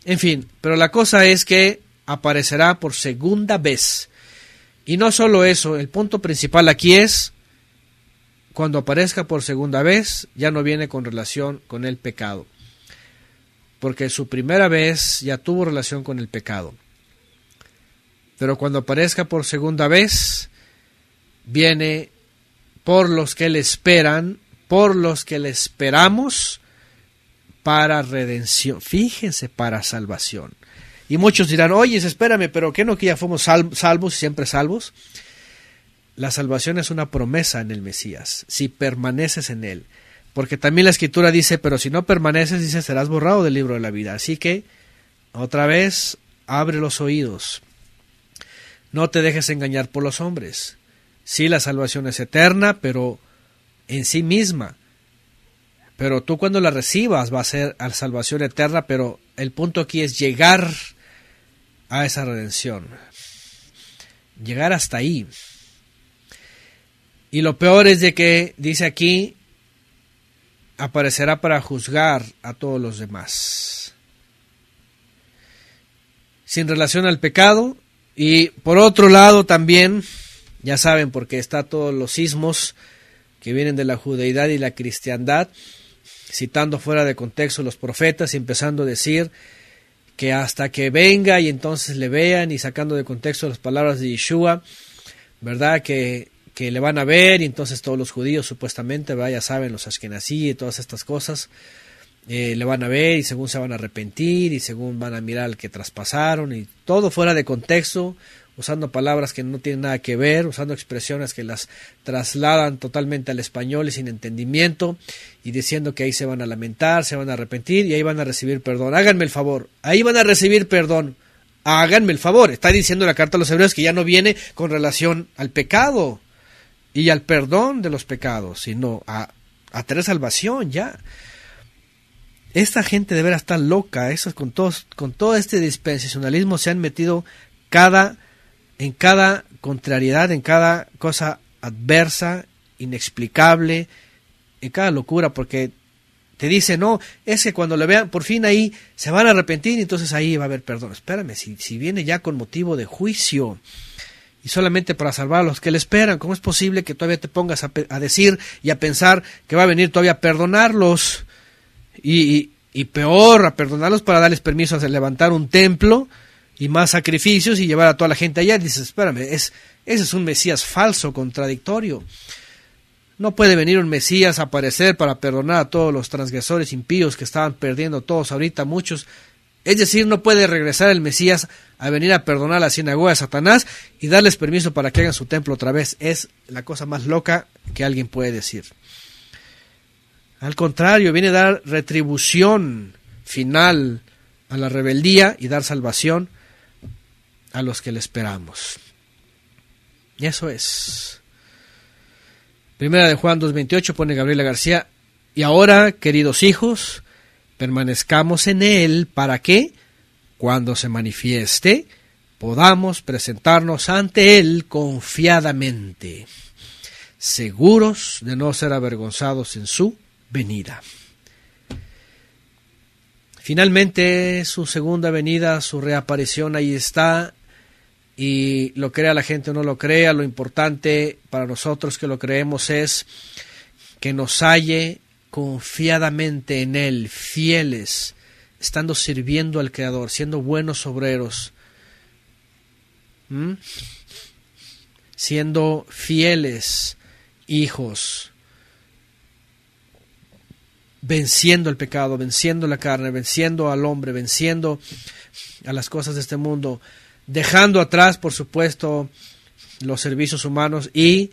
En fin, pero la cosa es que aparecerá por segunda vez. Y no solo eso, el punto principal aquí es, cuando aparezca por segunda vez, ya no viene con relación con el pecado. Porque su primera vez ya tuvo relación con el pecado. Pero cuando aparezca por segunda vez, viene por los que le esperan, por los que le esperamos para redención, fíjense, para salvación. Y muchos dirán, oye, espérame, pero ¿qué no que ya fuimos salvos y siempre salvos? La salvación es una promesa en el Mesías, si permaneces en él. Porque también la escritura dice, pero si no permaneces, dice, serás borrado del libro de la vida. Así que, otra vez, abre los oídos. No te dejes engañar por los hombres. Sí, la salvación es eterna, pero en sí misma. Pero tú cuando la recibas va a ser a la salvación eterna, pero el punto aquí es llegar a esa redención. Llegar hasta ahí. Y lo peor es de que, dice aquí, aparecerá para juzgar a todos los demás. Sin relación al pecado. Y por otro lado también ya saben, porque está todos los sismos que vienen de la judeidad y la cristiandad, citando fuera de contexto los profetas y empezando a decir que hasta que venga y entonces le vean y sacando de contexto las palabras de Yeshua, ¿verdad? Que, le van a ver y entonces todos los judíos supuestamente, ¿verdad? ya saben, los asquenací y todas estas cosas, eh, le van a ver y según se van a arrepentir y según van a mirar al que traspasaron y todo fuera de contexto, usando palabras que no tienen nada que ver, usando expresiones que las trasladan totalmente al español y sin entendimiento, y diciendo que ahí se van a lamentar, se van a arrepentir y ahí van a recibir perdón. Háganme el favor, ahí van a recibir perdón. Háganme el favor. Está diciendo la carta a los hebreos que ya no viene con relación al pecado y al perdón de los pecados, sino a, a tener salvación ya. Esta gente de veras está loca, esos con todos, con todo este dispensacionalismo se han metido cada en cada contrariedad, en cada cosa adversa, inexplicable, en cada locura, porque te dice, no, es que cuando le vean, por fin ahí se van a arrepentir y entonces ahí va a haber perdón. Espérame, si, si viene ya con motivo de juicio y solamente para salvar a los que le esperan, ¿cómo es posible que todavía te pongas a, decir y a pensar que va a venir todavía a perdonarlos? Y, y, y peor, a perdonarlos para darles permiso a levantar un templo y más sacrificios y llevar a toda la gente allá. Dices, espérame, es, ese es un Mesías falso, contradictorio. No puede venir un Mesías a aparecer para perdonar a todos los transgresores impíos que estaban perdiendo todos ahorita, muchos. Es decir, no puede regresar el Mesías a venir a perdonar a la sinagoga de Satanás y darles permiso para que hagan su templo otra vez. Es la cosa más loca que alguien puede decir. Al contrario, viene a dar retribución final a la rebeldía y dar salvación a los que le esperamos. Y eso es. Primera de Juan 2.28 pone Gabriela García, y ahora, queridos hijos, permanezcamos en Él para que, cuando se manifieste, podamos presentarnos ante Él confiadamente, seguros de no ser avergonzados en su venida. Finalmente, su segunda venida, su reaparición, ahí está y lo crea la gente o no lo crea, lo importante para nosotros que lo creemos es que nos halle confiadamente en Él, fieles, estando sirviendo al Creador, siendo buenos obreros, siendo fieles hijos, venciendo el pecado, venciendo la carne, venciendo al hombre, venciendo a las cosas de este mundo, dejando atrás, por supuesto, los servicios humanos y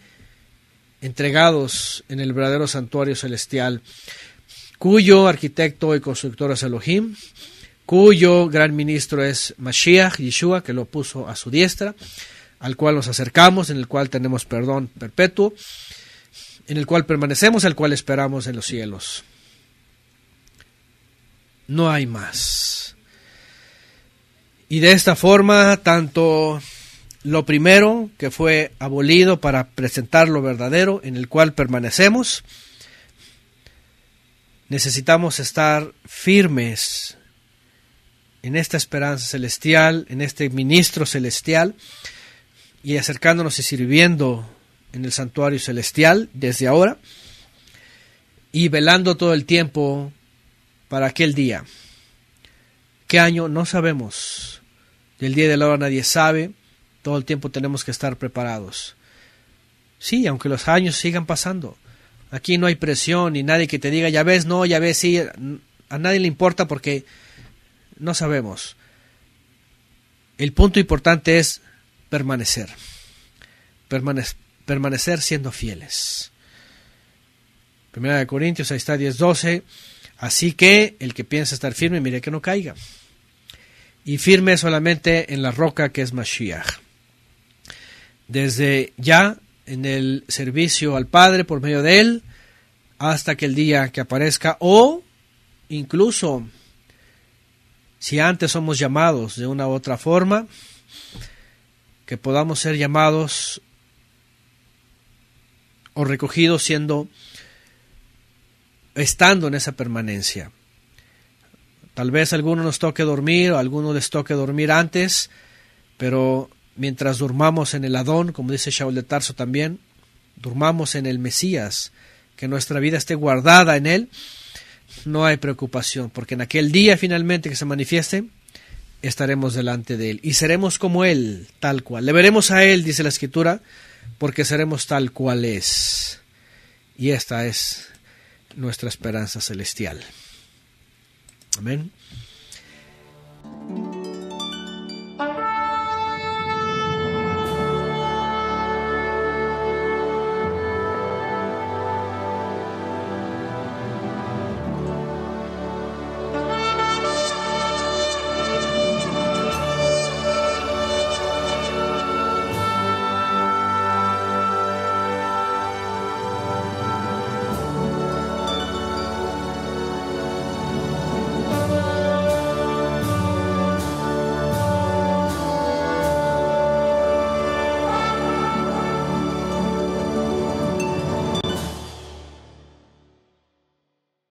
entregados en el verdadero santuario celestial, cuyo arquitecto y constructor es Elohim, cuyo gran ministro es Mashiach, Yeshua, que lo puso a su diestra, al cual nos acercamos, en el cual tenemos perdón perpetuo, en el cual permanecemos, al cual esperamos en los cielos. No hay más. Y de esta forma, tanto lo primero, que fue abolido para presentar lo verdadero, en el cual permanecemos, necesitamos estar firmes en esta esperanza celestial, en este ministro celestial, y acercándonos y sirviendo en el santuario celestial desde ahora, y velando todo el tiempo para aquel día. ¿Qué año? No sabemos del día y de la hora nadie sabe, todo el tiempo tenemos que estar preparados. Sí, aunque los años sigan pasando, aquí no hay presión ni nadie que te diga, ya ves, no, ya ves, sí, a nadie le importa porque no sabemos. El punto importante es permanecer, permanecer siendo fieles. Primera de Corintios, ahí está 10.12, así que el que piensa estar firme, mire que no caiga y firme solamente en la roca que es Mashiach. Desde ya en el servicio al Padre por medio de Él, hasta que el día que aparezca, o incluso si antes somos llamados de una u otra forma, que podamos ser llamados o recogidos siendo, estando en esa permanencia. Tal vez a algunos nos toque dormir, o a algunos les toque dormir antes, pero mientras durmamos en el Adón, como dice Shaul de Tarso también, durmamos en el Mesías, que nuestra vida esté guardada en Él, no hay preocupación, porque en aquel día finalmente que se manifieste, estaremos delante de Él y seremos como Él, tal cual. Le veremos a Él, dice la Escritura, porque seremos tal cual es. Y esta es nuestra esperanza celestial. Amén.